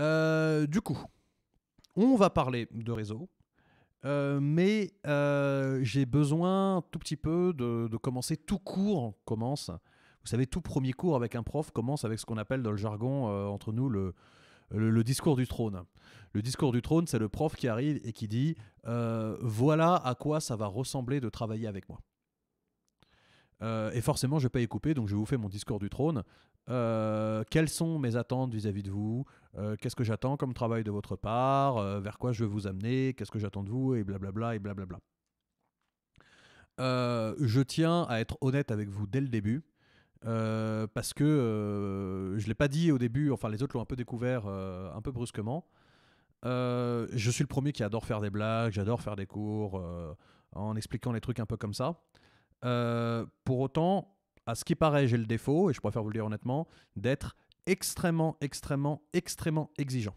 Euh, du coup, on va parler de réseau, euh, mais euh, j'ai besoin tout petit peu de, commencer tout court. Commence, vous savez, tout premier cours avec un prof commence avec ce qu'on appelle dans le jargon entre nous le, discours du trône. Le discours du trône, c'est le prof qui arrive et qui dit voilà à quoi ça va ressembler de travailler avec moi. Euh, et forcément, je ne vais pas y couper, donc je vous fais mon discours du trône. Euh, quelles sont mes attentes vis-à-vis de vous euh, Qu'est-ce que j'attends comme travail de votre part Vers quoi je veux vous amener Qu'est-ce que j'attends de vous Et blablabla, et blablabla. je tiens à être honnête avec vous dès le début. parce que je ne l'ai pas dit au début, enfin les autres l'ont un peu découvert un peu brusquement. je suis le premier qui adore faire des blagues, j'adore faire des cours en expliquant les trucs un peu comme ça. Euh, pour autant, à ce qui paraît, j'ai le défaut, et je préfère vous le dire honnêtement, d'être extrêmement, extrêmement, extrêmement exigeant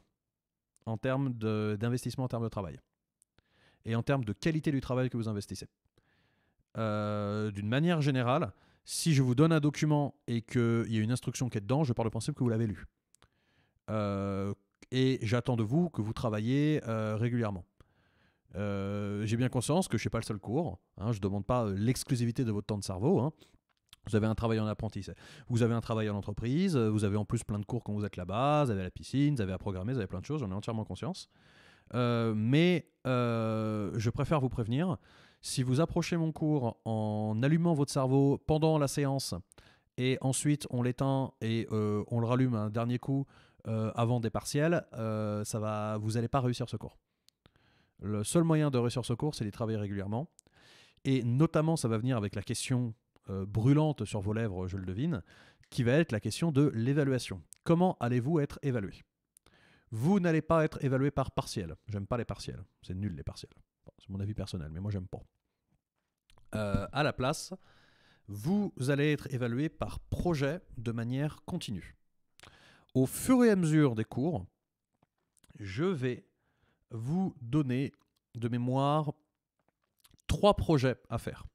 en termes d'investissement, en termes de travail, et en termes de qualité du travail que vous investissez. Euh, d'une manière générale, si je vous donne un document et qu'il y a une instruction qui est dedans, je pars du principe que vous l'avez lu. Euh, et j'attends de vous que vous travaillez régulièrement. Euh, j'ai bien conscience que je ne suis pas le seul cours. Hein. je ne demande pas euh, l'exclusivité de votre temps de cerveau. Hein. Vous avez un travail en apprentissage, vous avez un travail en entreprise, euh, vous avez en plus plein de cours quand vous êtes là-bas, vous avez la piscine, vous avez à programmer, vous avez plein de choses, j'en ai entièrement conscience. mais je préfère vous prévenir, si vous approchez mon cours en allumant votre cerveau pendant la séance, et ensuite on l'éteint et on le rallume un dernier coup avant des partiels, ça va, vous n'allez pas réussir ce cours. Le seul moyen de réussir ce cours, c'est d'y travailler régulièrement. Et notamment, ça va venir avec la question euh, brûlante sur vos lèvres, je le devine, qui va être la question de l'évaluation. Comment allez-vous être évalué Vous n'allez pas être évalué par partiel. J'aime pas les partiels. C'est nul les partiels. c'est mon avis personnel, mais moi j'aime pas. Euh, à la place, vous allez être évalué par projet de manière continue. Au fur et à mesure des cours, je vais vous donner de mémoire trois projets à faire.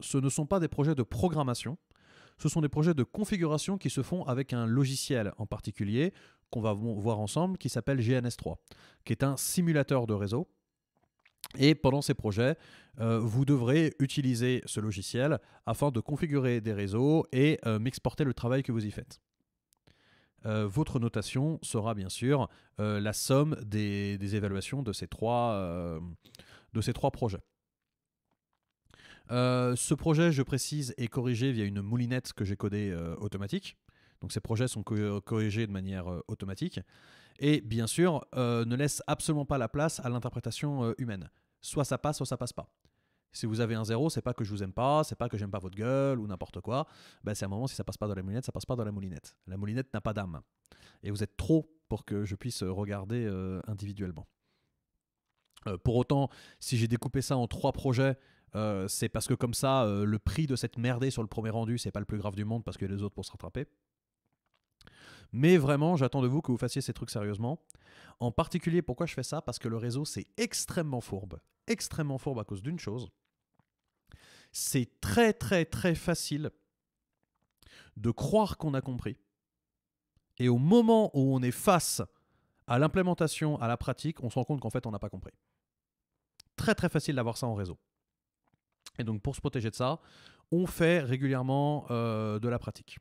Ce ne sont pas des projets de programmation, ce sont des projets de configuration qui se font avec un logiciel en particulier qu'on va voir ensemble qui s'appelle GNS3, qui est un simulateur de réseau. Et pendant ces projets, euh, vous devrez utiliser ce logiciel afin de configurer des réseaux et euh, m'exporter le travail que vous y faites. Euh, votre notation sera bien sûr euh, la somme des, évaluations de ces trois, euh, de ces trois projets. ce projet, je précise, est corrigé via une moulinette que j'ai codée automatique. Donc ces projets sont corrigés de manière automatique. Et bien sûr, ne laisse absolument pas la place à l'interprétation humaine. Soit ça passe, soit ça passe pas. Si vous avez un zéro, c'est pas que je vous aime pas, c'est pas que j'aime pas votre gueule ou n'importe quoi. Ben, c'est un moment, si ça passe pas dans la moulinette, ça passe pas dans la moulinette. La moulinette n'a pas d'âme. Et vous êtes trop pour que je puisse regarder euh, individuellement. Euh, pour autant, si j'ai découpé ça en trois projets, euh, c'est parce que comme ça, le prix de cette merdée sur le premier rendu, c'est pas le plus grave du monde parce qu'il y a les autres pour se rattraper. Mais vraiment, j'attends de vous que vous fassiez ces trucs sérieusement. En particulier, pourquoi je fais ça Parce que le réseau, c'est extrêmement fourbe. Extrêmement fourbe à cause d'une chose c'est très très très facile de croire qu'on a compris. Et au moment où on est face à l'implémentation, à la pratique, on se rend compte qu'en fait, on n'a pas compris. Très très facile d'avoir ça en réseau. Et donc pour se protéger de ça, on fait régulièrement euh, de la pratique.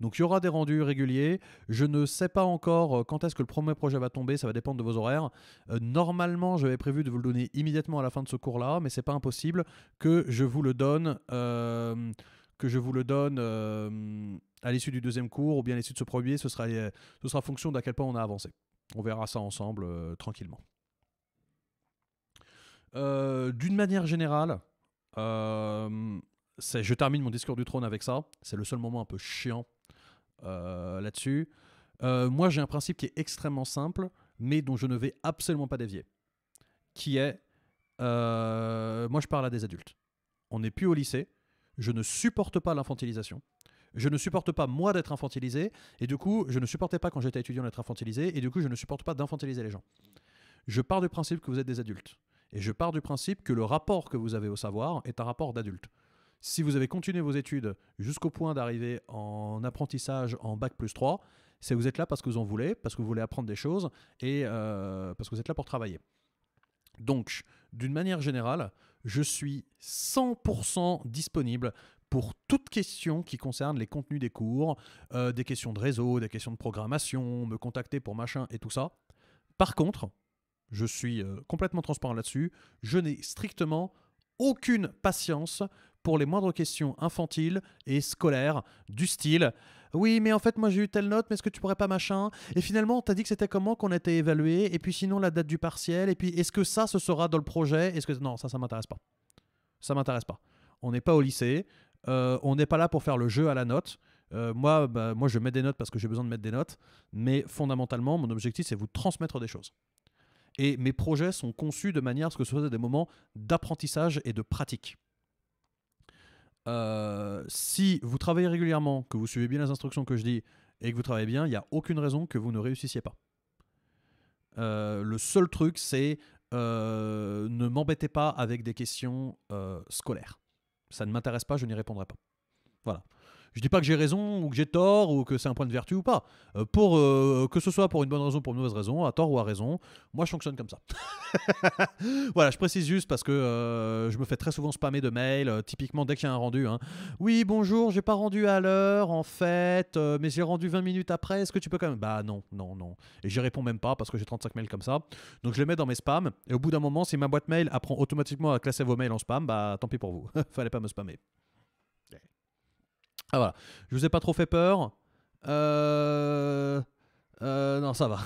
Donc il y aura des rendus réguliers. Je ne sais pas encore euh, quand est-ce que le premier projet va tomber, ça va dépendre de vos horaires. Euh, normalement, j'avais prévu de vous le donner immédiatement à la fin de ce cours-là, mais ce n'est pas impossible que je vous le donne. Euh, que je vous le donne à l'issue du deuxième cours ou bien à l'issue de ce premier, ce sera, ce sera fonction d'à quel point on a avancé. On verra ça ensemble tranquillement. d'une manière générale, je termine mon discours du trône avec ça. C'est le seul moment un peu chiant euh, là-dessus. Euh, moi, j'ai un principe qui est extrêmement simple, mais dont je ne vais absolument pas dévier, qui est euh, moi, je parle à des adultes. On n'est plus au lycée. Je ne supporte pas l'infantilisation. Je ne supporte pas moi d'être infantilisé et du coup, je ne supportais pas quand j'étais étudiant d'être infantilisé et du coup, je ne supporte pas d'infantiliser les gens. Je pars du principe que vous êtes des adultes et je pars du principe que le rapport que vous avez au savoir est un rapport d'adulte. Si vous avez continué vos études jusqu'au point d'arriver en apprentissage en bac plus 3, c'est que vous êtes là parce que vous en voulez, parce que vous voulez apprendre des choses et euh, parce que vous êtes là pour travailler. Donc, d'une manière générale, je suis 100% disponible pour toute question qui concerne les contenus des cours, euh, des questions de réseau, des questions de programmation, me contacter pour machin et tout ça. Par contre, je suis euh, complètement transparent là-dessus, je n'ai strictement aucune patience pour les moindres questions infantiles et scolaires du style oui, mais en fait, moi j'ai eu telle note, mais est-ce que tu pourrais pas machin Et finalement, t'as dit que c'était comment qu'on était évalué Et puis sinon, la date du partiel Et puis, est-ce que ça, ce sera dans le projet Est-ce que non, ça, ça m'intéresse pas. Ça m'intéresse pas. On n'est pas au lycée. Euh, on n'est pas là pour faire le jeu à la note. Euh, moi, bah, moi, je mets des notes parce que j'ai besoin de mettre des notes. Mais fondamentalement, mon objectif, c'est vous transmettre des choses. Et mes projets sont conçus de manière à ce que ce soit des moments d'apprentissage et de pratique. Euh, si vous travaillez régulièrement, que vous suivez bien les instructions que je dis et que vous travaillez bien, il n'y a aucune raison que vous ne réussissiez pas. Euh, le seul truc, c'est euh, ne m'embêtez pas avec des questions scolaires. Ça ne m'intéresse pas, je n'y répondrai pas. Voilà. Je ne dis pas que j'ai raison ou que j'ai tort ou que c'est un point de vertu ou pas. Euh, pour euh, que ce soit pour une bonne raison, ou pour une mauvaise raison, à tort ou à raison, moi je fonctionne comme ça. voilà, je précise juste parce que euh, je me fais très souvent spammer de mails. typiquement dès qu'il y a un rendu. Hein. Oui, bonjour, j'ai pas rendu à l'heure en fait, mais j'ai rendu 20 minutes après. Est-ce que tu peux quand même Bah non, non, non. Et j'y réponds même pas parce que j'ai 35 mails comme ça. Donc je les mets dans mes spams. Et au bout d'un moment, si ma boîte mail apprend automatiquement à classer vos mails en spam, bah tant pis pour vous. Fallait pas me spammer. Ah voilà, je vous ai pas trop fait peur. Euh, euh, non, ça va.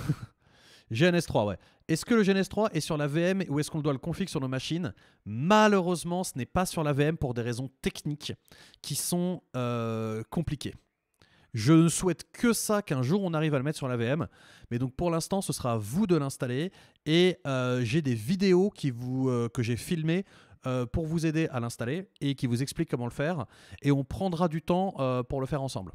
GNS3, ouais. Est-ce que le GNS3 est sur la VM ou est-ce qu'on doit le config sur nos machines Malheureusement, ce n'est pas sur la VM pour des raisons techniques qui sont euh, compliquées. Je ne souhaite que ça qu'un jour on arrive à le mettre sur la VM. Mais donc pour l'instant, ce sera à vous de l'installer. Et j'ai des vidéos qui vous, que j'ai filmées euh, pour vous aider à l'installer et qui vous explique comment le faire. Et on prendra du temps euh, pour le faire ensemble.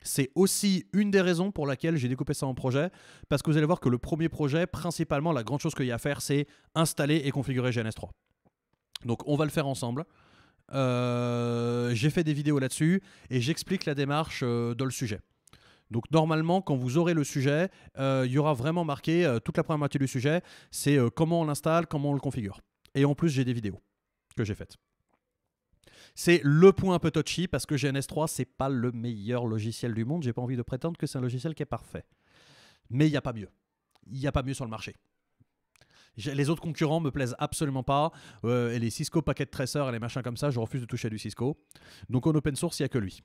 C'est aussi une des raisons pour laquelle j'ai découpé ça en projet, parce que vous allez voir que le premier projet, principalement, la grande chose qu'il y a à faire, c'est installer et configurer GNS3. Donc on va le faire ensemble. Euh, j'ai fait des vidéos là-dessus et j'explique la démarche dans le sujet. Donc normalement, quand vous aurez le sujet, il y aura vraiment marqué toute la première moitié du sujet, c'est comment on l'installe, comment on le configure. Et en plus, j'ai des vidéos que j'ai faite. C'est le point un peu touchy parce que GNS3, c'est pas le meilleur logiciel du monde. J'ai pas envie de prétendre que c'est un logiciel qui est parfait. Mais il n'y a pas mieux. Il n'y a pas mieux sur le marché. Les autres concurrents me plaisent absolument pas. Euh, et les Cisco Packet Tracer et les machins comme ça, je refuse de toucher du Cisco. Donc en open source, il n'y a que lui.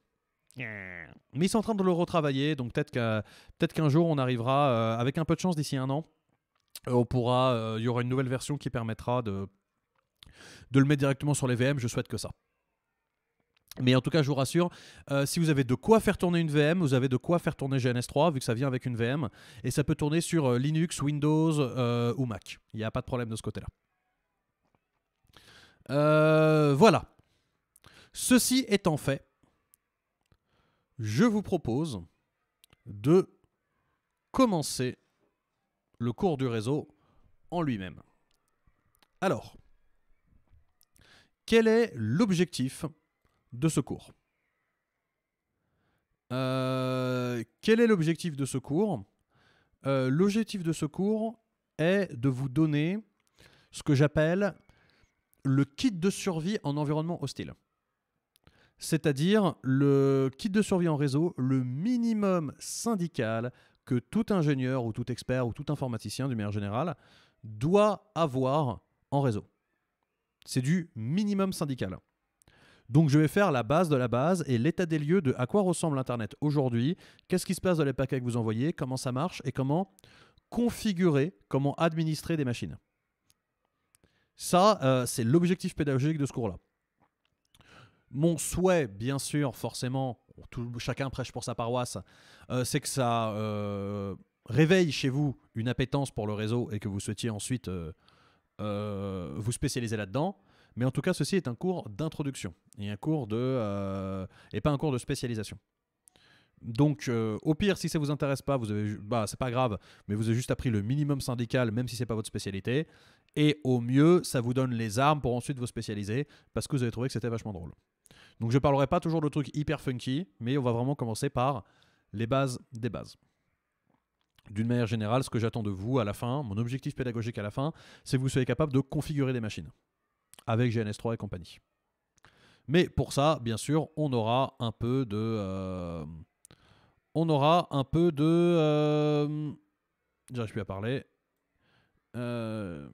Mais ils sont en train de le retravailler, donc peut-être qu'un jour on arrivera, euh, avec un peu de chance d'ici un an, euh, on pourra, il y aura une nouvelle version qui permettra de de le mettre directement sur les VM, je souhaite que ça. Mais en tout cas, je vous rassure, euh, si vous avez de quoi faire tourner une VM, vous avez de quoi faire tourner GNS3, vu que ça vient avec une VM, et ça peut tourner sur euh, Linux, Windows euh, ou Mac. Il n'y a pas de problème de ce côté-là. voilà. Ceci étant fait, je vous propose de commencer le cours du réseau en lui-même. Alors, quel est l'objectif de ce cours euh, Quel est l'objectif de ce cours euh, L'objectif de ce cours est de vous donner ce que j'appelle le kit de survie en environnement hostile. C'est-à-dire le kit de survie en réseau, le minimum syndical que tout ingénieur ou tout expert ou tout informaticien, du manière générale, doit avoir en réseau. C'est du minimum syndical. Donc je vais faire la base de la base et l'état des lieux de à quoi ressemble Internet aujourd'hui, qu'est-ce qui se passe dans les paquets que vous envoyez, comment ça marche et comment configurer, comment administrer des machines. Ça, euh, c'est l'objectif pédagogique de ce cours-là. Mon souhait, bien sûr, forcément, tout, chacun prêche pour sa paroisse, euh, c'est que ça euh, réveille chez vous une appétence pour le réseau et que vous souhaitiez ensuite euh, vous spécialisez là-dedans. Mais en tout cas, ceci est un cours d'introduction et un cours de euh, et pas un cours de spécialisation. Donc, euh, au pire, si ça vous intéresse pas, vous avez, bah, c'est pas grave, mais vous avez juste appris le minimum syndical, même si c'est pas votre spécialité. Et au mieux, ça vous donne les armes pour ensuite vous spécialiser, parce que vous avez trouvé que c'était vachement drôle. Donc, je parlerai pas toujours de trucs hyper funky, mais on va vraiment commencer par les bases des bases d'une manière générale, ce que j'attends de vous à la fin, mon objectif pédagogique à la fin, c'est que vous soyez capable de configurer des machines avec GNS3 et compagnie. Mais pour ça, bien sûr, on aura un peu de. Euh, on aura un peu de. Euh, j'arrive plus à parler. Euh,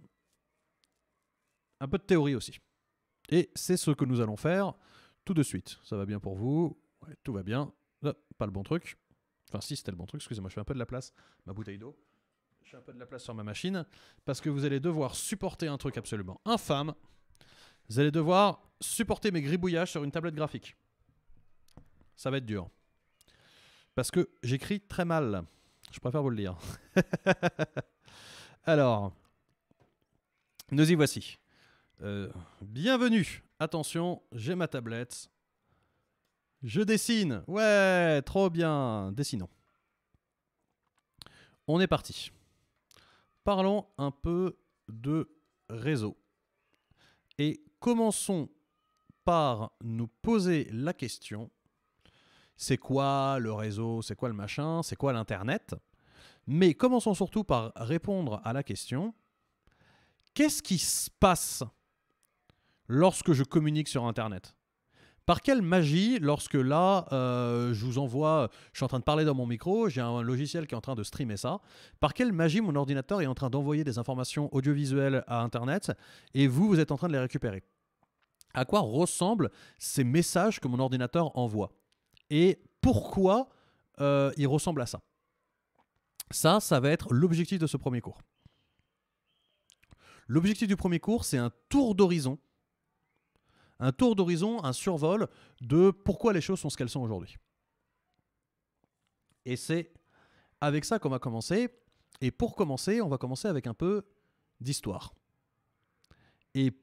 un peu de théorie aussi. Et c'est ce que nous allons faire tout de suite. Ça va bien pour vous. tout va bien. pas le bon truc. Enfin, si, c'était le bon truc. Excusez-moi, je fais un peu de la place. Ma bouteille d'eau. Je fais un peu de la place sur ma machine. Parce que vous allez devoir supporter un truc absolument infâme. Vous allez devoir supporter mes gribouillages sur une tablette graphique. Ça va être dur. Parce que j'écris très mal. Je préfère vous le dire. Alors, nous y voici. Euh, bienvenue. Attention, j'ai ma tablette. Je dessine. Ouais, trop bien. Dessinons. On est parti. Parlons un peu de réseau. Et commençons par nous poser la question, c'est quoi le réseau, c'est quoi le machin, c'est quoi l'Internet Mais commençons surtout par répondre à la question, qu'est-ce qui se passe lorsque je communique sur Internet par quelle magie, lorsque là, euh, je vous envoie, je suis en train de parler dans mon micro, j'ai un logiciel qui est en train de streamer ça, par quelle magie mon ordinateur est en train d'envoyer des informations audiovisuelles à Internet et vous, vous êtes en train de les récupérer À quoi ressemblent ces messages que mon ordinateur envoie Et pourquoi euh, ils ressemblent à ça Ça, ça va être l'objectif de ce premier cours. L'objectif du premier cours, c'est un tour d'horizon un tour d'horizon, un survol de pourquoi les choses sont ce qu'elles sont aujourd'hui. Et c'est avec ça qu'on va commencer. Et pour commencer, on va commencer avec un peu d'histoire. Et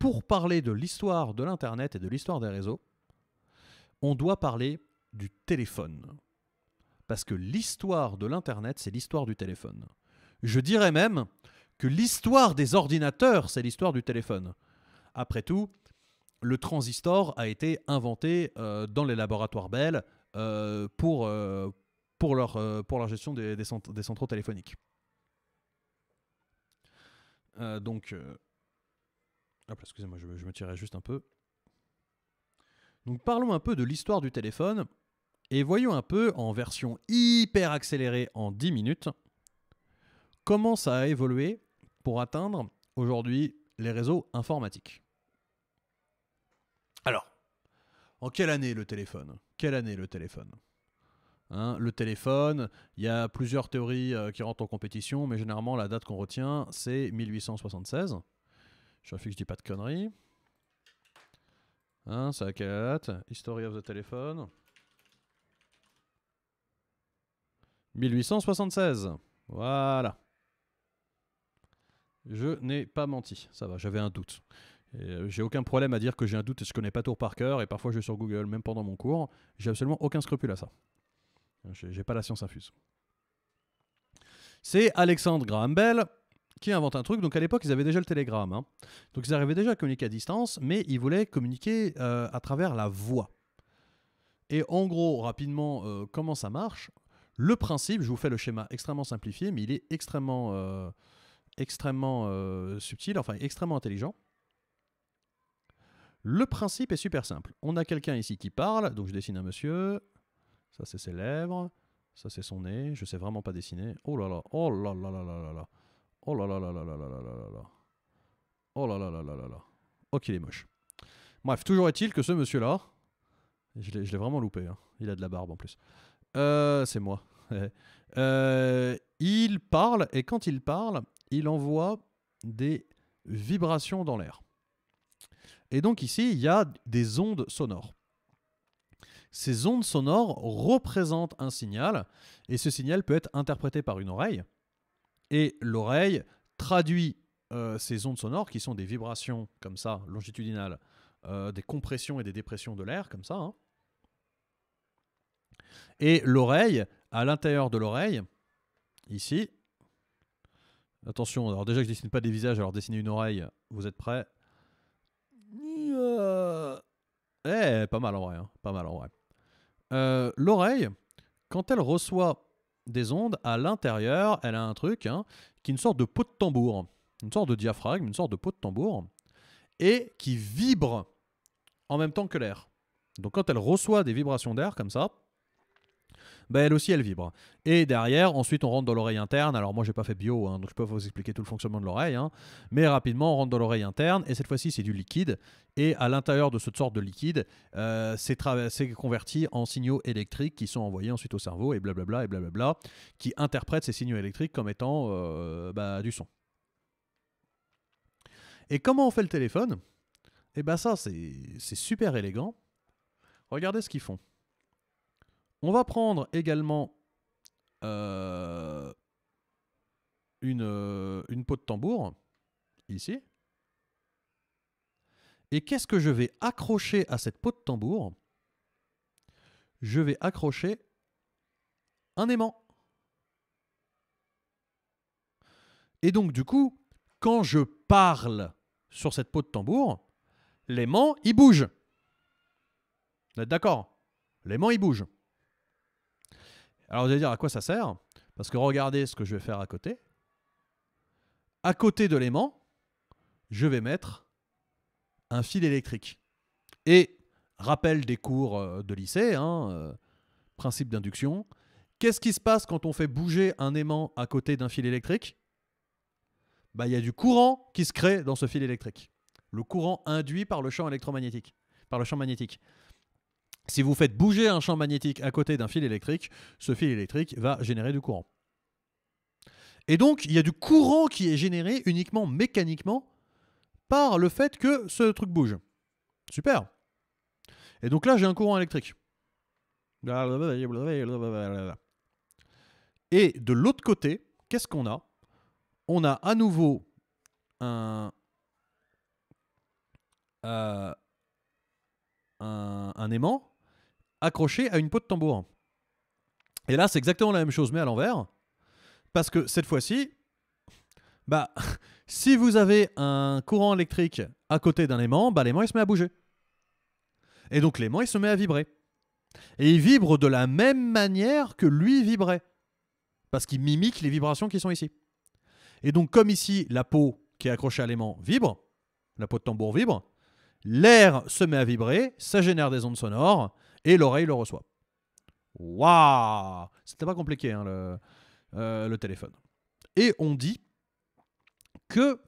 pour parler de l'histoire de l'Internet et de l'histoire des réseaux, on doit parler du téléphone. Parce que l'histoire de l'Internet, c'est l'histoire du téléphone. Je dirais même que l'histoire des ordinateurs, c'est l'histoire du téléphone. Après tout, le transistor a été inventé euh, dans les laboratoires Bell euh, pour, euh, pour, leur, pour gestion des, des, centraux téléphoniques. donc, excusez-moi, je, je, me tirais juste un peu. Donc parlons un peu de l'histoire du téléphone et voyons un peu en version hyper accélérée en 10 minutes comment ça a évolué pour atteindre aujourd'hui les réseaux informatiques. Alors, en quelle année le téléphone Quelle année le téléphone hein, Le téléphone, il y a plusieurs théories euh, qui rentrent en compétition, mais généralement la date qu'on retient, c'est 1876. Je suis que je dis pas de conneries. Hein, c'est quelle date History of the Telephone. 1876. Voilà. Je n'ai pas menti, ça va, j'avais un doute. Je euh, j'ai aucun problème à dire que j'ai un doute et je connais pas tour par cœur, et parfois je vais sur Google, même pendant mon cours. J'ai absolument aucun scrupule à ça. J'ai pas la science infuse. C'est Alexandre Graham Bell qui invente un truc. Donc à l'époque, ils avaient déjà le télégramme. Hein. Donc ils arrivaient déjà à communiquer à distance, mais ils voulaient communiquer euh, à travers la voix. Et en gros, rapidement, euh, comment ça marche Le principe, je vous fais le schéma extrêmement simplifié, mais il est extrêmement extrêmement subtil, enfin extrêmement intelligent. Le principe est super simple. On a quelqu'un ici qui parle, donc je dessine un monsieur. Ça, c'est ses lèvres. Ça, c'est son nez. Je sais vraiment pas dessiner. Oh là là, oh là là là là là Oh là là là là là là là là Oh là là là là là là. Oh, qu'il est moche. Bref, toujours est-il que ce monsieur-là, je l'ai vraiment loupé. Il a de la barbe en plus. c'est moi. il parle, et quand il parle, il envoie des vibrations dans l'air. Et donc ici, il y a des ondes sonores. Ces ondes sonores représentent un signal, et ce signal peut être interprété par une oreille, et l'oreille traduit euh, ces ondes sonores, qui sont des vibrations comme ça, longitudinales, euh, des compressions et des dépressions de l'air, comme ça. Hein. Et l'oreille, à l'intérieur de l'oreille, ici, Attention, alors déjà que je dessine pas des visages, alors dessinez une oreille, vous êtes prêts euh, Eh, pas mal en vrai, hein, pas mal en euh, L'oreille, quand elle reçoit des ondes, à l'intérieur, elle a un truc hein, qui est une sorte de peau de tambour, une sorte de diaphragme, une sorte de peau de tambour, et qui vibre en même temps que l'air. Donc quand elle reçoit des vibrations d'air comme ça, bah, elle aussi elle vibre. Et derrière, ensuite on rentre dans l'oreille interne. Alors moi j'ai pas fait bio, hein, donc je peux vous expliquer tout le fonctionnement de l'oreille. Hein. Mais rapidement on rentre dans l'oreille interne et cette fois-ci c'est du liquide. Et à l'intérieur de cette sorte de liquide, euh, c'est, converti en signaux électriques qui sont envoyés ensuite au cerveau et blablabla et blablabla, qui interprète ces signaux électriques comme étant euh, bah, du son. Et comment on fait le téléphone Eh ben ça c'est super élégant. Regardez ce qu'ils font. On va prendre également euh, une, euh, une peau de tambour, ici. Et qu'est-ce que je vais accrocher à cette peau de tambour Je vais accrocher un aimant. Et donc, du coup, quand je parle sur cette peau de tambour, l'aimant, il bouge. Vous êtes d'accord L'aimant, il bouge. Alors vous allez dire à quoi ça sert Parce que regardez ce que je vais faire à côté. À côté de l'aimant, je vais mettre un fil électrique. Et rappel des cours euh, de lycée, hein, euh, principe d'induction, qu'est-ce qui se passe quand on fait bouger un aimant à côté d'un fil électrique bah, Il y a du courant qui se crée dans ce fil électrique. Le courant induit par le champ électromagnétique, par le champ magnétique. Si vous faites bouger un champ magnétique à côté d'un fil électrique, ce fil électrique va générer du courant. Et donc, il y a du courant qui est généré uniquement mécaniquement par le fait que ce truc bouge. Super. Et donc là, j'ai un courant électrique. Et de l'autre côté, qu'est-ce qu'on a On a à nouveau un, euh, un, aimant accroché à une peau de tambour. Et là, c'est exactement la même chose, mais à l'envers. Parce que cette fois-ci, bah, si vous avez un courant électrique à côté d'un aimant, bah, l'aimant il se met à bouger. Et donc l'aimant il se met à vibrer. Et il vibre de la même manière que lui vibrait. Parce qu'il mimique les vibrations qui sont ici. Et donc comme ici, la peau qui est accrochée à l'aimant vibre, la peau de tambour vibre, l'air se met à vibrer, ça génère des ondes sonores, et l'oreille le reçoit. Waouh C'était pas compliqué, hein, euh, le, téléphone. Et on dit que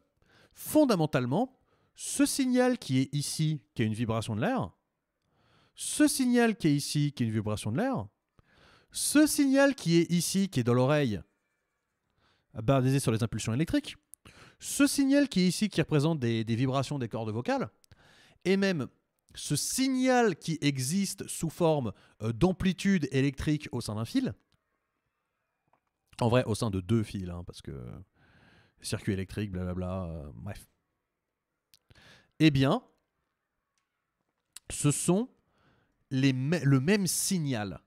fondamentalement, ce signal qui est ici, qui est une vibration de l'air, ce signal qui est ici, qui est une vibration de l'air, ce signal qui est ici, qui est dans l'oreille, basé sur les impulsions électriques, ce signal qui est ici, qui représente des vibrations des cordes vocales, et même ce signal qui existe sous forme euh, d'amplitude électrique au sein d'un fil, en vrai au sein de deux fils, hein, parce que circuit électrique, blablabla, euh, bref. Eh bien, ce sont les le même signal,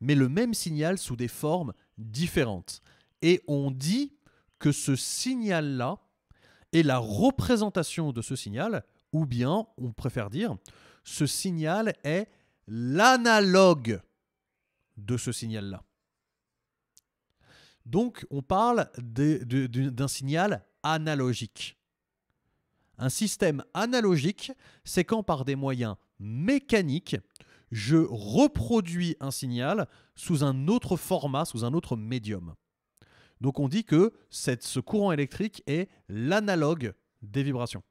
mais le même signal sous des formes différentes. Et on dit que ce signal-là est la représentation de ce signal ou bien, on préfère dire, ce signal est l'analogue de ce signal-là. Donc, on parle d'un signal analogique. Un système analogique, c'est quand par des moyens mécaniques, je reproduis un signal sous un autre format, sous un autre médium. Donc on dit que ce courant électrique est l'analogue des vibrations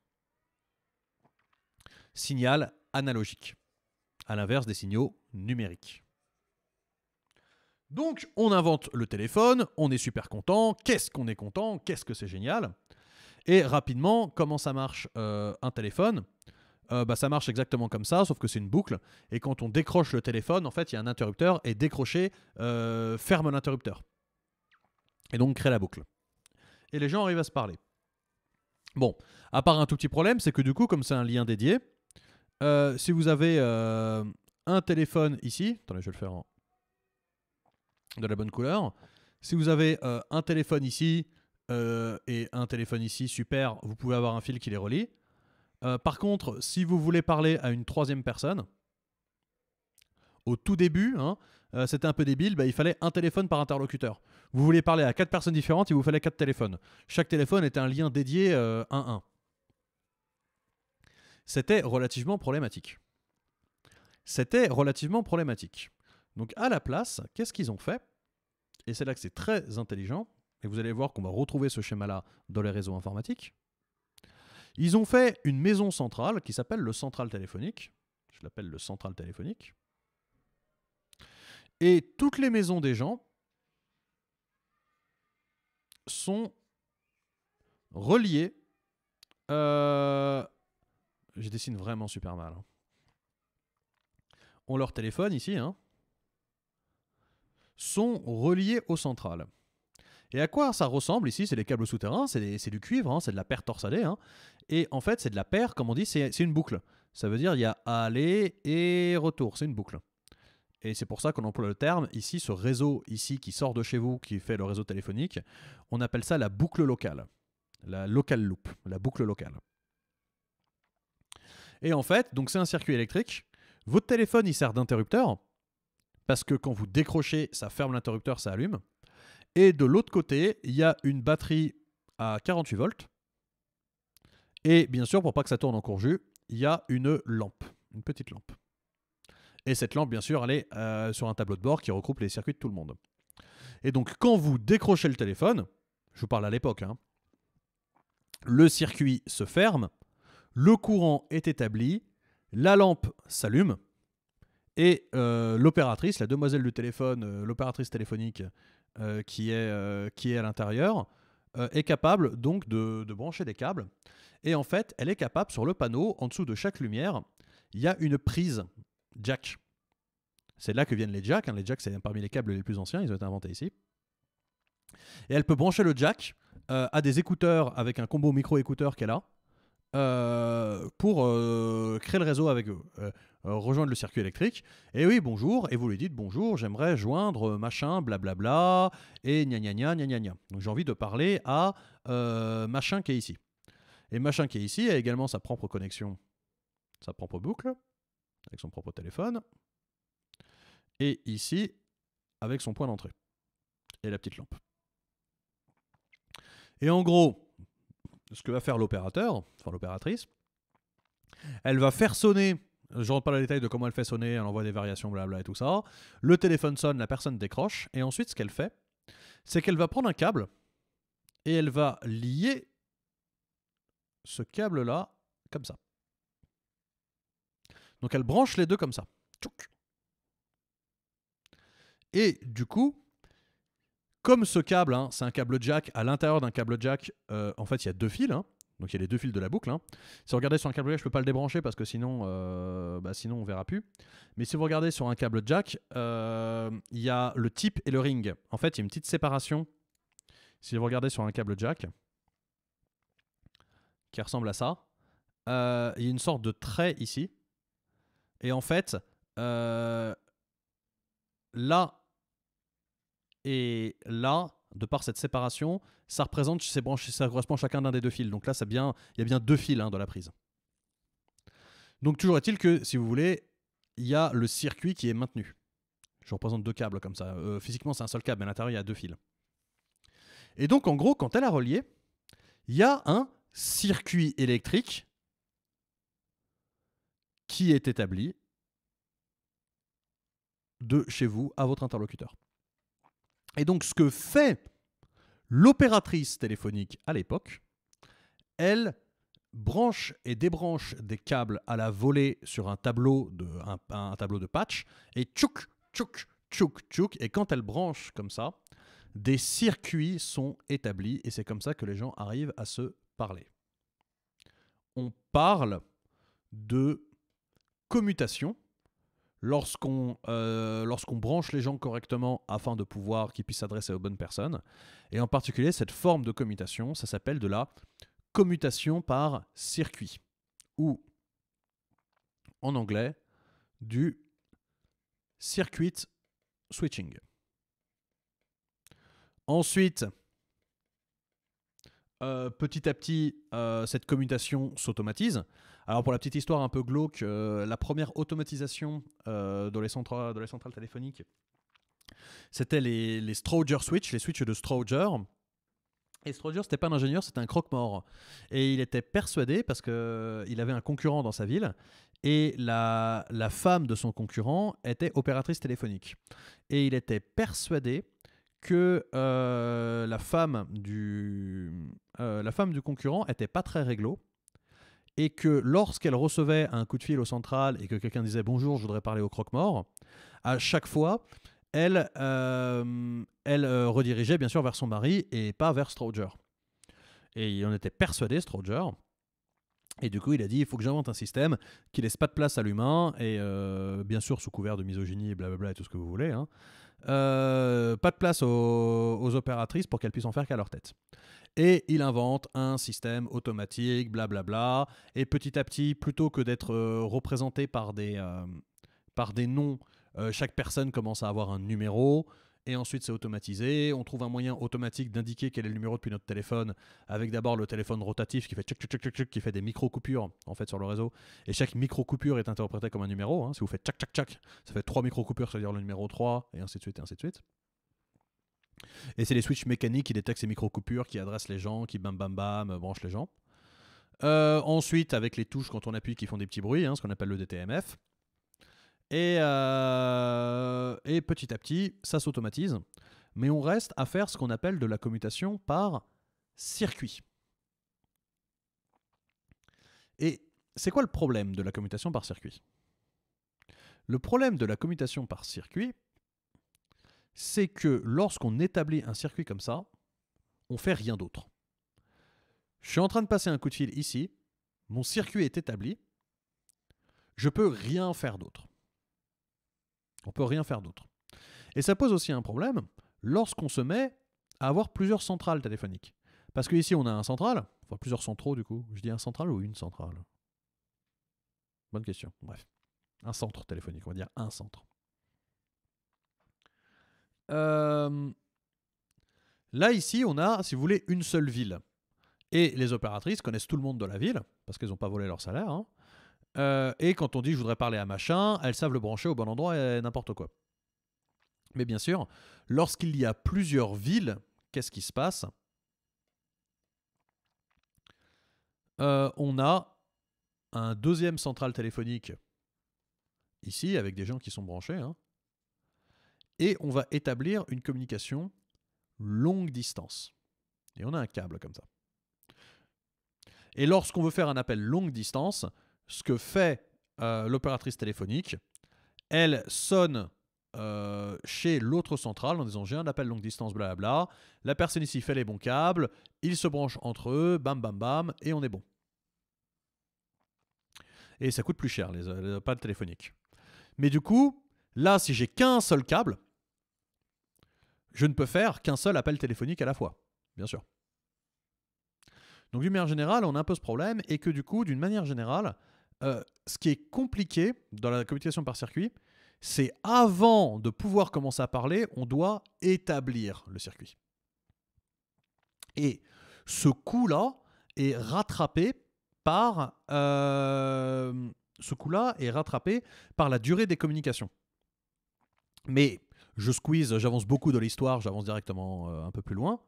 signal analogique, à l'inverse des signaux numériques. Donc on invente le téléphone, on est super content, qu'est-ce qu'on est content, qu'est-ce que c'est génial. Et rapidement, comment ça marche euh, un téléphone euh, bah, ça marche exactement comme ça, sauf que c'est une boucle. Et quand on décroche le téléphone, en fait, il y a un interrupteur et décrocher euh, ferme l'interrupteur. Et donc crée la boucle. Et les gens arrivent à se parler. Bon, à part un tout petit problème, c'est que du coup, comme c'est un lien dédié, euh, si vous avez euh, un téléphone ici, attendez, je vais le faire de la bonne couleur. Si vous avez euh, un téléphone ici et un téléphone ici, super, vous pouvez avoir un fil qui les relie. par contre, si vous voulez parler à une troisième personne, au tout début, hein, c'était un peu débile, bah, il fallait un téléphone par interlocuteur. Vous voulez parler à quatre personnes différentes, il vous fallait quatre téléphones. Chaque téléphone était un lien dédié 1-1 c'était relativement problématique. C'était relativement problématique. Donc à la place, qu'est-ce qu'ils ont fait Et c'est là que c'est très intelligent, et vous allez voir qu'on va retrouver ce schéma-là dans les réseaux informatiques. Ils ont fait une maison centrale qui s'appelle le central téléphonique. Je l'appelle le central téléphonique. Et toutes les maisons des gens sont reliées euh, je dessine vraiment super mal. Hein. On leur téléphone ici, hein. sont reliés aux centrales. Et à quoi ça ressemble ici C'est les câbles souterrains, c'est du cuivre, hein, c'est de la paire torsadée. Et en fait, c'est de la paire, comme on dit, c'est une boucle. Ça veut dire il y a aller et retour, c'est une boucle. Et c'est pour ça qu'on emploie le terme ici, ce réseau ici qui sort de chez vous, qui fait le réseau téléphonique, on appelle ça la boucle locale, la local loop, la boucle locale. Et en fait, donc c'est un circuit électrique. Votre téléphone, il sert d'interrupteur parce que quand vous décrochez, ça ferme l'interrupteur, ça allume. Et de l'autre côté, il y a une batterie à 48 volts. Et bien sûr, pour pas que ça tourne en court il y a une lampe, une petite lampe. Et cette lampe, bien sûr, elle est euh, sur un tableau de bord qui regroupe les circuits de tout le monde. Et donc, quand vous décrochez le téléphone, je vous parle à l'époque, hein, le circuit se ferme, le courant est établi, la lampe s'allume, et euh, l'opératrice, la demoiselle du téléphone, euh, l'opératrice téléphonique euh, qui, est, qui est à l'intérieur, est capable donc de, brancher des câbles. Et en fait, elle est capable sur le panneau, en dessous de chaque lumière, il y a une prise jack. C'est là que viennent les jacks. Hein. Les jacks, c'est parmi les câbles les plus anciens, ils ont été inventés ici. Et elle peut brancher le jack à des écouteurs avec un combo micro écouteur qu'elle a. Euh, pour euh, créer le réseau avec eux, euh, rejoindre le circuit électrique. Et oui, bonjour, et vous lui dites bonjour, j'aimerais joindre machin, blablabla, et gna gna gna gna gna gna. Donc j'ai envie de parler à machin qui est ici. Et machin qui est ici a également sa propre connexion, sa propre boucle, avec son propre téléphone, et ici avec son point d'entrée et la petite lampe. Et en gros, ce que va faire l'opérateur, enfin l'opératrice, elle va faire sonner, je ne rentre pas dans les détails de comment elle fait sonner, elle envoie des variations, blablabla, et tout ça, le téléphone sonne, la personne décroche, et ensuite ce qu'elle fait, c'est qu'elle va prendre un câble, et elle va lier ce câble-là comme ça. Donc elle branche les deux comme ça. Et du coup, comme ce câble, hein, c'est un câble jack. À l'intérieur d'un câble jack, euh, en fait, il y a deux fils. Hein. Donc il y a les deux fils de la boucle. Hein. Si vous regardez sur un câble jack, je ne peux pas le débrancher parce que sinon, on euh, ne bah, sinon on verra plus. Mais si vous regardez sur un câble jack, euh, il y a le type et le ring. En fait, il y a une petite séparation. Si vous regardez sur un câble jack, qui ressemble à ça, il y a une sorte de trait ici. Et en fait, là, et là, de par cette séparation, ça représente ces branches, ça correspond chacun d'un des deux fils. Donc là, il y a bien deux fils hein, dans la prise. Donc toujours est-il que, si vous voulez, il y a le circuit qui est maintenu. Je représente deux câbles comme ça. Euh, physiquement, c'est un seul câble, mais à l'intérieur, il y a deux fils. Et donc, en gros, quand elle a relié, il y a un circuit électrique qui est établi de chez vous à votre interlocuteur. Et donc ce que fait l'opératrice téléphonique à l'époque, elle branche et débranche des câbles à la volée sur un tableau de, un, tableau de patch et tchouk, tchouk, tchouk, tchouk. Et quand elle branche comme ça, des circuits sont établis et c'est comme ça que les gens arrivent à se parler. On parle de commutation euh, lorsqu'on branche les gens correctement afin de pouvoir qu'ils puissent s'adresser aux bonnes personnes. Et en particulier, cette forme de commutation, ça s'appelle de la commutation par circuit, ou en anglais, du circuit switching. Ensuite, euh, petit à petit, euh, cette commutation s'automatise. Alors pour la petite histoire un peu glauque, euh, la première automatisation euh, dans, les centrales, téléphoniques, c'était les, les Stroger Switch, les switches de Stroger. Et Stroger, c'était pas un ingénieur, c'était un croque-mort. Et il était persuadé, parce qu'il euh, avait un concurrent dans sa ville, et la, la femme de son concurrent était opératrice téléphonique. Et il était persuadé que euh, la, femme du, la femme du concurrent était pas très réglo et que lorsqu'elle recevait un coup de fil au central et que quelqu'un disait bonjour, je voudrais parler au croque-mort, à chaque fois, elle, euh, elle euh, redirigeait bien sûr vers son mari et pas vers Stroger. Et il en était persuadé, Stroger. Et du coup, il a dit il faut que j'invente un système qui laisse pas de place à l'humain, et euh, bien sûr, sous couvert de misogynie, blablabla, et tout ce que vous voulez, hein, pas de place aux, aux opératrices pour qu'elles puissent en faire qu'à leur tête et il invente un système automatique, blablabla. et petit à petit, plutôt que d'être euh, représenté par des, euh, par des noms, euh, chaque personne commence à avoir un numéro. Et ensuite, c'est automatisé. On trouve un moyen automatique d'indiquer quel est le numéro depuis notre téléphone, avec d'abord le téléphone rotatif qui fait tchac qui fait des micro-coupures en fait sur le réseau. Et chaque micro-coupure est interprétée comme un numéro. Hein. Si vous faites tchac, tchac, tchac, ça fait trois micro-coupures, c'est-à-dire le numéro 3, et ainsi de suite, et ainsi de suite. Et c'est les switches mécaniques qui détectent ces micro-coupures, qui adressent les gens, qui bam bam bam euh, branchent les gens. Euh, ensuite, avec les touches quand on appuie qui font des petits bruits, hein, ce qu'on appelle le DTMF. Euh, et petit à petit, ça s'automatise. Mais on reste à faire ce qu'on appelle de la commutation par circuit. Et c'est quoi le problème de la commutation par circuit Le problème de la commutation par circuit, c'est que lorsqu'on établit un circuit comme ça, on fait rien d'autre. Je suis en train de passer un coup de fil ici, mon circuit est établi, je peux rien faire d'autre. On peut rien faire d'autre. Et ça pose aussi un problème lorsqu'on se met à avoir plusieurs centrales téléphoniques. Parce que ici on a un central, enfin plusieurs centraux du coup. Je dis un central ou une centrale Bonne question. Bref, un centre téléphonique, on va dire un centre. Euh, là, ici, on a, si vous voulez, une seule ville. Et les opératrices connaissent tout le monde de la ville, parce qu'elles n'ont pas volé leur salaire. Hein. Euh, et quand on dit je voudrais parler à machin, elles savent le brancher au bon endroit et n'importe quoi. Mais bien sûr, lorsqu'il y a plusieurs villes, qu'est-ce qui se passe euh, On a un deuxième centrale téléphonique ici avec des gens qui sont branchés. Hein et on va établir une communication longue distance. Et on a un câble comme ça. Et lorsqu'on veut faire un appel longue distance, ce que fait euh, l'opératrice téléphonique, elle sonne euh, chez l'autre centrale en disant j'ai un appel longue distance, blablabla. La personne ici fait les bons câbles, ils se branchent entre eux, bam bam bam, et on est bon. Et ça coûte plus cher, les, euh, les téléphonique. téléphoniques. Mais du coup, Là, si j'ai qu'un seul câble, je ne peux faire qu'un seul appel téléphonique à la fois, bien sûr. Donc d'une manière générale, on a un peu ce problème et que du coup, d'une manière générale, euh, ce qui est compliqué dans la communication par circuit, c'est avant de pouvoir commencer à parler, on doit établir le circuit. Et ce coup-là est rattrapé par euh, ce coup-là est rattrapé par la durée des communications. Mais je squeeze, j'avance beaucoup dans l'histoire, j'avance directement euh, un peu plus loin.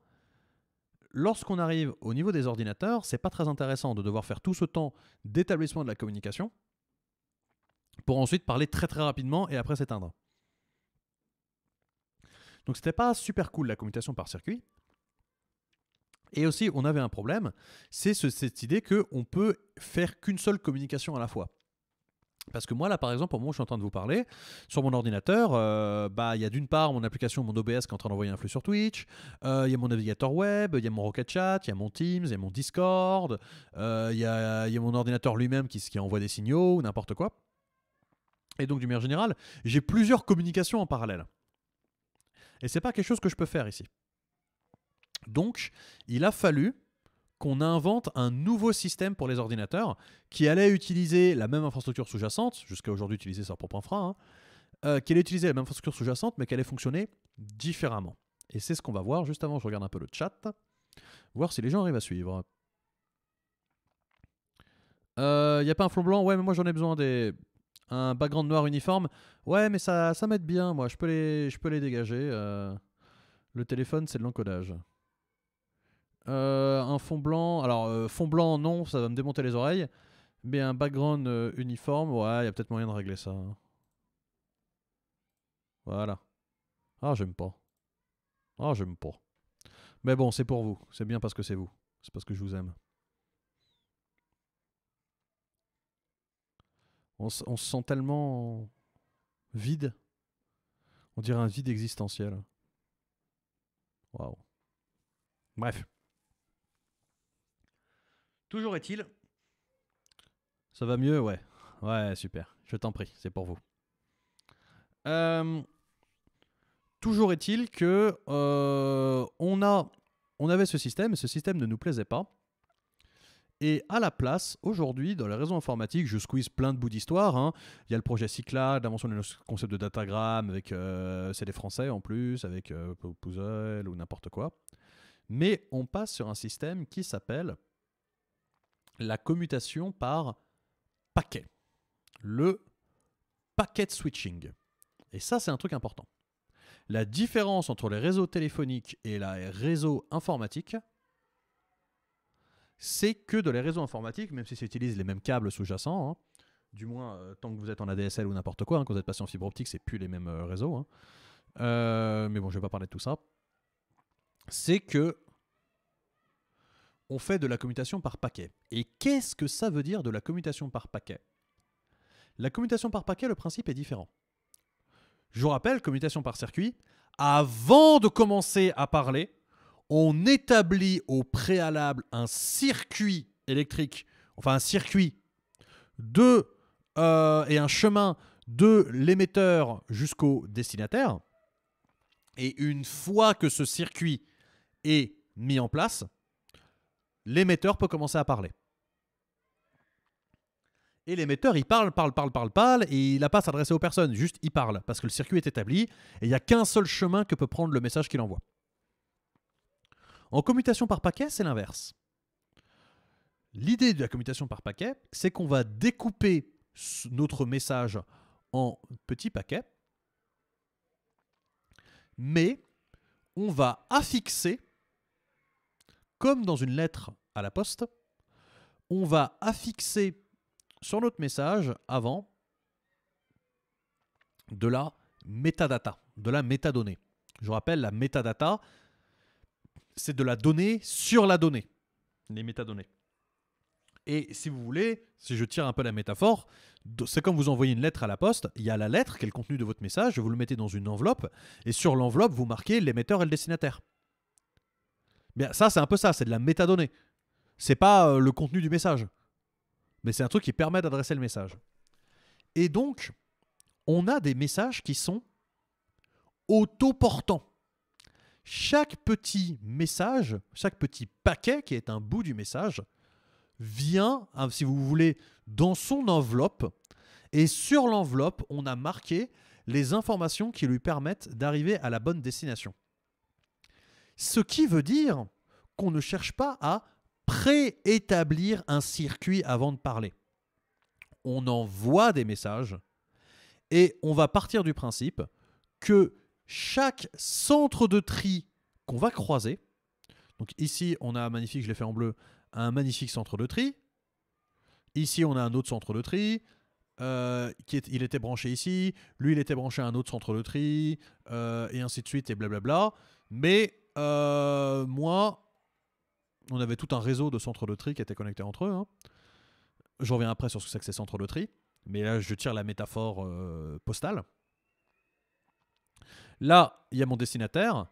Lorsqu'on arrive au niveau des ordinateurs, c'est pas très intéressant de devoir faire tout ce temps d'établissement de la communication pour ensuite parler très très rapidement et après s'éteindre. Donc c'était pas super cool la communication par circuit. Et aussi, on avait un problème, c'est cette idée qu'on peut faire qu'une seule communication à la fois. Parce que moi, là, par exemple, au moment où je suis en train de vous parler, sur mon ordinateur, euh, bah, il bah, y a d'une part mon application, mon OBS qui est en train d'envoyer un flux sur Twitch, euh, il y a mon navigateur web, il y a mon Rocket Chat, il y a mon Teams, il y a mon Discord, euh, il y, a, mon ordinateur lui-même qui, qui envoie des signaux ou n'importe quoi. Et donc, du manière général, j'ai plusieurs communications en parallèle. Et c'est pas quelque chose que je peux faire ici. Donc, il a fallu qu'on invente un nouveau système pour les ordinateurs qui allait utiliser la même infrastructure sous-jacente, jusqu'à aujourd'hui utiliser sa propre infra, hein, euh, qui allait utiliser la même infrastructure sous-jacente, mais qui allait fonctionner différemment. Et c'est ce qu'on va voir juste avant, je regarde un peu le chat, voir si les gens arrivent à suivre. Il euh, n'y a pas un fond blanc Ouais, mais moi j'en ai besoin des... Un background noir uniforme Ouais, mais ça, ça m'aide bien, moi, je peux les, je peux les dégager. Euh. Le téléphone, c'est de l'encodage. Euh, un fond blanc, alors euh, fond blanc non, ça va me démonter les oreilles. Mais un background euh, uniforme, ouais, il y a peut-être moyen de régler ça. Hein. Voilà. Ah, j'aime pas. Ah, j'aime pas. Mais bon, c'est pour vous. C'est bien parce que c'est vous. C'est parce que je vous aime. On, se sent tellement vide. On dirait un vide existentiel. Waouh. Bref. Toujours est-il. Ça va mieux, ouais. Ouais, super. Je t'en prie, c'est pour vous. Euh, toujours est-il que euh, on, a, on avait ce système, et ce système ne nous plaisait pas. Et à la place, aujourd'hui, dans les réseaux informatiques, je squeeze plein de bouts d'histoire. Hein. Il y a le projet Cyclade, l'invention du concept de datagramme, avec euh, c'est des Français en plus, avec Puzzle ou n'importe quoi. Mais on passe sur un système qui s'appelle la commutation par paquet. Le paquet switching. Et ça, c'est un truc important. La différence entre les réseaux téléphoniques et les réseaux informatiques, c'est que dans les réseaux informatiques, même si c'est utilise les mêmes câbles sous-jacents, hein, du moins euh, tant que vous êtes en ADSL ou n'importe quoi, hein, quand vous êtes passé en fibre optique, c'est plus les mêmes euh, réseaux. Hein. Euh, mais bon, je vais pas parler de tout ça. C'est que on fait de la commutation par paquet. Et qu'est-ce que ça veut dire de la commutation par paquet La commutation par paquet, le principe est différent. Je vous rappelle, commutation par circuit, avant de commencer à parler, on établit au préalable un circuit électrique, enfin un circuit de, euh, et un chemin de l'émetteur jusqu'au destinataire. Et une fois que ce circuit est mis en place, l'émetteur peut commencer à parler. Et l'émetteur, il parle, parle, parle, parle, parle, et il n'a pas à s'adresser aux personnes, juste il parle, parce que le circuit est établi, et il n'y a qu'un seul chemin que peut prendre le message qu'il envoie. En commutation par paquet, c'est l'inverse. L'idée de la commutation par paquet, c'est qu'on va découper notre message en petits paquets, mais on va affixer comme dans une lettre à la poste, on va affixer sur notre message avant de la metadata, de la métadonnée. Je rappelle, la metadata, c'est de la donnée sur la donnée, les métadonnées. Et si vous voulez, si je tire un peu la métaphore, c'est comme vous envoyez une lettre à la poste, il y a la lettre qui est le contenu de votre message, vous le mettez dans une enveloppe, et sur l'enveloppe, vous marquez l'émetteur et le destinataire ça, c'est un peu ça, c'est de la métadonnée. C'est pas euh, le contenu du message. Mais c'est un truc qui permet d'adresser le message. Et donc, on a des messages qui sont autoportants. Chaque petit message, chaque petit paquet qui est un bout du message, vient, hein, si vous voulez, dans son enveloppe. Et sur l'enveloppe, on a marqué les informations qui lui permettent d'arriver à la bonne destination. Ce qui veut dire qu'on ne cherche pas à préétablir un circuit avant de parler. On envoie des messages et on va partir du principe que chaque centre de tri qu'on va croiser, donc ici on a un magnifique, je l'ai fait en bleu, un magnifique centre de tri, ici on a un autre centre de tri, euh, qui est, il était branché ici, lui il était branché à un autre centre de tri, euh, et ainsi de suite, et blablabla, mais euh, moi, on avait tout un réseau de centres de tri qui étaient connectés entre eux. Hein. Je reviens après sur ce que c'est que ces centres de tri, mais là je tire la métaphore euh, postale. Là, il y a mon destinataire,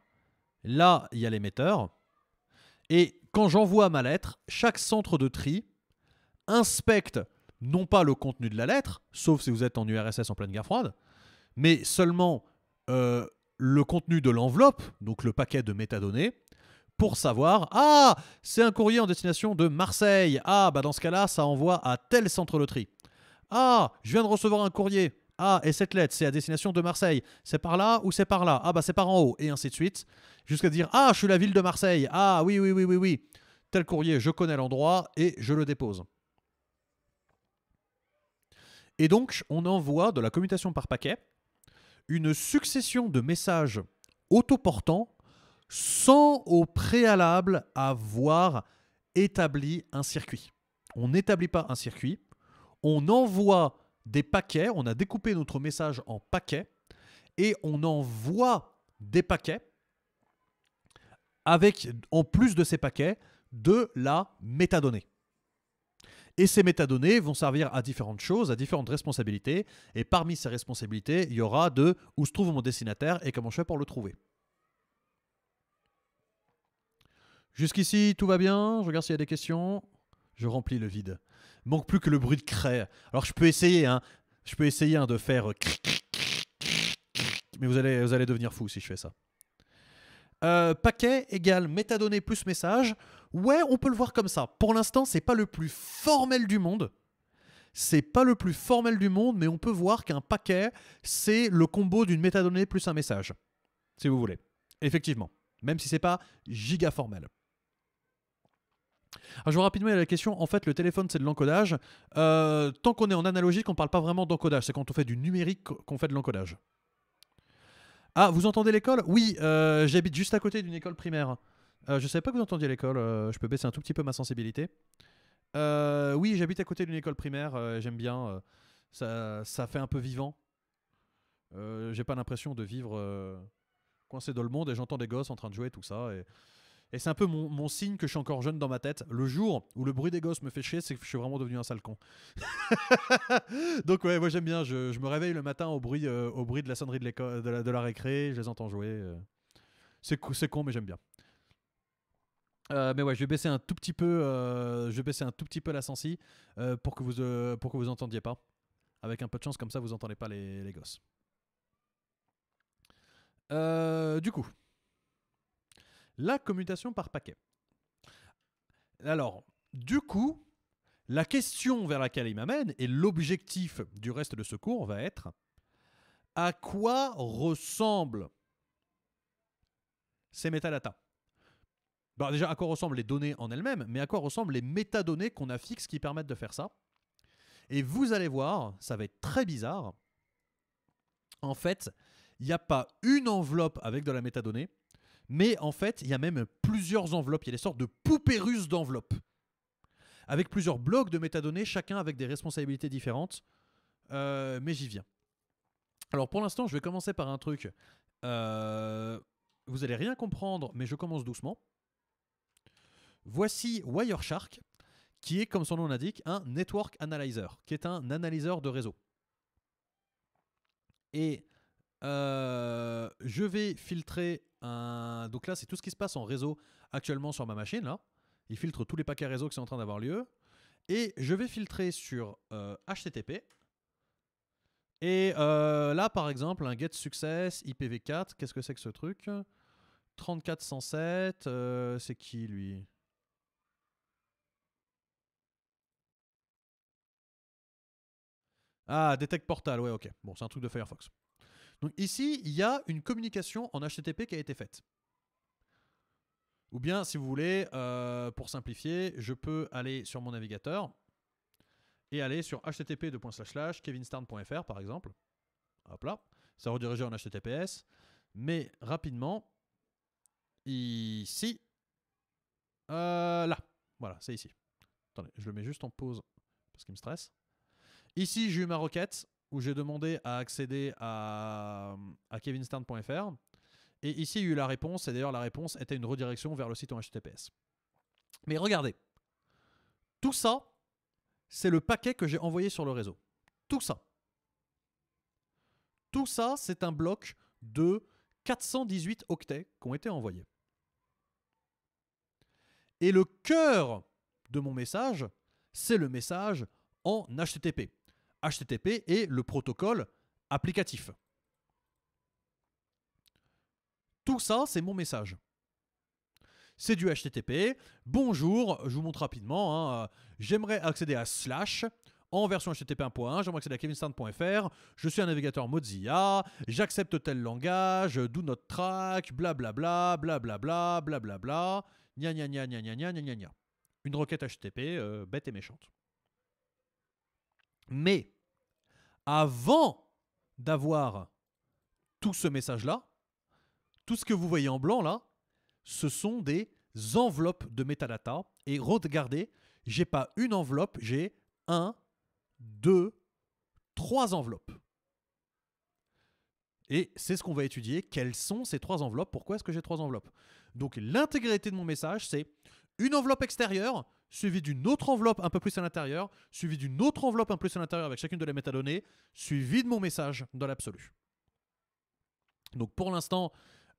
là, il y a l'émetteur, et quand j'envoie ma lettre, chaque centre de tri inspecte non pas le contenu de la lettre, sauf si vous êtes en URSS en pleine guerre froide, mais seulement euh, le contenu de l'enveloppe, donc le paquet de métadonnées, pour savoir Ah, c'est un courrier en destination de Marseille. Ah, bah dans ce cas-là, ça envoie à tel centre loterie. Ah, je viens de recevoir un courrier. Ah, et cette lettre, c'est à destination de Marseille. C'est par là ou c'est par là Ah, bah c'est par en haut, et ainsi de suite. Jusqu'à dire Ah, je suis la ville de Marseille. Ah, oui, oui, oui, oui, oui. Tel courrier, je connais l'endroit et je le dépose. Et donc, on envoie de la commutation par paquet une succession de messages autoportants sans au préalable avoir établi un circuit. On n'établit pas un circuit, on envoie des paquets, on a découpé notre message en paquets, et on envoie des paquets avec, en plus de ces paquets, de la métadonnée. Et ces métadonnées vont servir à différentes choses, à différentes responsabilités. Et parmi ces responsabilités, il y aura de où se trouve mon destinataire et comment je fais pour le trouver. Jusqu'ici, tout va bien. Je regarde s'il y a des questions. Je remplis le vide. Manque plus que le bruit de craie. Alors je peux essayer, hein. Je peux essayer hein, de faire. Euh, Mais vous allez, devenir fou si je fais ça. Euh, paquet égale métadonnées plus message. Ouais, on peut le voir comme ça. Pour l'instant, c'est pas le plus formel du monde. C'est pas le plus formel du monde, mais on peut voir qu'un paquet, c'est le combo d'une métadonnée plus un message. Si vous voulez. Effectivement. Même si c'est pas giga formel. Alors, je vois rapidement la question. En fait, le téléphone, c'est de l'encodage. Euh, tant qu'on est en analogique, on parle pas vraiment d'encodage. C'est quand on fait du numérique qu'on fait de l'encodage. Ah, vous entendez l'école Oui, euh, j'habite juste à côté d'une école primaire. Euh, je savais pas que vous entendiez l'école. Euh, je peux baisser un tout petit peu ma sensibilité. Euh, oui, j'habite à côté d'une école primaire. Euh, j'aime bien. Ça, ça, fait un peu vivant. J'ai pas l'impression de vivre coincé dans le monde et j'entends des gosses en train de jouer tout ça. Et, et c'est un peu mon, signe que je suis encore jeune dans ma tête. Le jour où le bruit des gosses me fait chier, c'est que je suis vraiment devenu un sale con. Donc ouais, moi j'aime bien. Je, me réveille le matin au bruit, au bruit de la sonnerie de, de, de la récré. Je les entends jouer. C'est con, mais j'aime bien. Euh, mais ouais, je vais baisser un tout petit peu, euh, je un tout petit peu la sensi euh, pour que vous euh, pour que vous entendiez pas. Avec un peu de chance, comme ça, vous entendez pas les, gosses. du coup, la commutation par paquet. Alors, du coup, la question vers laquelle il m'amène et l'objectif du reste de ce cours va être à quoi ressemblent ces métadatas bah déjà, à quoi ressemblent les données en elles-mêmes, mais à quoi ressemblent les métadonnées qu'on a fixes qui permettent de faire ça. Et vous allez voir, ça va être très bizarre. En fait, il n'y a pas une enveloppe avec de la métadonnée, mais en fait, il y a même plusieurs enveloppes. Il y a des sortes de poupées russes d'enveloppes. Avec plusieurs blocs de métadonnées, chacun avec des responsabilités différentes. Euh, mais j'y viens. Alors pour l'instant, je vais commencer par un truc. Euh, vous allez rien comprendre, mais je commence doucement. Voici Wireshark, qui est, comme son nom l'indique, un network analyzer, qui est un analyseur de réseau. Et euh, je vais filtrer un. Donc là, c'est tout ce qui se passe en réseau actuellement sur ma machine. Là. Il filtre tous les paquets réseau qui sont en train d'avoir lieu. Et je vais filtrer sur HTTP. Euh, Et euh, là, par exemple, un get success IPv4. Qu'est-ce que c'est que ce truc 3407, c'est qui lui Ah, Detect Portal, ouais, ok. Bon, c'est un truc de Firefox. Donc ici, il y a une communication en HTTP qui a été faite. Ou bien, si vous voulez, euh, pour simplifier, je peux aller sur mon navigateur et aller sur http://kevinstern.fr par exemple. Hop là, ça redirige en HTTPS. Mais rapidement, ici, euh, là, voilà, c'est ici. Attendez, je le mets juste en pause parce qu'il me stresse. Ici, j'ai eu ma requête où j'ai demandé à accéder à, kevinstern.fr. Et ici, il y a eu la réponse. Et d'ailleurs, la réponse était une redirection vers le site en HTTPS. Mais regardez, tout ça, c'est le paquet que j'ai envoyé sur le réseau. Tout ça. Tout ça, c'est un bloc de 418 octets qui ont été envoyés. Et le cœur de mon message, c'est le message en HTTP. HTTP est le protocole applicatif. Tout ça, c'est mon message. C'est du HTTP. Bonjour, je vous montre rapidement. Hein, euh, j'aimerais accéder à Slash en version HTTP 1.1. J'aimerais accéder à kevinstand.fr. Je suis un navigateur Mozilla. J'accepte tel langage. Do not track. Blablabla. Blablabla. Blablabla. Gna gna gna gna gna gna gna gna. Une requête HTTP euh, bête et méchante. Mais avant d'avoir tout ce message-là, tout ce que vous voyez en blanc là, ce sont des enveloppes de metadata. Et regardez, j'ai pas une enveloppe, j'ai un, deux, trois enveloppes. Et c'est ce qu'on va étudier. Quelles sont ces trois enveloppes Pourquoi est-ce que j'ai trois enveloppes Donc l'intégralité de mon message, c'est une enveloppe extérieure, suivi d'une autre enveloppe un peu plus à l'intérieur, suivi d'une autre enveloppe un peu plus à l'intérieur avec chacune de les métadonnées, suivi de mon message dans l'absolu. Donc pour l'instant,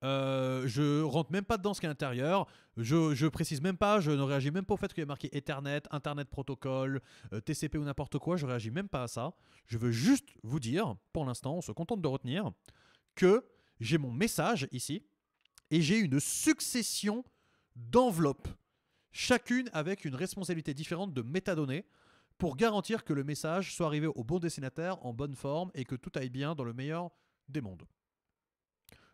je euh, je rentre même pas dedans ce qu'il y a à l'intérieur. Je, précise même pas, je ne réagis même pas au fait qu'il y ait marqué Ethernet, Internet Protocol, euh, TCP ou n'importe quoi. Je réagis même pas à ça. Je veux juste vous dire, pour l'instant, on se contente de retenir que j'ai mon message ici et j'ai une succession d'enveloppes chacune avec une responsabilité différente de métadonnées pour garantir que le message soit arrivé au bon destinataire en bonne forme et que tout aille bien dans le meilleur des mondes.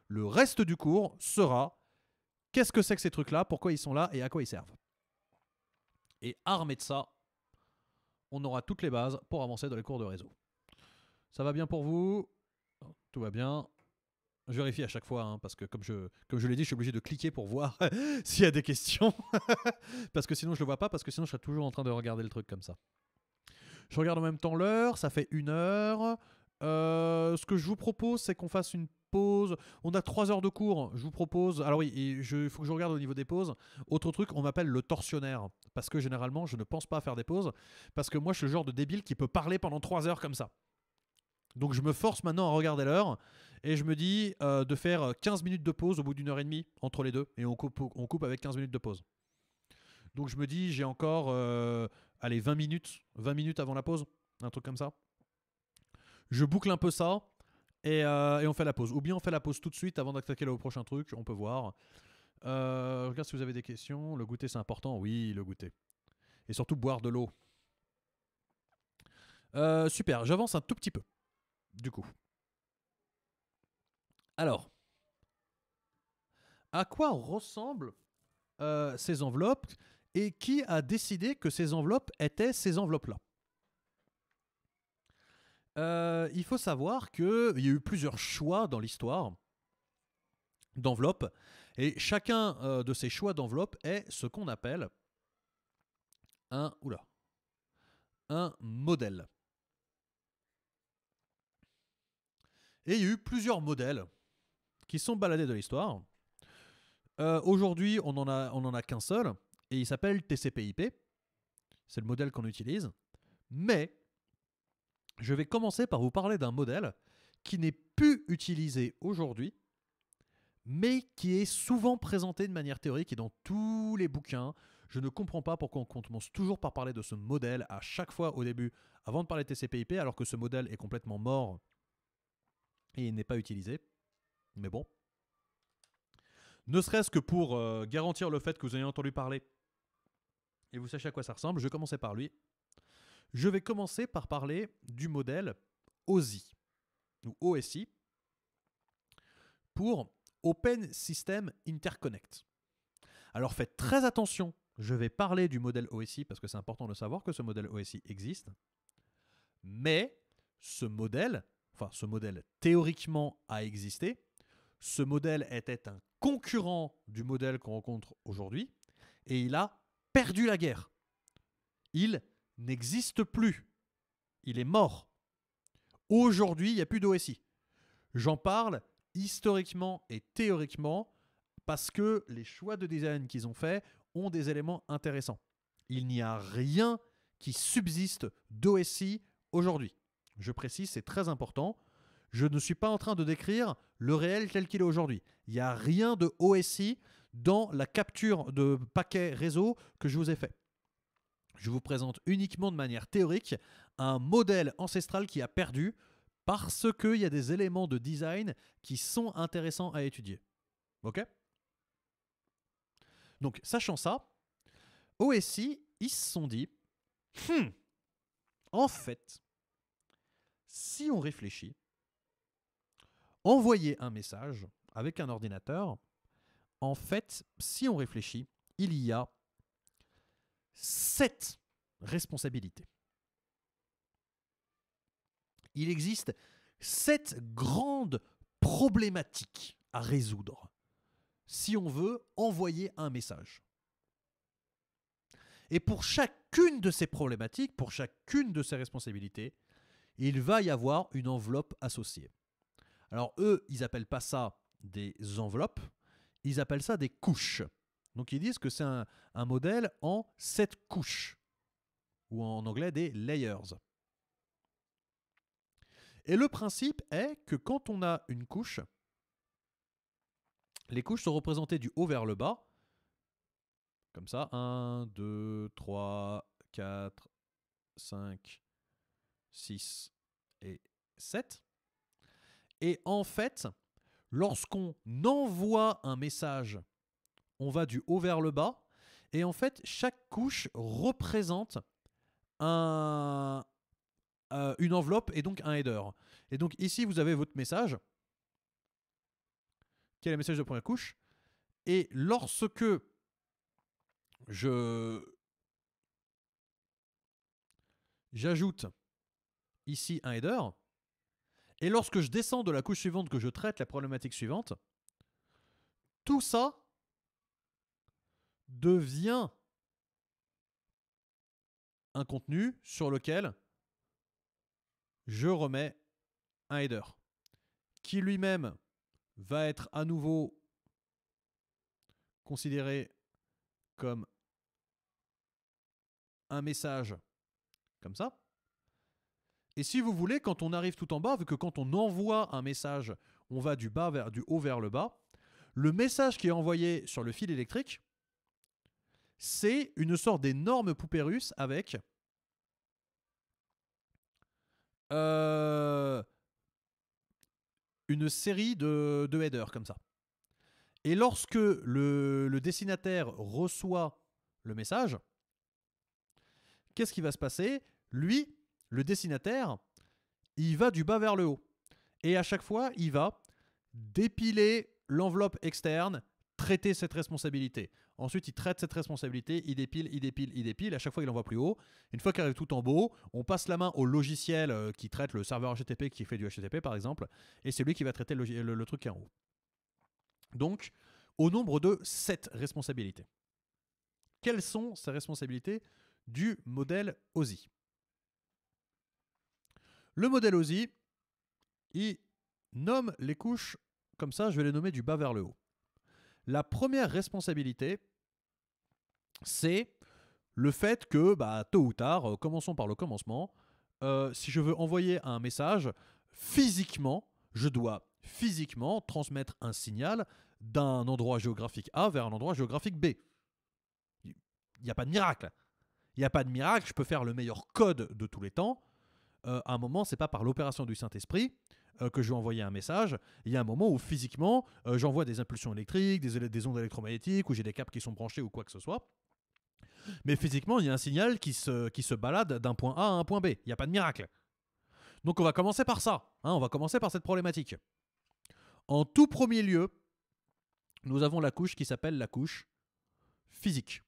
Le reste du cours sera qu'est-ce que c'est que ces trucs-là, pourquoi ils sont là et à quoi ils servent. Et armé de ça, on aura toutes les bases pour avancer dans les cours de réseau. Ça va bien pour vous Tout va bien je vérifie à chaque fois, hein, parce que comme je, comme je l'ai dit, je suis obligé de cliquer pour voir s'il y a des questions. parce que sinon, je le vois pas, parce que sinon, je serais toujours en train de regarder le truc comme ça. Je regarde en même temps l'heure, ça fait une heure. Euh, ce que je vous propose, c'est qu'on fasse une pause. On a trois heures de cours. Je vous propose. Alors oui, il faut que je regarde au niveau des pauses. Autre truc, on m'appelle le torsionnaire Parce que généralement, je ne pense pas à faire des pauses. Parce que moi, je suis le genre de débile qui peut parler pendant trois heures comme ça. Donc je me force maintenant à regarder l'heure. Et je me dis euh, de faire 15 minutes de pause au bout d'une heure et demie entre les deux. Et on coupe, avec 15 minutes de pause. Donc je me dis, j'ai encore 20 euh, minutes, 20 minutes avant la pause, un truc comme ça. Je boucle un peu ça euh, et, on fait la pause. Ou bien on fait la pause tout de suite avant d'attaquer le prochain truc, on peut voir. Euh, regarde si vous avez des questions. Le goûter, c'est important. Oui, le goûter. Et surtout boire de l'eau. super, j'avance un tout petit peu. Du coup, alors, à quoi ressemblent euh, ces enveloppes et qui a décidé que ces enveloppes étaient ces enveloppes-là euh, Il faut savoir qu'il y a eu plusieurs choix dans l'histoire d'enveloppes et chacun euh, de ces choix d'enveloppes est ce qu'on appelle un, un modèle. Et il y a eu plusieurs modèles qui sont baladés de l'histoire. Euh, aujourd'hui, on en a, a qu'un seul et il s'appelle TCPIP. C'est le modèle qu'on utilise. Mais je vais commencer par vous parler d'un modèle qui n'est plus utilisé aujourd'hui, mais qui est souvent présenté de manière théorique et dans tous les bouquins. Je ne comprends pas pourquoi on commence toujours par parler de ce modèle à chaque fois au début, avant de parler de TCPIP, alors que ce modèle est complètement mort et n'est pas utilisé. Mais bon. Ne serait-ce que pour euh, garantir le fait que vous ayez entendu parler et vous sachiez à quoi ça ressemble, je vais commencer par lui. Je vais commencer par parler du modèle OSI, ou OSI, pour Open System Interconnect. Alors faites très attention, je vais parler du modèle OSI parce que c'est important de savoir que ce modèle OSI existe. Mais ce modèle, enfin ce modèle théoriquement a existé, ce modèle était un concurrent du modèle qu'on rencontre aujourd'hui, et il a perdu la guerre. Il n'existe plus. Il est mort. Aujourd'hui, il n'y a plus d'OSI. J'en parle historiquement et théoriquement parce que les choix de design qu'ils ont faits ont des éléments intéressants. Il n'y a rien qui subsiste d'OSI aujourd'hui. Je précise, c'est très important je ne suis pas en train de décrire le réel tel qu'il est aujourd'hui. Il n'y a rien de OSI dans la capture de paquets réseau que je vous ai fait. Je vous présente uniquement de manière théorique un modèle ancestral qui a perdu parce qu'il y a des éléments de design qui sont intéressants à étudier. Ok Donc, sachant ça, OSI, ils se sont dit, hmm, en fait, si on réfléchit, envoyer un message avec un ordinateur, en fait, si on réfléchit, il y a sept responsabilités. Il existe sept grandes problématiques à résoudre si on veut envoyer un message. Et pour chacune de ces problématiques, pour chacune de ces responsabilités, il va y avoir une enveloppe associée. Alors eux, ils appellent pas ça des enveloppes, ils appellent ça des couches. Donc ils disent que c'est un, un, modèle en 7 couches, ou en anglais des layers. Et le principe est que quand on a une couche, les couches sont représentées du haut vers le bas, comme ça, 1, 2, 3, 4, 5, 6 et 7. Et en fait, lorsqu'on envoie un message, on va du haut vers le bas. Et en fait, chaque couche représente euh, une enveloppe et donc un header. Et donc ici, vous avez votre message, qui est le message de première couche. Et lorsque je j'ajoute ici un header, et lorsque je descends de la couche suivante, que je traite la problématique suivante, tout ça devient un contenu sur lequel je remets un header qui lui-même va être à nouveau considéré comme un message comme ça. Et si vous voulez, quand on arrive tout en bas, vu que quand on envoie un message, on va du, bas vers, du haut vers le bas, le message qui est envoyé sur le fil électrique, c'est une sorte d'énorme poupée russe avec euh, une série de, headers comme ça. Et lorsque le, le destinataire reçoit le message, qu'est-ce qui va se passer Lui, le dessinataire, il va du bas vers le haut. Et à chaque fois, il va dépiler l'enveloppe externe, traiter cette responsabilité. Ensuite, il traite cette responsabilité, il dépile, il dépile, il dépile. À chaque fois, il envoie plus haut. Une fois qu'il arrive tout en beau, on passe la main au logiciel euh, qui traite le serveur HTTP qui fait du HTTP, par exemple, et c'est lui qui va traiter le, truc qui est en haut. Donc, au nombre de sept responsabilités. Quelles sont ces responsabilités du modèle OSI le modèle OSI, il nomme les couches comme ça, je vais les nommer du bas vers le haut. La première responsabilité, c'est le fait que, bah, tôt ou tard, euh, commençons par le commencement, euh, si je veux envoyer un message, physiquement, je dois physiquement transmettre un signal d'un endroit géographique A vers un endroit géographique B. Il n'y a pas de miracle. Il n'y a pas de miracle, je peux faire le meilleur code de tous les temps. Euh, à un moment, c'est pas par l'opération du Saint-Esprit euh, que je vais envoyer un message. Il y a un moment où physiquement, euh, j'envoie des impulsions électriques, des, ondes électromagnétiques, ou j'ai des câbles qui sont branchés ou quoi que ce soit. Mais physiquement, il y a un signal qui se, qui se balade d'un point A à un point B. Il n'y a pas de miracle. Donc on va commencer par ça. Hein, on va commencer par cette problématique. En tout premier lieu, nous avons la couche qui s'appelle la couche physique.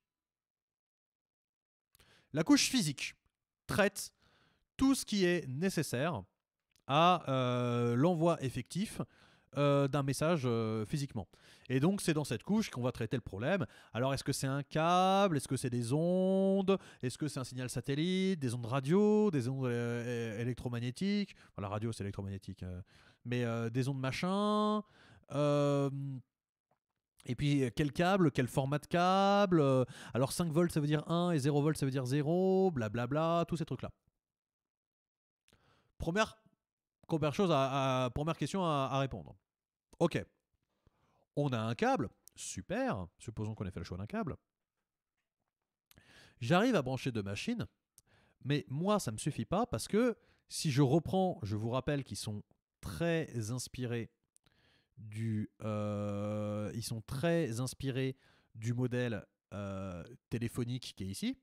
La couche physique traite tout ce qui est nécessaire à euh, l'envoi effectif euh, d'un message euh, physiquement. Et donc c'est dans cette couche qu'on va traiter le problème. Alors est-ce que c'est un câble Est-ce que c'est des ondes Est-ce que c'est un signal satellite Des ondes radio Des ondes électromagnétiques La radio c'est électromagnétique. mais des ondes machin et puis quel câble, quel format de câble Alors 5 volts ça veut dire 1 et 0 volts ça veut dire 0, blablabla, tous ces trucs-là. Première, chose, première question à, répondre. Ok, on a un câble, super, supposons qu'on ait fait le choix d'un câble. J'arrive à brancher deux machines, mais moi, ça ne me suffit pas parce que si je reprends, je vous rappelle qu'ils sont très inspirés du, euh, ils sont très inspirés du modèle euh, téléphonique qui est ici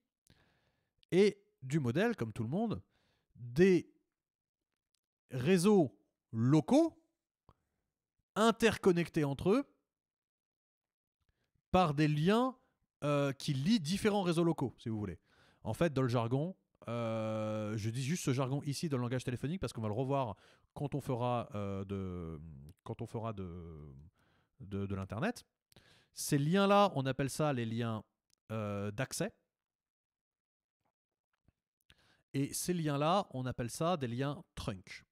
et du modèle, comme tout le monde, des réseaux locaux interconnectés entre eux par des liens euh, qui lient différents réseaux locaux, si vous voulez. En fait, dans le jargon, euh, je dis juste ce jargon ici dans le langage téléphonique parce qu'on va le revoir quand on fera euh, de quand on fera de de, de l'internet. Ces liens-là, on appelle ça les liens d'accès. Et ces liens-là, on appelle ça des liens trunk.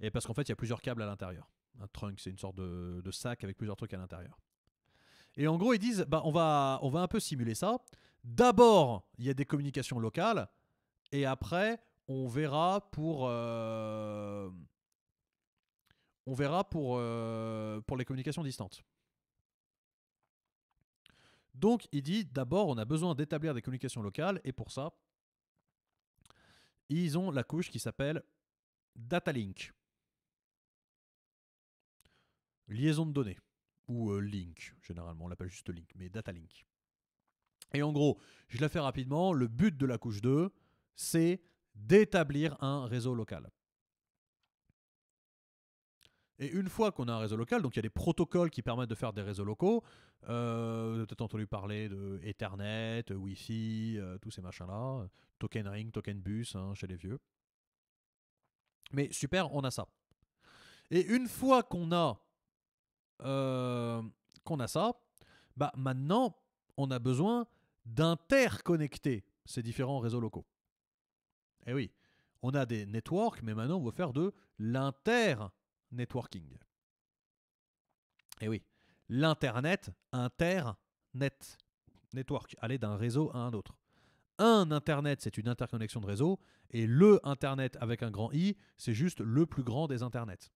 Et parce qu'en fait, il y a plusieurs câbles à l'intérieur. Un trunk, c'est une sorte de, sac avec plusieurs trucs à l'intérieur. Et en gros, ils disent, bah, on, va, on va un peu simuler ça. D'abord, il y a des communications locales, et après, on verra pour... Euh, on verra pour, euh, pour les communications distantes. Donc, il dit, d'abord, on a besoin d'établir des communications locales, et pour ça, ils ont la couche qui s'appelle Data Link liaison de données, ou euh, link, généralement, on l'appelle juste link, mais data link. Et en gros, je la fais rapidement, le but de la couche 2, c'est d'établir un réseau local. Et une fois qu'on a un réseau local, donc il y a des protocoles qui permettent de faire des réseaux locaux, euh, vous avez peut-être entendu parler de Ethernet, Wi-Fi, euh, tous ces machins-là, token ring, token bus hein, chez les vieux. Mais super, on a ça. Et une fois qu'on a euh, qu'on a ça, bah maintenant, on a besoin d'interconnecter ces différents réseaux locaux. Eh oui, on a des networks, mais maintenant on veut faire de l'inter-networking. Eh oui, l'Internet, internet, network, aller d'un réseau à un autre. Un Internet, c'est une interconnexion de réseau, et le Internet avec un grand I, c'est juste le plus grand des Internets.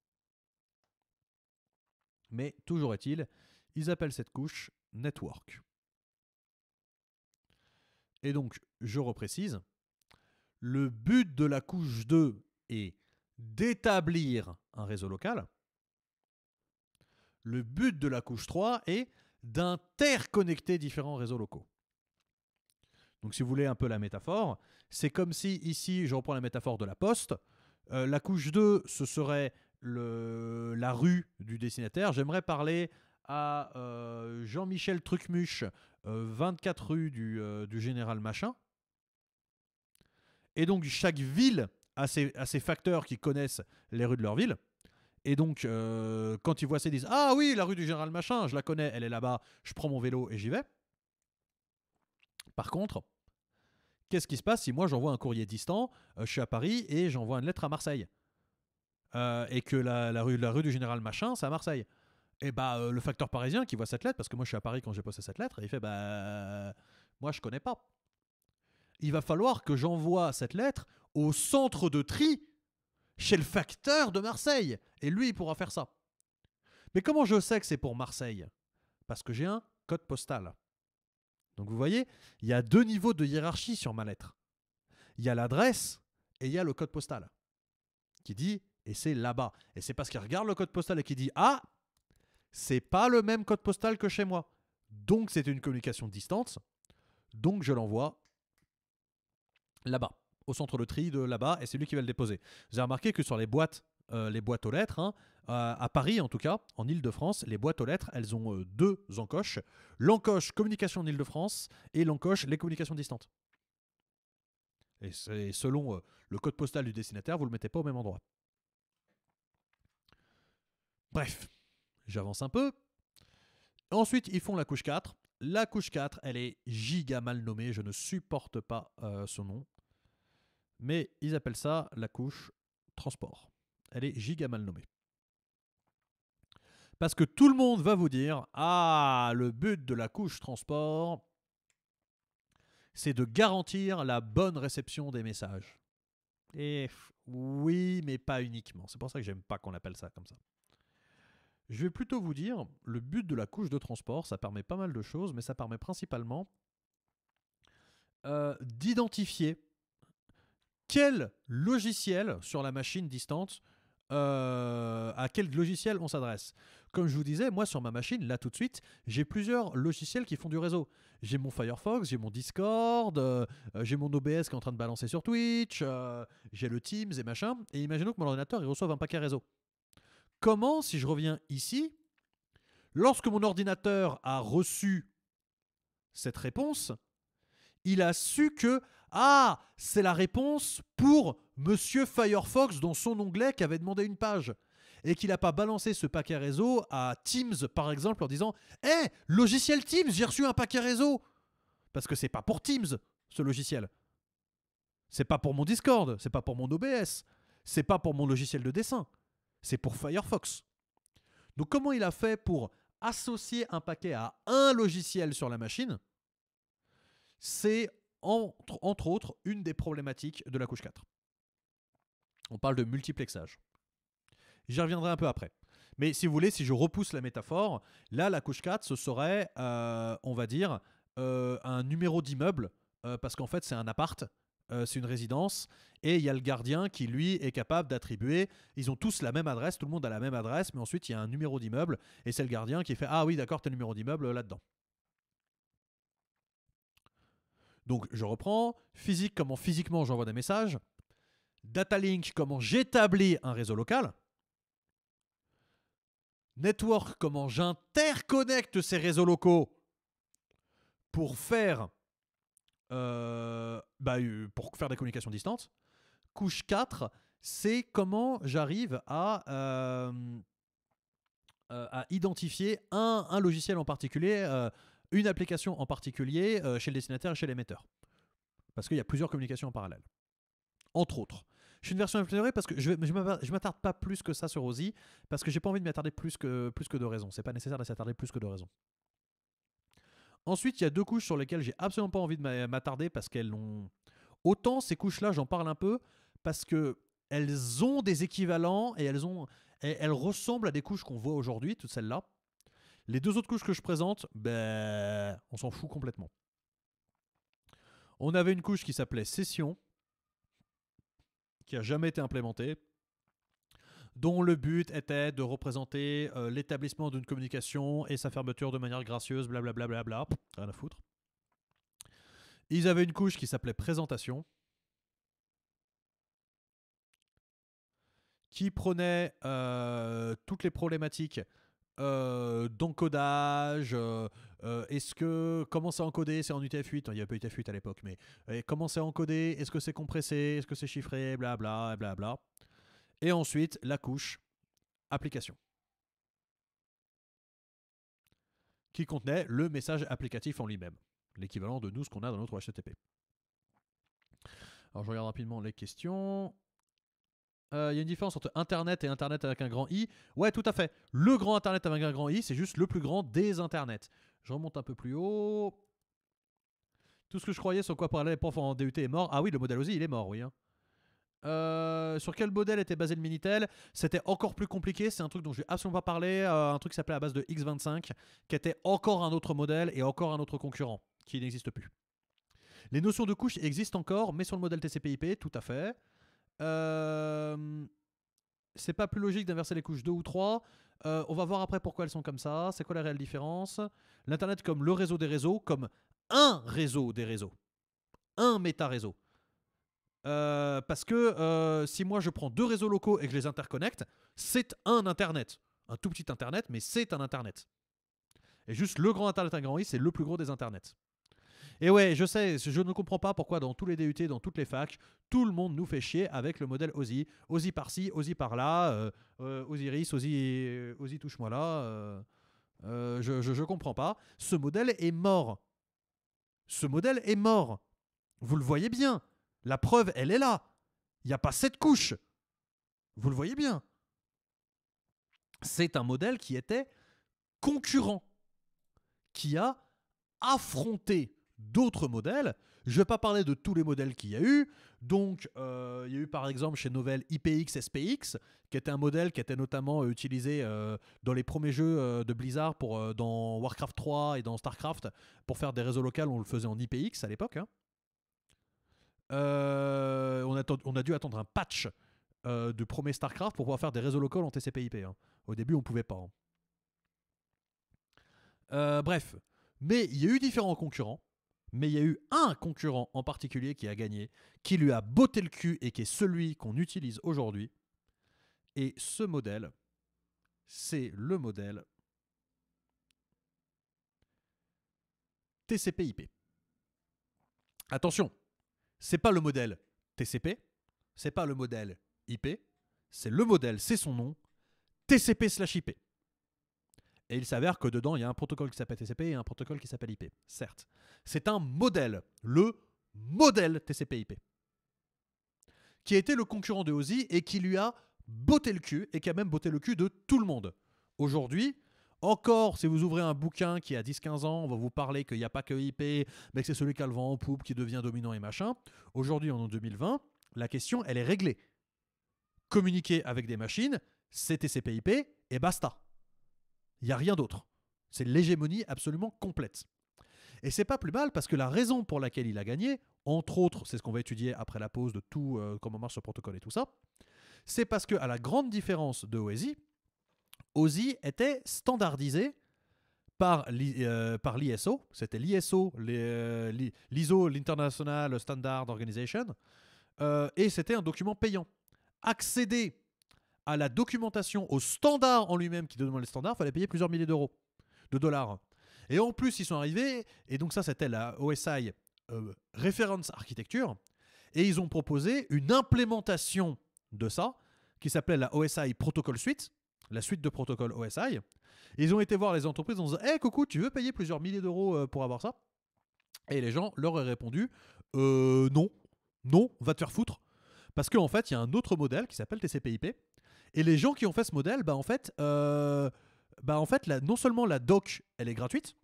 Mais toujours est-il, ils appellent cette couche network. Et donc, je reprécise, le but de la couche 2 est d'établir un réseau local. Le but de la couche 3 est d'interconnecter différents réseaux locaux. Donc si vous voulez un peu la métaphore, c'est comme si ici, je reprends la métaphore de la poste, euh, la couche 2, ce serait la rue du dessinateur J'aimerais parler à euh, Jean-Michel Trucmuche, 24 euh, rue euh, du, Général Machin. Et donc, chaque ville a ses, a ses, facteurs qui connaissent les rues de leur ville. Et donc, quand ils voient ça, ils disent Ah oui, la rue du Général Machin, je la connais, elle est là-bas, je prends mon vélo et j'y vais. Par contre, qu'est-ce qui se passe si moi j'envoie un courrier distant Je suis à Paris et j'envoie une lettre à Marseille euh, et que la, rue, du Général Machin, c'est à Marseille. Et bah, euh, le facteur parisien qui voit cette lettre, parce que moi je suis à Paris quand j'ai posté cette lettre, il fait Bah, moi je connais pas. Il va falloir que j'envoie cette lettre au centre de tri chez le facteur de Marseille. Et lui, il pourra faire ça. Mais comment je sais que c'est pour Marseille Parce que j'ai un code postal. Donc vous voyez, il y a deux niveaux de hiérarchie sur ma lettre. Il y a l'adresse et il y a le code postal qui dit et c'est là-bas. Et c'est parce qu'il regarde le code postal et qu'il dit Ah, c'est pas le même code postal que chez moi. Donc c'est une communication distante. distance. Donc je l'envoie là-bas, au centre de tri de là-bas, et c'est lui qui va le déposer. Vous avez remarqué que sur les boîtes, euh, les boîtes aux lettres, hein, euh, à Paris en tout cas, en Ile-de-France, les boîtes aux lettres, elles ont euh, deux encoches. L'encoche communication en Ile-de-France et l'encoche les communications distantes. Et c'est selon le code postal du destinataire, vous ne le mettez pas au même endroit. Bref, j'avance un peu. Ensuite, ils font la couche 4. La couche 4, elle est giga mal nommée, je ne supporte pas son euh, ce nom. Mais ils appellent ça la couche transport. Elle est giga mal nommée. Parce que tout le monde va vous dire, ah, le but de la couche transport, c'est de garantir la bonne réception des messages. Et oui, mais pas uniquement. C'est pour ça que j'aime pas qu'on appelle ça comme ça. Je vais plutôt vous dire, le but de la couche de transport, ça permet pas mal de choses, mais ça permet principalement euh, d'identifier quel logiciel sur la machine distante, euh, à quel logiciel on s'adresse. Comme je vous disais, moi sur ma machine, là tout de suite, j'ai plusieurs logiciels qui font du réseau. J'ai mon Firefox, j'ai mon Discord, euh, j'ai mon OBS qui est en train de balancer sur Twitch, j'ai le Teams et machin. Et imaginons que mon ordinateur il reçoive un paquet réseau. Comment, si je reviens ici, lorsque mon ordinateur a reçu cette réponse, il a su que ah, c'est la réponse pour monsieur Firefox dans son onglet qui avait demandé une page et qu'il n'a pas balancé ce paquet réseau à Teams par exemple en disant "Eh, logiciel Teams, j'ai reçu un paquet réseau." Parce que c'est pas pour Teams ce logiciel. C'est pas pour mon Discord, c'est pas pour mon OBS, c'est pas pour mon logiciel de dessin c'est pour Firefox. Donc comment il a fait pour associer un paquet à un logiciel sur la machine C'est entre, autres une des problématiques de la couche 4. On parle de multiplexage. J'y reviendrai un peu après. Mais si vous voulez, si je repousse la métaphore, là, la couche 4, ce serait, euh, on va dire, euh, un numéro d'immeuble, euh, parce qu'en fait, c'est un appart euh, c'est une résidence, et il y a le gardien qui, lui, est capable d'attribuer. Ils ont tous la même adresse, tout le monde a la même adresse, mais ensuite il y a un numéro d'immeuble, et c'est le gardien qui fait Ah oui, d'accord, t'as le numéro d'immeuble euh, là-dedans. Donc je reprends physique, comment physiquement j'envoie des messages, data link, comment j'établis un réseau local. Network, comment j'interconnecte ces réseaux locaux pour faire euh, bah, euh, pour faire des communications distantes. Couche 4, c'est comment j'arrive à, euh, identifier un, logiciel en particulier, une application en particulier chez le destinataire et chez l'émetteur. Parce qu'il y a plusieurs communications en parallèle. Entre autres. Je suis une version améliorée parce que je ne m'attarde pas plus que ça sur OSI, parce que j'ai pas envie de m'attarder plus que, plus que de raison. C'est pas nécessaire de s'attarder plus que de raison. Ensuite, il y a deux couches sur lesquelles j'ai absolument pas envie de m'attarder parce qu'elles ont. Autant ces couches-là, j'en parle un peu parce que elles ont des équivalents et elles, ont, elles ressemblent à des couches qu'on voit aujourd'hui, toutes celles-là. Les deux autres couches que je présente, ben, on s'en fout complètement. On avait une couche qui s'appelait Session, qui a jamais été implémentée, dont le but était de représenter euh, l'établissement d'une communication et sa fermeture de manière gracieuse, blablabla. Rien à foutre. Ils avaient une couche qui s'appelait présentation, qui prenait euh, toutes les problématiques euh, d'encodage. est-ce que comment c'est encodé C'est en UTF-8. Il n'y avait pas UTF-8 à l'époque, mais comment c'est encodé Est-ce que c'est compressé Est-ce que c'est chiffré blablabla. bla et ensuite, la couche application. Qui contenait le message applicatif en lui-même, l'équivalent de nous ce qu'on a dans notre HTTP. Alors je regarde rapidement les questions. Euh, il y a une différence entre Internet et Internet avec un grand I. Ouais, tout à fait. Le grand Internet avec un grand I, c'est juste le plus grand des Internets. Je remonte un peu plus haut. Tout ce que je croyais sur quoi parler, le en DUT est mort. Ah oui, le modèle aussi, il est mort, oui. Hein. Euh, sur quel modèle était basé le Minitel C'était encore plus compliqué. C'est un truc dont je vais absolument pas parler. Euh, un truc qui s'appelait à base de X25, qui était encore un autre modèle et encore un autre concurrent qui n'existe plus. Les notions de couches existent encore, mais sur le modèle TCP/IP, tout à fait. Euh... C'est pas plus logique d'inverser les couches 2 ou 3. Euh, on va voir après pourquoi elles sont comme ça. C'est quoi la réelle différence L'Internet comme le réseau des réseaux, comme un réseau des réseaux. Un méta-réseau. Euh, parce que euh, si moi je prends deux réseaux locaux et que je les interconnecte, c'est un Internet. Un tout petit Internet, mais c'est un Internet. Et juste le grand Internet, grand I, c'est le plus gros des Internets. Et ouais, je sais, je ne comprends pas pourquoi dans tous les DUT, dans toutes les facs, tout le monde nous fait chier avec le modèle OSI. OSI par-ci, OSI par-là, euh, euh Osiris, OSI, OSI touche-moi là. je, je, je comprends pas. Ce modèle est mort. Ce modèle est mort. Vous le voyez bien. La preuve, elle est là. Il n'y a pas cette couche. Vous le voyez bien. C'est un modèle qui était concurrent, qui a affronté d'autres modèles. Je ne vais pas parler de tous les modèles qu'il y a eu. Donc, euh, il y a eu par exemple chez Novell IPX SPX, qui était un modèle qui était notamment euh, utilisé euh, dans les premiers jeux de Blizzard pour, dans Warcraft 3 et dans Starcraft. Pour faire des réseaux locaux, on le faisait en IPX à l'époque. Hein. Euh, on, a dû attendre un patch euh, de premier StarCraft pour pouvoir faire des réseaux locaux en TCP/IP. Hein. Au début, on pouvait pas. Hein. Euh, bref, mais il y a eu différents concurrents, mais il y a eu un concurrent en particulier qui a gagné, qui lui a botté le cul et qui est celui qu'on utilise aujourd'hui. Et ce modèle, c'est le modèle TCP/IP. Attention, c'est pas le modèle TCP, c'est pas le modèle IP, c'est le modèle, c'est son nom, TCP IP. Et il s'avère que dedans, il y a un protocole qui s'appelle TCP et un protocole qui s'appelle IP, certes. C'est un modèle, le modèle TCP-IP, qui a été le concurrent de OSI et qui lui a botté le cul, et qui a même botté le cul de tout le monde. Aujourd'hui, encore, si vous ouvrez un bouquin qui a 10-15 ans, on va vous parler qu'il n'y a pas que IP, mais que c'est celui qui a le vent en poupe, qui devient dominant et machin. Aujourd'hui, en 2020, la question, elle est réglée. Communiquer avec des machines, c'est TCP/IP et basta. Il n'y a rien d'autre. C'est l'hégémonie absolument complète. Et c'est pas plus mal parce que la raison pour laquelle il a gagné, entre autres, c'est ce qu'on va étudier après la pause de tout, euh, comment marche ce protocole et tout ça, c'est parce que, à la grande différence de OSI, OSI était standardisé par l'ISO, euh, c'était l'ISO, l'ISO, euh, l'International Standard Organization, euh, et c'était un document payant. Accéder à la documentation, au standard en lui-même qui demande les standards, fallait payer plusieurs milliers d'euros, de dollars. Et en plus, ils sont arrivés, et donc ça c'était la OSI Reference Architecture, et ils ont proposé une implémentation de ça, qui s'appelait la OSI Protocol Suite, la suite de protocole OSI. Ils ont été voir les entreprises en disant Hé, eh, hey, coucou, tu veux payer plusieurs milliers d'euros euh, pour avoir ça Et les gens leur ont répondu euh, Non, non, va te faire foutre. Parce qu'en fait, il y a un autre modèle qui s'appelle TCPIP. Et les gens qui ont fait ce modèle, bah en fait, euh, bah en fait non seulement la doc, elle est gratuite,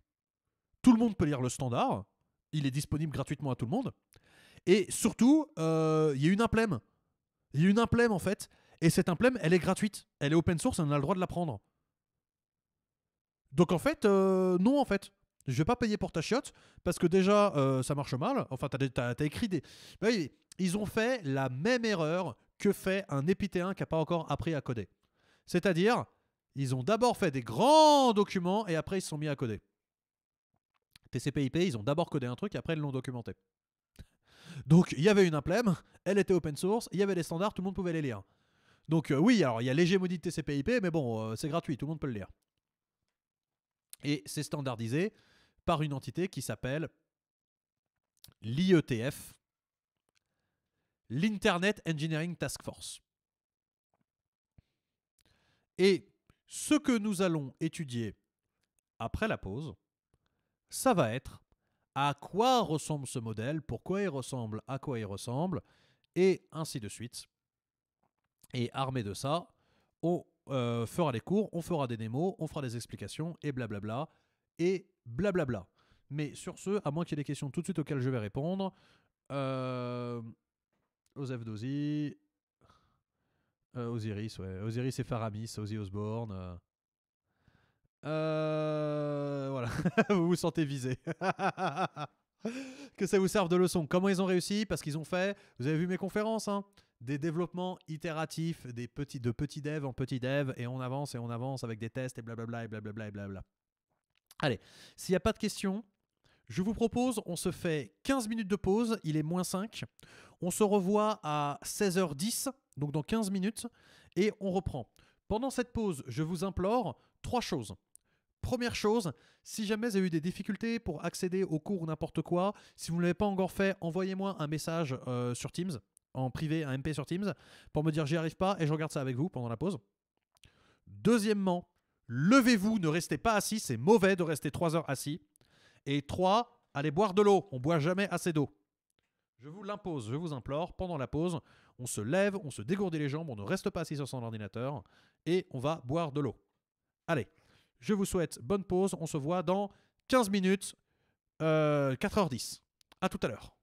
tout le monde peut lire le standard, il est disponible gratuitement à tout le monde. Et surtout, il y a une implème. Il y a une implème en fait et cette implème, elle est gratuite. Elle est open source, on a le droit de la prendre. Donc en fait, euh, non en fait. Je vais pas payer pour ta chiotte parce que déjà euh, ça marche mal. Enfin, tu as, écrit des. Bah ils ont fait la même erreur que fait un épithéen qui n'a pas encore appris à coder. C'est-à-dire, ils ont d'abord fait des grands documents et après ils se sont mis à coder. TCP/IP, ils ont d'abord codé un truc et après ils l'ont documenté. Donc il y avait une implème, elle était open source, il y avait des standards, tout le monde pouvait les lire. Donc euh, oui, alors il y a l'hégémonie de tcp mais bon, euh, c'est gratuit, tout le monde peut le lire. Et c'est standardisé par une entité qui s'appelle l'IETF, l'Internet Engineering Task Force. Et ce que nous allons étudier après la pause, ça va être à quoi ressemble ce modèle, pourquoi il ressemble, à quoi il ressemble, et ainsi de suite. Et armé de ça, on euh, fera des cours, on fera des démos, on fera des explications, et blablabla, et blablabla. Mais sur ce, à moins qu'il y ait des questions tout de suite auxquelles je vais répondre, euh, Osef Dozy, euh, Osiris, ouais. Osiris et Faramis, Ozzy Osbourne. Euh, voilà, vous vous sentez visé. que ça vous serve de leçon. Comment ils ont réussi Parce qu'ils ont fait. Vous avez vu mes conférences, hein des développements itératifs, des petits, de petits dev en petits dev, et on avance et on avance avec des tests et blablabla et blablabla blablabla. Allez, s'il n'y a pas de questions, je vous propose, on se fait 15 minutes de pause, il est moins 5. On se revoit à 16h10, donc dans 15 minutes, et on reprend. Pendant cette pause, je vous implore trois choses. Première chose, si jamais vous avez eu des difficultés pour accéder au cours ou n'importe quoi, si vous ne l'avez pas encore fait, envoyez-moi un message euh, sur Teams en privé un MP sur Teams pour me dire j'y arrive pas et je regarde ça avec vous pendant la pause. Deuxièmement, levez-vous, ne restez pas assis, c'est mauvais de rester trois heures assis. Et trois, allez boire de l'eau, on boit jamais assez d'eau. Je vous l'impose, je vous implore, pendant la pause, on se lève, on se dégourdit les jambes, on ne reste pas assis sur son ordinateur et on va boire de l'eau. Allez, je vous souhaite bonne pause, on se voit dans 15 minutes, 4h10. Euh, A tout à l'heure.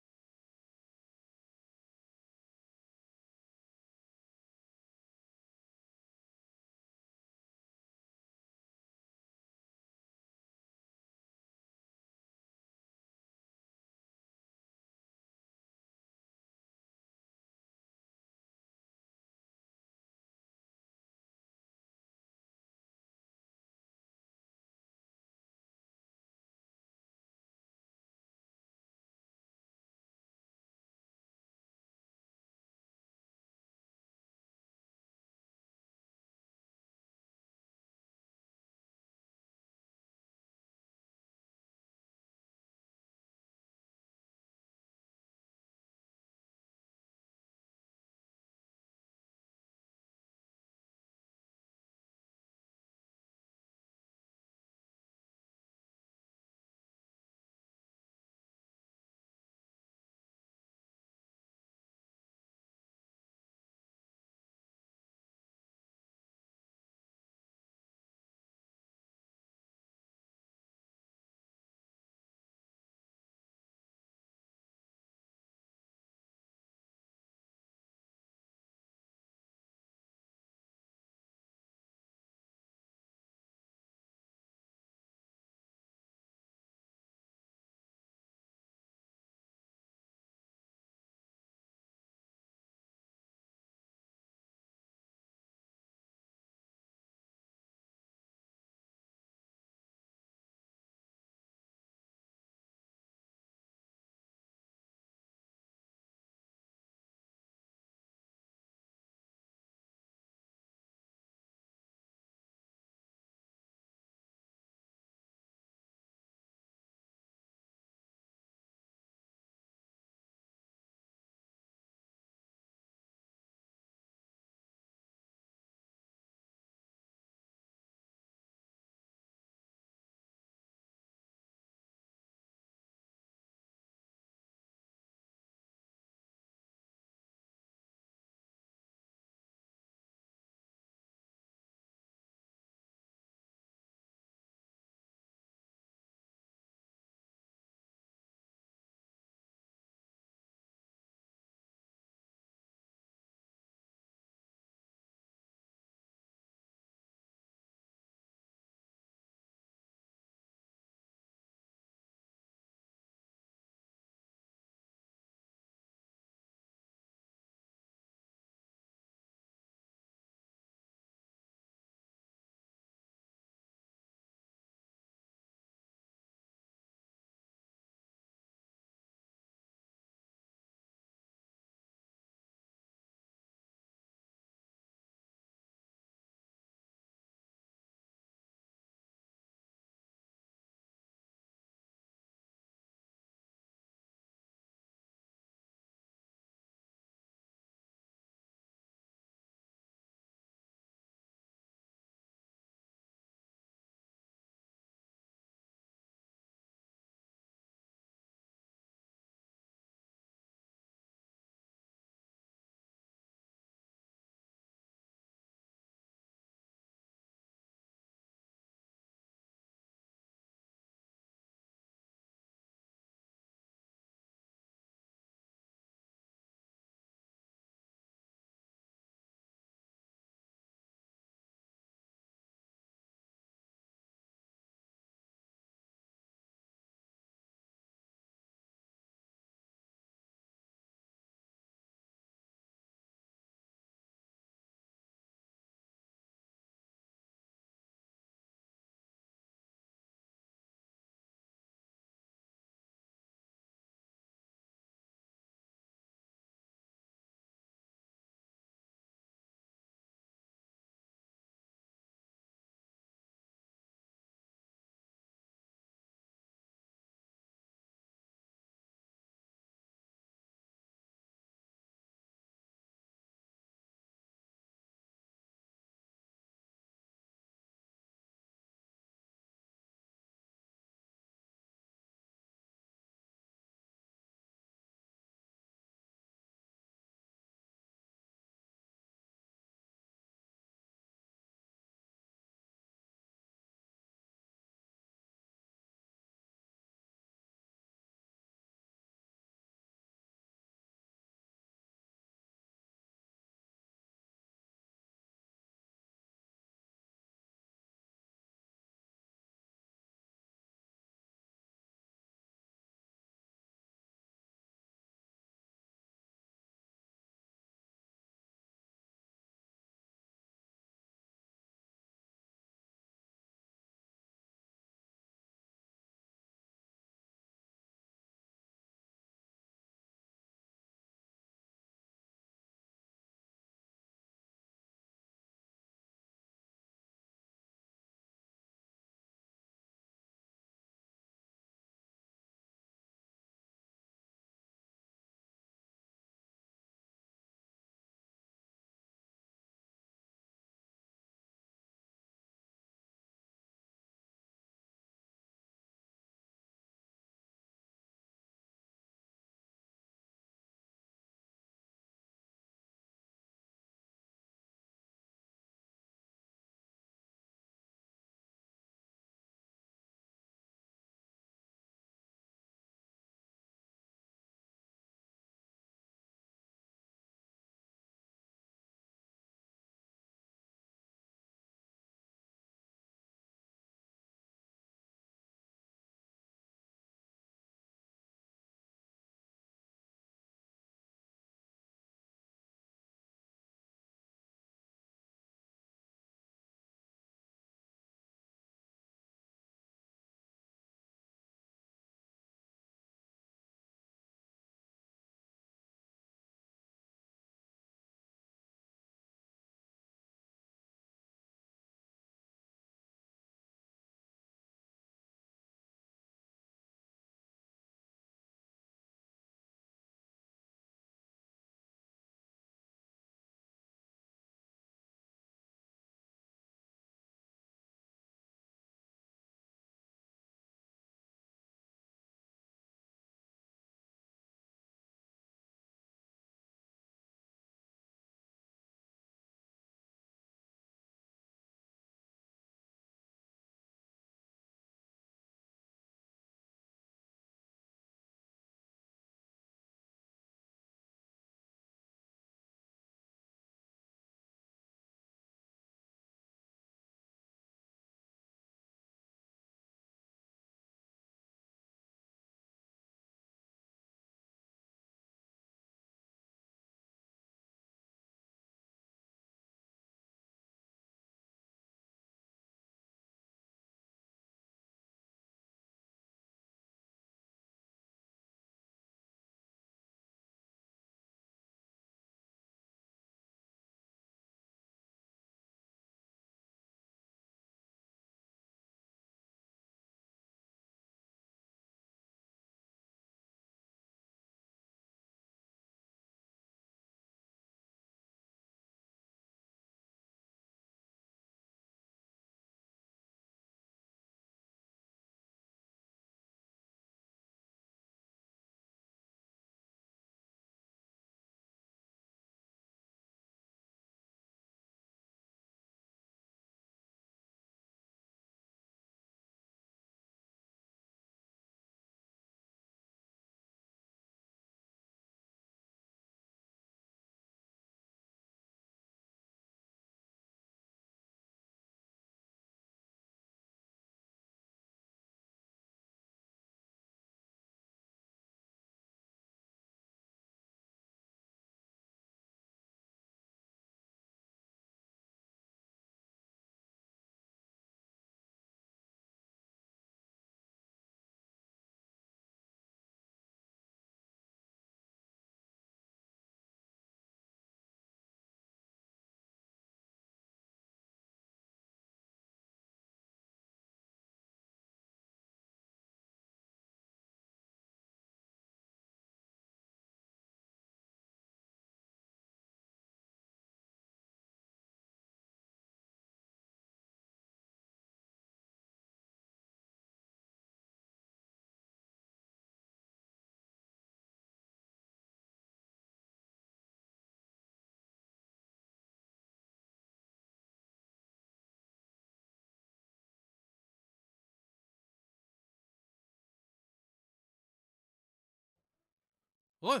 Re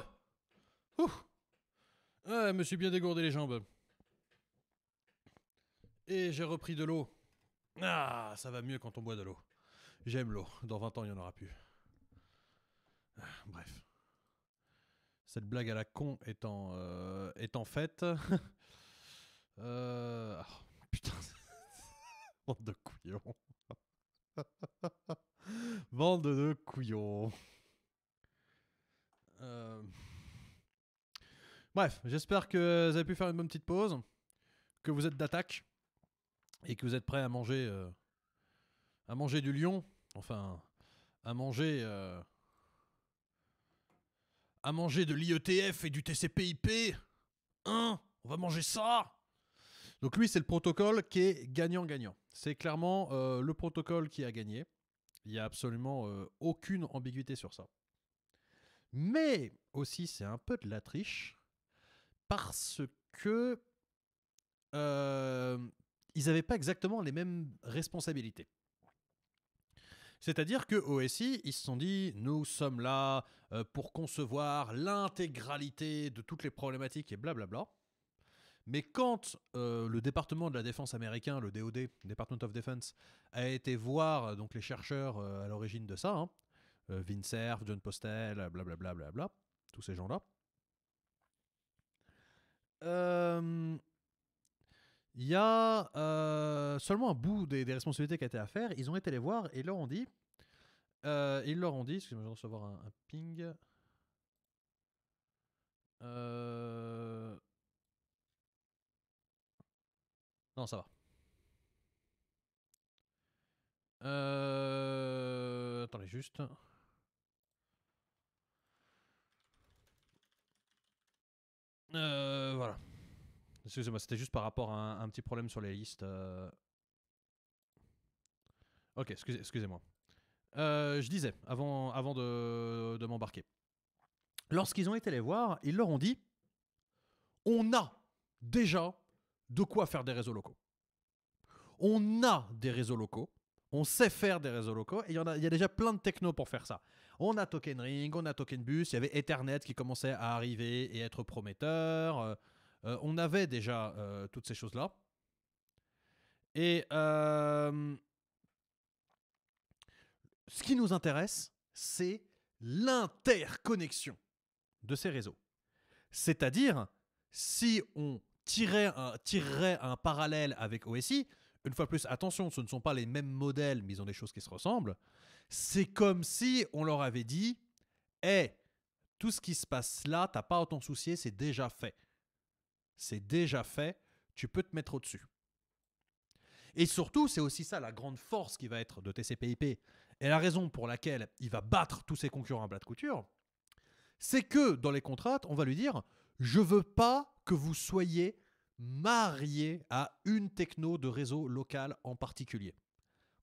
me suis bien dégourdé les jambes. Et j'ai repris de l'eau. Ah, ça va mieux quand on boit de l'eau. J'aime l'eau. Dans 20 ans, il n'y en aura plus. Ah, bref. Cette blague à la con étant, euh, faite. Euh, ah, putain. Bande de couillons. Bande de couillons. Euh, Bref, j'espère que vous avez pu faire une bonne petite pause, que vous êtes d'attaque et que vous êtes prêts à manger, euh, à manger du lion, enfin, à manger, euh, à manger de l'IETF et du TCPIP Hein On va manger ça. Donc lui, c'est le protocole qui est gagnant-gagnant. C'est clairement le protocole qui a gagné. Il n'y a absolument aucune ambiguïté sur ça. Mais aussi, c'est un peu de la triche parce que euh, ils n'avaient pas exactement les mêmes responsabilités. C'est-à-dire que OSI, ils se sont dit, nous sommes là euh, pour concevoir l'intégralité de toutes les problématiques et blablabla. Mais quand euh, le département de la défense américain, le DOD, Department of Defense, a été voir donc les chercheurs à l'origine de ça, hein, euh, Vincerf, John Postel, blablabla, euh, bla, bla, bla, tous ces gens-là. il euh, y a seulement un bout des, responsabilités qui a été à faire. Ils ont été les voir et leur ont dit. ils leur ont dit. Excusez-moi, je vais recevoir un, ping. Non, ça va. Attendez, juste. Euh, voilà. Excusez-moi, c'était juste par rapport à un, petit problème sur les listes. Euh. Ok, excusez, excusez-moi. Euh, je disais, avant, avant de m'embarquer, lorsqu'ils ont été les voir, ils leur ont dit on a déjà de quoi faire des réseaux locaux. On a des réseaux locaux. On sait faire des réseaux locaux et il y, en a, il y déjà plein de technos pour faire ça. On a Token Ring, on a Token Bus, il y avait Ethernet qui commençait à arriver et être prometteur. Euh, euh, on avait déjà euh, toutes ces choses-là. Et ce qui nous intéresse, c'est l'interconnexion de ces réseaux. C'est-à-dire, si on tirait tirerait un parallèle avec OSI, une fois plus, attention, ce ne sont pas les mêmes modèles, mais ils ont des choses qui se ressemblent. C'est comme si on leur avait dit Hé, tout ce qui se passe là, t'as pas à t'en soucier, c'est déjà fait. C'est déjà fait, tu peux te mettre au-dessus. Et surtout, c'est aussi ça la grande force qui va être de TCPIP et la raison pour laquelle il va battre tous ses concurrents à plat de couture, c'est que dans les contrats, on va lui dire je veux pas que vous soyez marié à une techno de réseau local en particulier.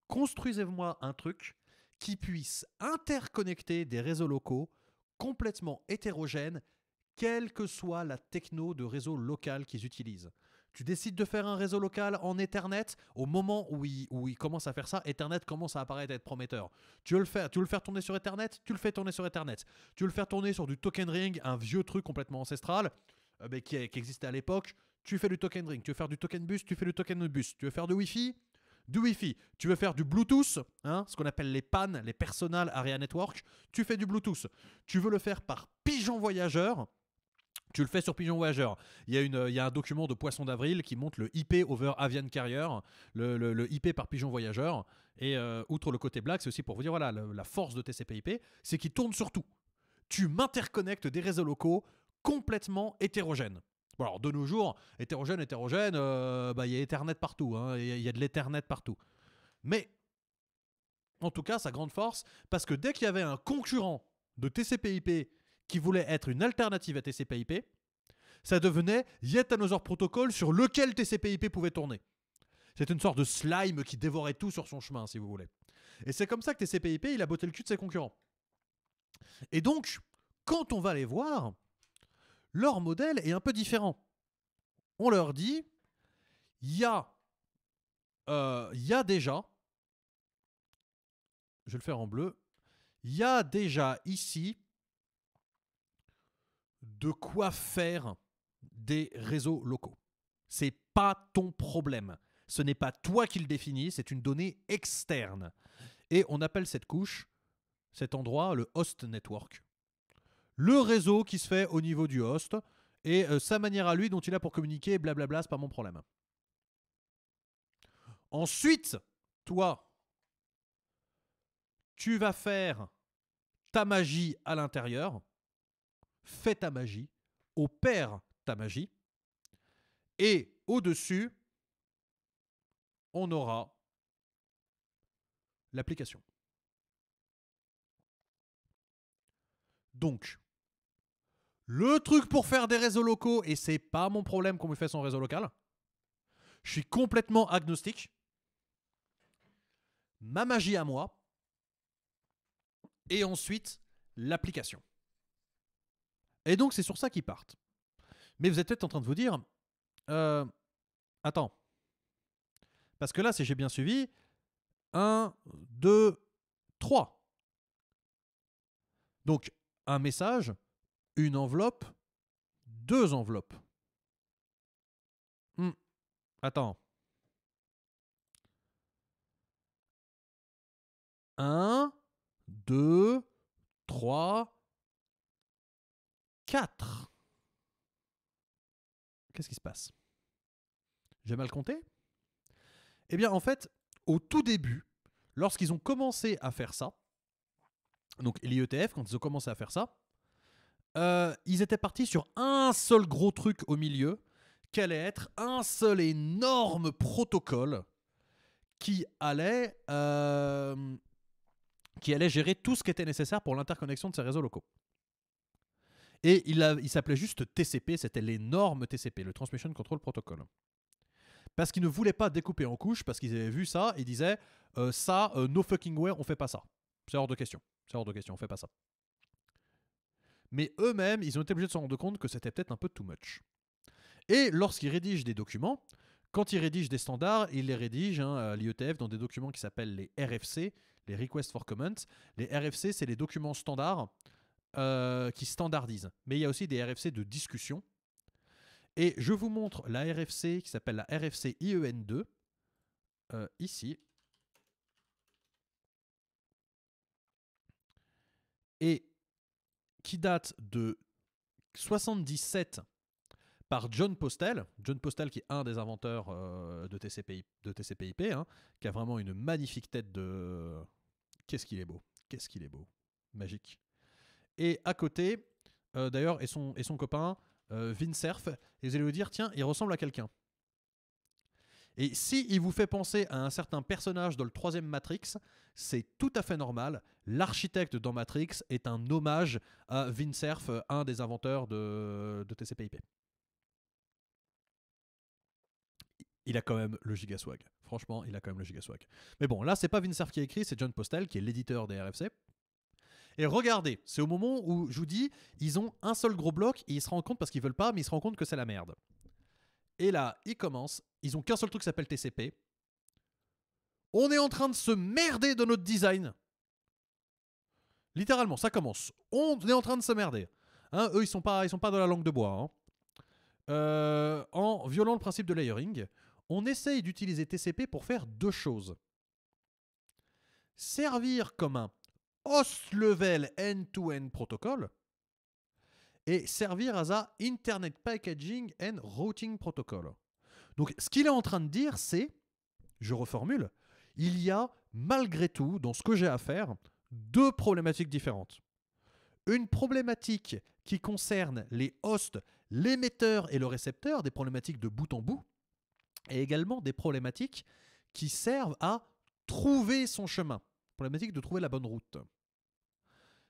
Construisez-moi un truc qui puisse interconnecter des réseaux locaux complètement hétérogènes, quelle que soit la techno de réseau local qu'ils utilisent. Tu décides de faire un réseau local en Ethernet, au moment où ils où il commencent à faire ça, Ethernet commence à apparaître à être prometteur. Tu veux le faire, tu veux le faire tourner sur Ethernet, tu le fais tourner sur Ethernet. Tu veux le faire tourner sur du token ring, un vieux truc complètement ancestral, euh, mais qui, qui existait à l'époque, tu fais du token ring. Tu veux faire du token bus, tu fais du token bus. Tu veux faire du Wi-Fi, du Wi-Fi. Tu veux faire du Bluetooth, hein, ce qu'on appelle les PAN, les Personal Area Network, tu fais du Bluetooth. Tu veux le faire par pigeon voyageur, tu le fais sur Pigeon Voyageur. Il y, a une, il y a un document de Poisson d'Avril qui montre le IP over Avian Carrier, le, IP par Pigeon Voyageur. Et euh, outre le côté black, c'est aussi pour vous dire voilà, la, la force de TCP/IP, c'est qu'il tourne sur tout. Tu m'interconnectes des réseaux locaux complètement hétérogènes alors de nos jours, hétérogène, hétérogène, euh, bah, il y a Ethernet partout, hein, il y, a de l'Ethernet partout. Mais, en tout cas, sa grande force, parce que dès qu'il y avait un concurrent de TCP/IP qui voulait être une alternative à TCP/IP, ça devenait Yetanosaur Protocol sur lequel TCP/IP pouvait tourner. C'est une sorte de slime qui dévorait tout sur son chemin, si vous voulez. Et c'est comme ça que TCPIP il a botté le cul de ses concurrents. Et donc, quand on va les voir, leur modèle est un peu différent. On leur dit, euh, il y, a, déjà, je vais le faire en bleu, il y a déjà ici de quoi faire des réseaux locaux. C'est pas ton problème. Ce n'est pas toi qui le définis, c'est une donnée externe. Et on appelle cette couche, cet endroit, le host network le réseau qui se fait au niveau du host et euh, sa manière à lui dont il a pour communiquer, blablabla, c'est pas mon problème. Ensuite, toi, tu vas faire ta magie à l'intérieur, fais ta magie, opère ta magie, et au-dessus, on aura l'application. Donc, le truc pour faire des réseaux locaux, et c'est pas mon problème qu'on me fait son réseau local. Je suis complètement agnostique. Ma magie à moi. Et ensuite, l'application. Et donc, c'est sur ça qu'ils partent. Mais vous êtes peut-être en train de vous dire euh, Attends. Parce que là, si j'ai bien suivi, 1, 2, 3. Donc, un message, une enveloppe, deux enveloppes. Hmm. Attends. Un, deux, trois, quatre. Qu'est-ce qui se passe J'ai mal compté Eh bien, en fait, au tout début, lorsqu'ils ont commencé à faire ça, donc l'IETF, quand ils ont commencé à faire ça, euh, ils étaient partis sur un seul gros truc au milieu, qu'allait être un seul énorme protocole qui allait, euh, qui allait gérer tout ce qui était nécessaire pour l'interconnexion de ces réseaux locaux. Et il, il s'appelait juste TCP, c'était l'énorme TCP, le Transmission Control Protocol. Parce qu'ils ne voulaient pas découper en couches, parce qu'ils avaient vu ça ils disaient euh, ça, no fucking way, on fait pas ça. C'est hors de question. C'est hors de question, on fait pas ça mais eux-mêmes, ils ont été obligés de se rendre compte que c'était peut-être un peu too much. Et lorsqu'ils rédigent des documents, quand ils rédigent des standards, ils les rédigent, hein, à l'IETF, dans des documents qui s'appellent les RFC, les Requests for Comments. Les RFC, c'est les documents standards euh, qui standardisent. Mais il y a aussi des RFC de discussion. Et je vous montre la RFC qui s'appelle la RFC IEN2, euh, ici. Et qui date de 77 par John Postel. John Postel, qui est un des inventeurs euh, de tcp hein, qui a vraiment une magnifique tête de. Qu'est-ce qu'il est beau Qu'est-ce qu'il est beau Magique. Et à côté, euh, d'ailleurs, et son, et son copain, euh, Vincerf, et vous allez vous dire tiens, il ressemble à quelqu'un. Et si il vous fait penser à un certain personnage dans le troisième Matrix, c'est tout à fait normal. L'architecte dans Matrix est un hommage à Cerf, un des inventeurs de, TCP/IP. il a quand même le gigaswag. Franchement, il a quand même le gigaswag. Mais bon, là, c'est pas Vinserf qui a écrit, c'est John Postel, qui est l'éditeur des RFC. Et regardez, c'est au moment où je vous dis, ils ont un seul gros bloc et ils se rendent compte parce qu'ils veulent pas, mais ils se rendent compte que c'est la merde. Et là, ils commencent. Ils ont qu'un seul truc qui s'appelle TCP. On est en train de se merder de notre design. Littéralement, ça commence. On est en train de se merder. Hein, eux, ils sont pas, ils sont pas dans la langue de bois. Hein. Euh, en violant le principe de layering, on essaye d'utiliser TCP pour faire deux choses. Servir comme un host level end-to-end protocole et servir à a Internet Packaging and Routing Protocol. Donc ce qu'il est en train de dire, c'est, je reformule, il y a malgré tout, dans ce que j'ai à faire, deux problématiques différentes. Une problématique qui concerne les hosts, l'émetteur et le récepteur, des problématiques de bout en bout, et également des problématiques qui servent à trouver son chemin, problématique de trouver la bonne route.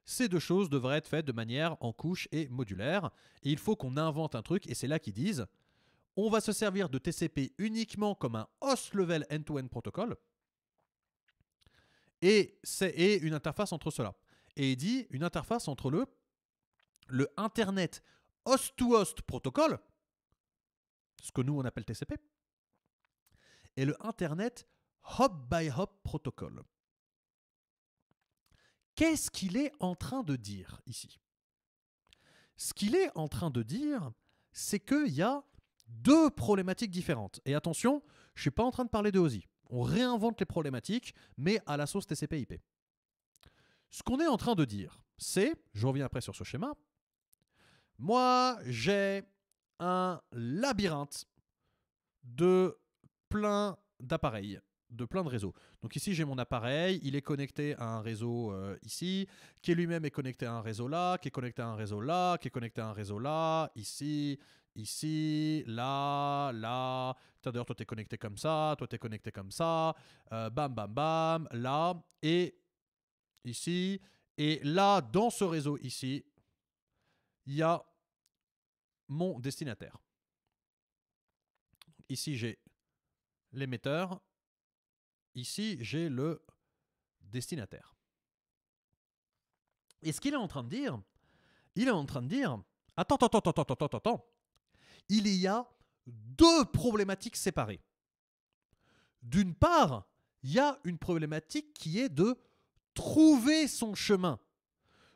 Ces deux choses devraient être faites de manière en couche et modulaire. Et il faut qu'on invente un truc, et c'est là qu'ils disent on va se servir de TCP uniquement comme un host level end-to-end protocole et, une interface entre cela. Et il dit une interface entre le, Internet host-to-host protocol, protocole, ce que nous on appelle TCP, et le Internet hop-by-hop -hop protocole. Qu'est-ce qu'il est en train de dire ici Ce qu'il est en train de dire, c'est qu'il y a deux problématiques différentes. Et attention, je ne suis pas en train de parler de OSI. On réinvente les problématiques, mais à la sauce TCP/IP. Ce qu'on est en train de dire, c'est, je reviens après sur ce schéma, moi j'ai un labyrinthe de plein d'appareils de plein de réseaux. Donc ici, j'ai mon appareil, il est connecté à un réseau euh, ici, qui lui-même est connecté à un réseau là, qui est connecté à un réseau là, qui est connecté à un réseau là, ici, ici, là, là. D'ailleurs, toi, tu es connecté comme ça, toi, tu es connecté comme ça, euh, bam, bam, bam, là, et ici. Et là, dans ce réseau ici, il y a mon destinataire. Ici, j'ai l'émetteur Ici, j'ai le destinataire. Et ce qu'il est en train de dire, il est en train de dire, attends, attends, attends, attends, attends, attends, il y a deux problématiques séparées. D'une part, il y a une problématique qui est de trouver son chemin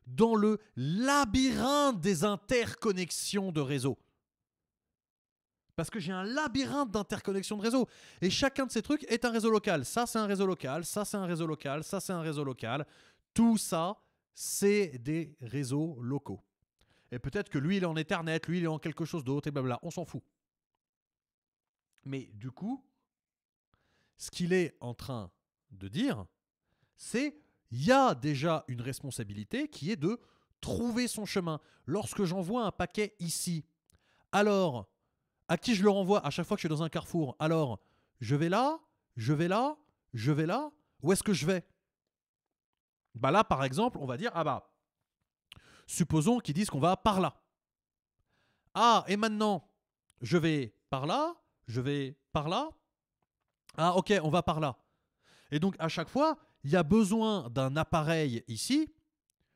dans le labyrinthe des interconnexions de réseaux. Parce que j'ai un labyrinthe d'interconnexion de réseaux. Et chacun de ces trucs est un réseau local. Ça, c'est un réseau local. Ça, c'est un réseau local. Ça, c'est un réseau local. Tout ça, c'est des réseaux locaux. Et peut-être que lui, il est en Ethernet, lui, il est en quelque chose d'autre, et blabla. On s'en fout. Mais du coup, ce qu'il est en train de dire, c'est il y a déjà une responsabilité qui est de trouver son chemin. Lorsque j'envoie un paquet ici, alors à qui je le renvoie à chaque fois que je suis dans un carrefour Alors, je vais là, je vais là, je vais là, où est-ce que je vais Bah là, par exemple, on va dire, ah bah, supposons qu'ils disent qu'on va par là. Ah, et maintenant, je vais par là, je vais par là. Ah, ok, on va par là. Et donc, à chaque fois, il y a besoin d'un appareil ici,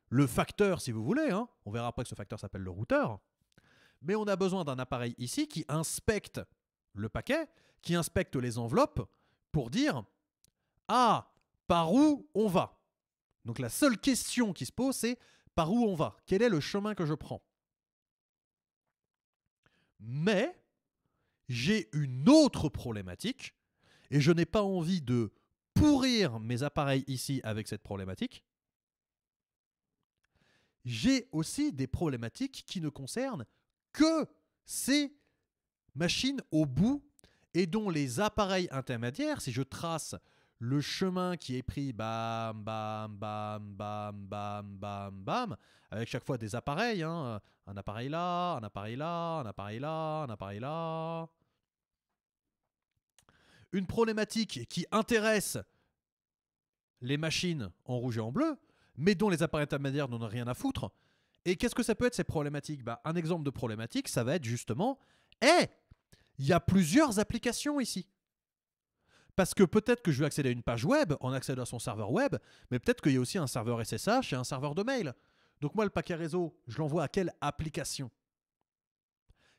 le facteur, si vous voulez, hein. on verra après que ce facteur s'appelle le routeur, mais on a besoin d'un appareil ici qui inspecte le paquet, qui inspecte les enveloppes pour dire Ah, par où on va Donc la seule question qui se pose, c'est par où on va Quel est le chemin que je prends Mais j'ai une autre problématique et je n'ai pas envie de pourrir mes appareils ici avec cette problématique. J'ai aussi des problématiques qui ne concernent que ces machines au bout et dont les appareils intermédiaires, si je trace le chemin qui est pris bam, bam, bam, bam, bam, bam, bam, avec chaque fois des appareils, hein, euh, un appareil là, un appareil là, un appareil là, un appareil là. Une problématique qui intéresse les machines en rouge et en bleu, mais dont les appareils intermédiaires n'en ont rien à foutre, et qu'est-ce que ça peut être ces problématiques bah, Un exemple de problématique, ça va être justement Hé Il y a plusieurs applications ici. Parce que peut-être que je vais accéder à une page web en accédant à son serveur web, mais peut-être qu'il y a aussi un serveur SSH et un serveur de mail. Donc moi, le paquet réseau, je l'envoie à quelle application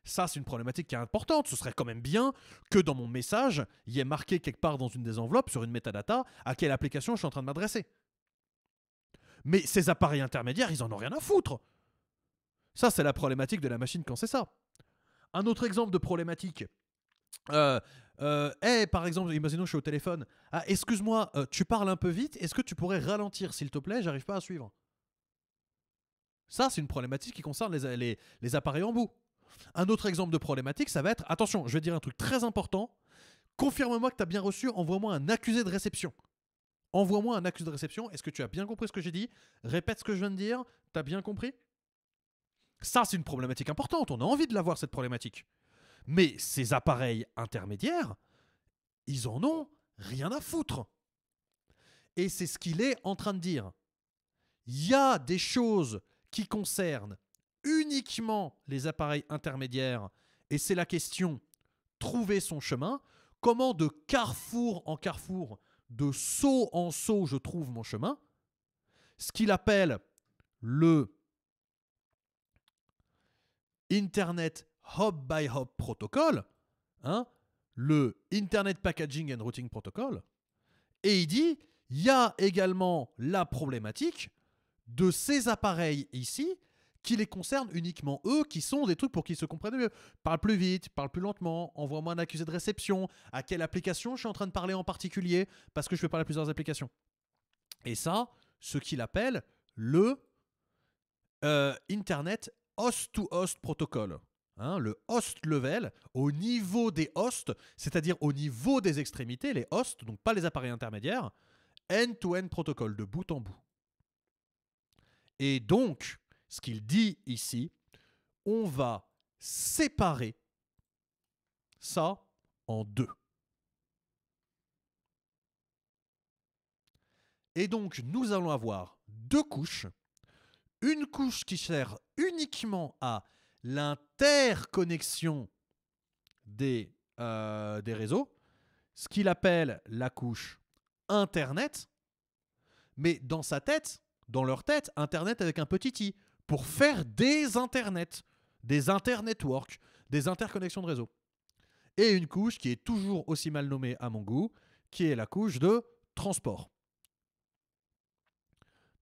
ça, c'est une problématique qui est importante. Ce serait quand même bien que dans mon message, il y ait marqué quelque part dans une des enveloppes, sur une metadata, à quelle application je suis en train de m'adresser. Mais ces appareils intermédiaires, ils n'en ont rien à foutre. Ça, c'est la problématique de la machine quand c'est ça. Un autre exemple de problématique. Eh, par exemple, imaginons je suis au téléphone. Ah, excuse-moi, euh, tu parles un peu vite. Est-ce que tu pourrais ralentir, s'il te plaît J'arrive pas à suivre. Ça, c'est une problématique qui concerne les, appareils en bout. Un autre exemple de problématique, ça va être attention, je vais dire un truc très important. Confirme-moi que tu as bien reçu, envoie-moi un accusé de réception. Envoie-moi un accusé de réception. Est-ce que tu as bien compris ce que j'ai dit Répète ce que je viens de dire. Tu as bien compris ça, c'est une problématique importante. On a envie de l'avoir, cette problématique. Mais ces appareils intermédiaires, ils en ont rien à foutre. Et c'est ce qu'il est en train de dire. Il y a des choses qui concernent uniquement les appareils intermédiaires, et c'est la question trouver son chemin. Comment de carrefour en carrefour, de saut en saut, je trouve mon chemin Ce qu'il appelle le Internet Hop by Hop Protocol, hein, le Internet Packaging and Routing Protocol, et il dit il y a également la problématique de ces appareils ici qui les concernent uniquement eux, qui sont des trucs pour qu'ils se comprennent mieux. Parle plus vite, parle plus lentement, envoie-moi un accusé de réception, à quelle application je suis en train de parler en particulier, parce que je vais parler à plusieurs applications. Et ça, ce qu'il appelle le euh, Internet host-to-host protocole. Hein, le host level au niveau des hosts, c'est-à-dire au niveau des extrémités, les hosts, donc pas les appareils intermédiaires, end-to-end protocole, de bout en bout. Et donc, ce qu'il dit ici, on va séparer ça en deux. Et donc, nous allons avoir deux couches une couche qui sert uniquement à l'interconnexion des, euh, des réseaux, ce qu'il appelle la couche Internet, mais dans sa tête, dans leur tête, Internet avec un petit i, pour faire des Internets, des internetworks, des interconnexions de réseaux. Et une couche qui est toujours aussi mal nommée à mon goût, qui est la couche de transport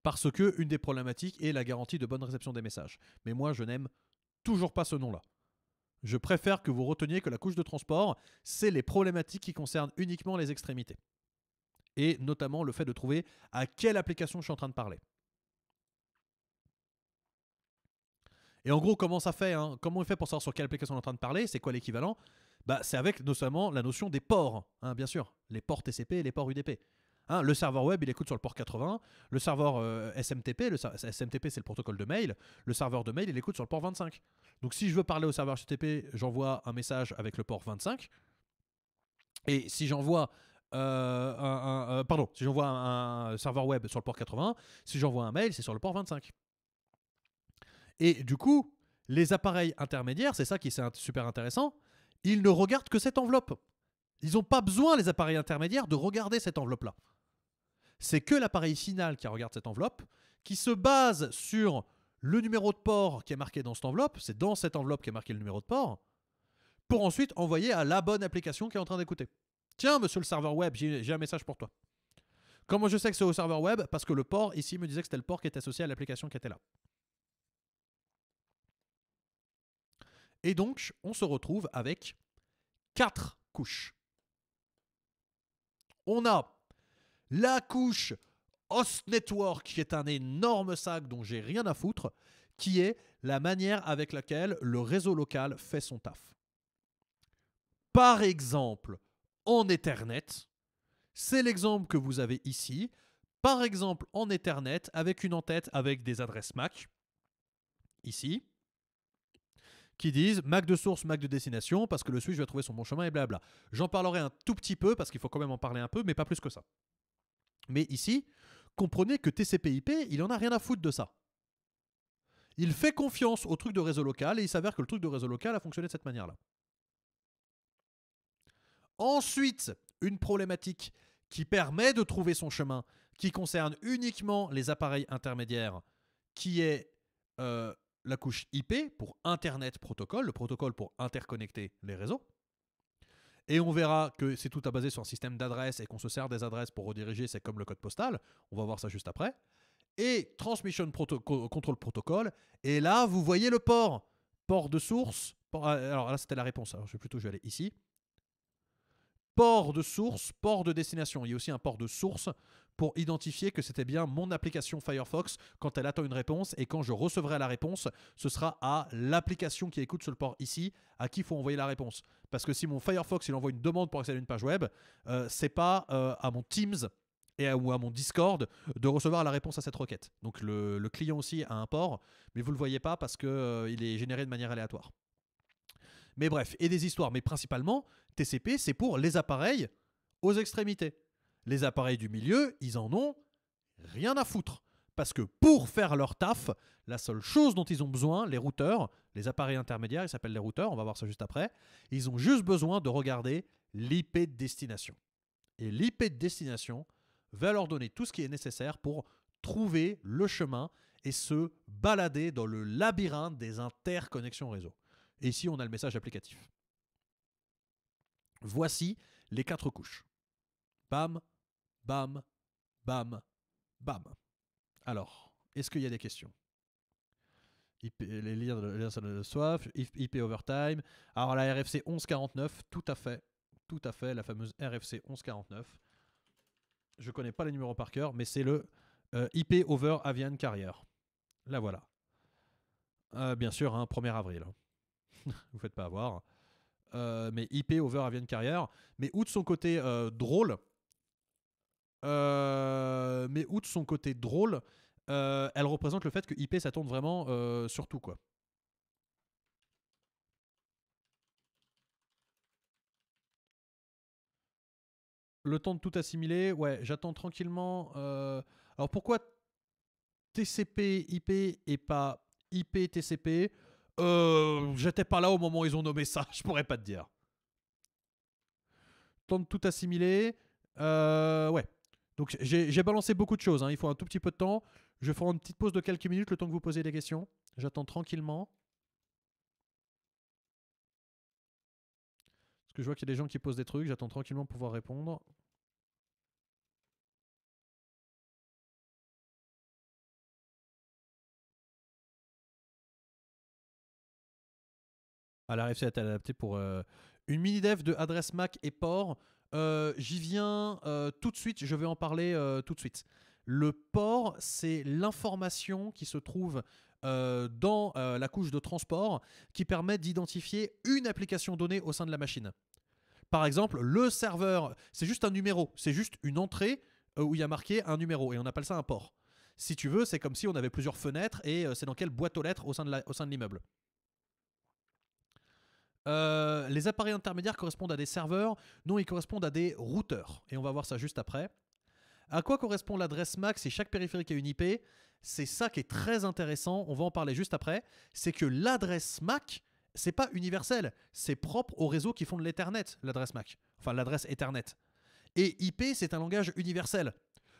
parce que des problématiques est la garantie de bonne réception des messages. Mais moi, je n'aime toujours pas ce nom-là. Je préfère que vous reteniez que la couche de transport, c'est les problématiques qui concernent uniquement les extrémités. Et notamment le fait de trouver à quelle application je suis en train de parler. Et en gros, comment ça fait hein, Comment on fait pour savoir sur quelle application on est en train de parler C'est quoi l'équivalent bah, C'est avec notamment la notion des ports, hein, bien sûr. Les ports TCP et les ports UDP. Hein, le serveur web, il écoute sur le port 80. Le serveur euh, SMTP, le SMTP c'est le protocole de mail. Le serveur de mail, il écoute sur le port 25. Donc si je veux parler au serveur HTTP, j'envoie un message avec le port 25. Et si j'envoie euh, un, euh, pardon, si un, serveur web sur le port 80, si j'envoie un mail, c'est sur le port 25. Et du coup, les appareils intermédiaires, c'est ça qui est super intéressant, ils ne regardent que cette enveloppe. Ils n'ont pas besoin, les appareils intermédiaires, de regarder cette enveloppe-là c'est que l'appareil final qui regarde cette enveloppe, qui se base sur le numéro de port qui est marqué dans cette enveloppe, c'est dans cette enveloppe qui est marqué le numéro de port, pour ensuite envoyer à la bonne application qui est en train d'écouter. Tiens, monsieur le serveur web, j'ai un message pour toi. Comment je sais que c'est au serveur web Parce que le port ici me disait que c'était le port qui était associé à l'application qui était là. Et donc, on se retrouve avec quatre couches. On a la couche Host Network, qui est un énorme sac dont j'ai rien à foutre, qui est la manière avec laquelle le réseau local fait son taf. Par exemple, en Ethernet, c'est l'exemple que vous avez ici. Par exemple, en Ethernet, avec une entête avec des adresses MAC, ici, qui disent Mac de source, Mac de destination, parce que le switch va trouver son bon chemin et blabla. J'en parlerai un tout petit peu, parce qu'il faut quand même en parler un peu, mais pas plus que ça. Mais ici, comprenez que TCP/IP, il en a rien à foutre de ça. Il fait confiance au truc de réseau local et il s'avère que le truc de réseau local a fonctionné de cette manière-là. Ensuite, une problématique qui permet de trouver son chemin, qui concerne uniquement les appareils intermédiaires, qui est euh, la couche IP pour Internet Protocol, le protocole pour interconnecter les réseaux et on verra que c'est tout à baser sur un système d'adresses et qu'on se sert des adresses pour rediriger, c'est comme le code postal, on va voir ça juste après. Et Transmission proto Control Protocol, et là vous voyez le port, port de source, euh, alors là c'était la réponse, hein. Je je, plutôt je aller ici, port de source, port de destination. Il y a aussi un port de source pour identifier que c'était bien mon application Firefox quand elle attend une réponse et quand je recevrai la réponse, ce sera à l'application qui écoute sur le port ici à qui il faut envoyer la réponse. Parce que si mon Firefox il envoie une demande pour accéder à une page web, euh, c'est pas euh, à mon Teams et à, ou à mon Discord de recevoir la réponse à cette requête. Donc le, client aussi a un port, mais vous le voyez pas parce que euh, il est généré de manière aléatoire. Mais bref, et des histoires. Mais principalement, TCP, c'est pour les appareils aux extrémités. Les appareils du milieu, ils en ont rien à foutre. Parce que pour faire leur taf, la seule chose dont ils ont besoin, les routeurs, les appareils intermédiaires, ils s'appellent les routeurs, on va voir ça juste après, ils ont juste besoin de regarder l'IP de destination. Et l'IP de destination va leur donner tout ce qui est nécessaire pour trouver le chemin et se balader dans le labyrinthe des interconnexions réseau ici, on a le message applicatif. Voici les quatre couches. Bam, bam, bam, bam. Alors, est-ce qu'il y a des questions IP, Les liens de, soif, IP overtime. Alors, la RFC 1149, tout à fait. Tout à fait, la fameuse RFC 1149. Je ne connais pas les numéros par cœur, mais c'est le euh, IP over Avian Carrier. La voilà. Euh, bien sûr, 1er hein, avril. vous faites pas avoir. Euh, mais IP over Avian Carrière. Mais ou euh, de euh, son côté drôle, mais ou de son côté drôle, elle représente le fait que IP ça vraiment sur tout quoi. Le temps de tout assimiler, ouais, j'attends tranquillement. Alors pourquoi TCP IP et pas IP TCP euh, j'étais pas là au moment où ils ont nommé ça, je pourrais pas te dire. Temps de tout assimiler. Euh, ouais. Donc j'ai balancé beaucoup de choses. Hein. Il faut un tout petit peu de temps. Je ferai une petite pause de quelques minutes le temps que vous posez des questions. J'attends tranquillement. Parce que je vois qu'il y a des gens qui posent des trucs. J'attends tranquillement pour pouvoir répondre. à la RFC est adaptée pour euh, une mini dev de adresse MAC et port. Euh, j'y viens euh, tout de suite, je vais en parler tout de suite. Le port, c'est l'information qui se trouve dans la couche de transport qui permet d'identifier une application donnée au sein de la machine. Par exemple, le serveur, c'est juste un numéro, c'est juste une entrée où il y a marqué un numéro et on appelle ça un port. Si tu veux, c'est comme si on avait plusieurs fenêtres et c'est dans quelle boîte aux lettres au sein de l'immeuble. Euh, les appareils intermédiaires correspondent à des serveurs. Non, ils correspondent à des routeurs. Et on va voir ça juste après. À quoi correspond l'adresse MAC si chaque périphérique a une IP C'est ça qui est très intéressant. On va en parler juste après. C'est que l'adresse MAC, c'est pas universel. C'est propre aux réseaux qui font de l'Ethernet, l'adresse MAC. Enfin, l'adresse Ethernet. Et IP, c'est un langage universel.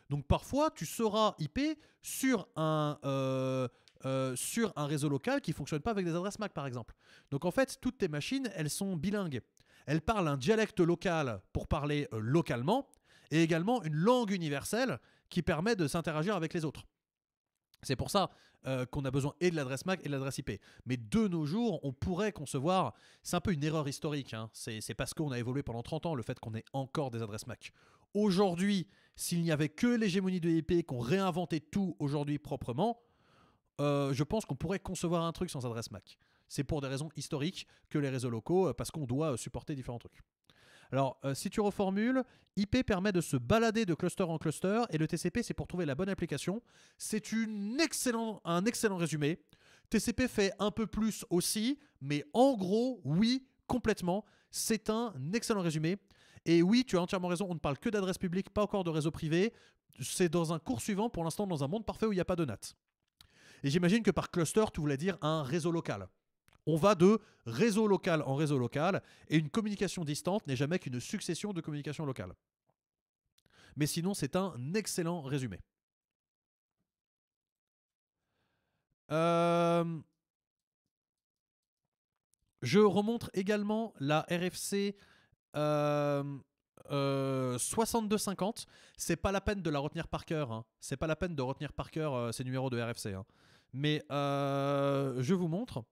Donc parfois, tu seras IP sur un, euh, euh, sur un réseau local qui ne fonctionne pas avec des adresses MAC, par exemple. Donc en fait, toutes tes machines, elles sont bilingues. Elles parlent un dialecte local pour parler euh, localement et également une langue universelle qui permet de s'interagir avec les autres. C'est pour ça euh, qu'on a besoin et de l'adresse MAC et de l'adresse IP. Mais de nos jours, on pourrait concevoir, c'est un peu une erreur historique, hein, c'est parce qu'on a évolué pendant 30 ans le fait qu'on ait encore des adresses MAC. Aujourd'hui, s'il n'y avait que l'hégémonie de IP, qu'on réinventait tout aujourd'hui proprement, euh, je pense qu'on pourrait concevoir un truc sans adresse MAC. C'est pour des raisons historiques que les réseaux locaux, euh, parce qu'on doit euh, supporter différents trucs. Alors, si tu reformules, IP permet de se balader de cluster en cluster et le TCP, c'est pour trouver la bonne application. C'est un excellent résumé. TCP fait un peu plus aussi, mais en gros, oui, complètement. C'est un excellent résumé. Et oui, tu as entièrement raison, on ne parle que d'adresse publique, pas encore de réseau privé. C'est dans un cours suivant, pour l'instant, dans un monde parfait où il n'y a pas de NAT. Et j'imagine que par cluster, tu voulais dire un réseau local. On va de réseau local en réseau local, et une communication distante n'est jamais qu'une succession de communications locales. Mais sinon, c'est un excellent résumé. Euh, je remontre également la RFC euh, euh, 6250. C'est pas la peine de la retenir par cœur. Hein. C'est pas la peine de retenir par cœur euh, ces numéros de RFC. Hein. Mais euh, je vous montre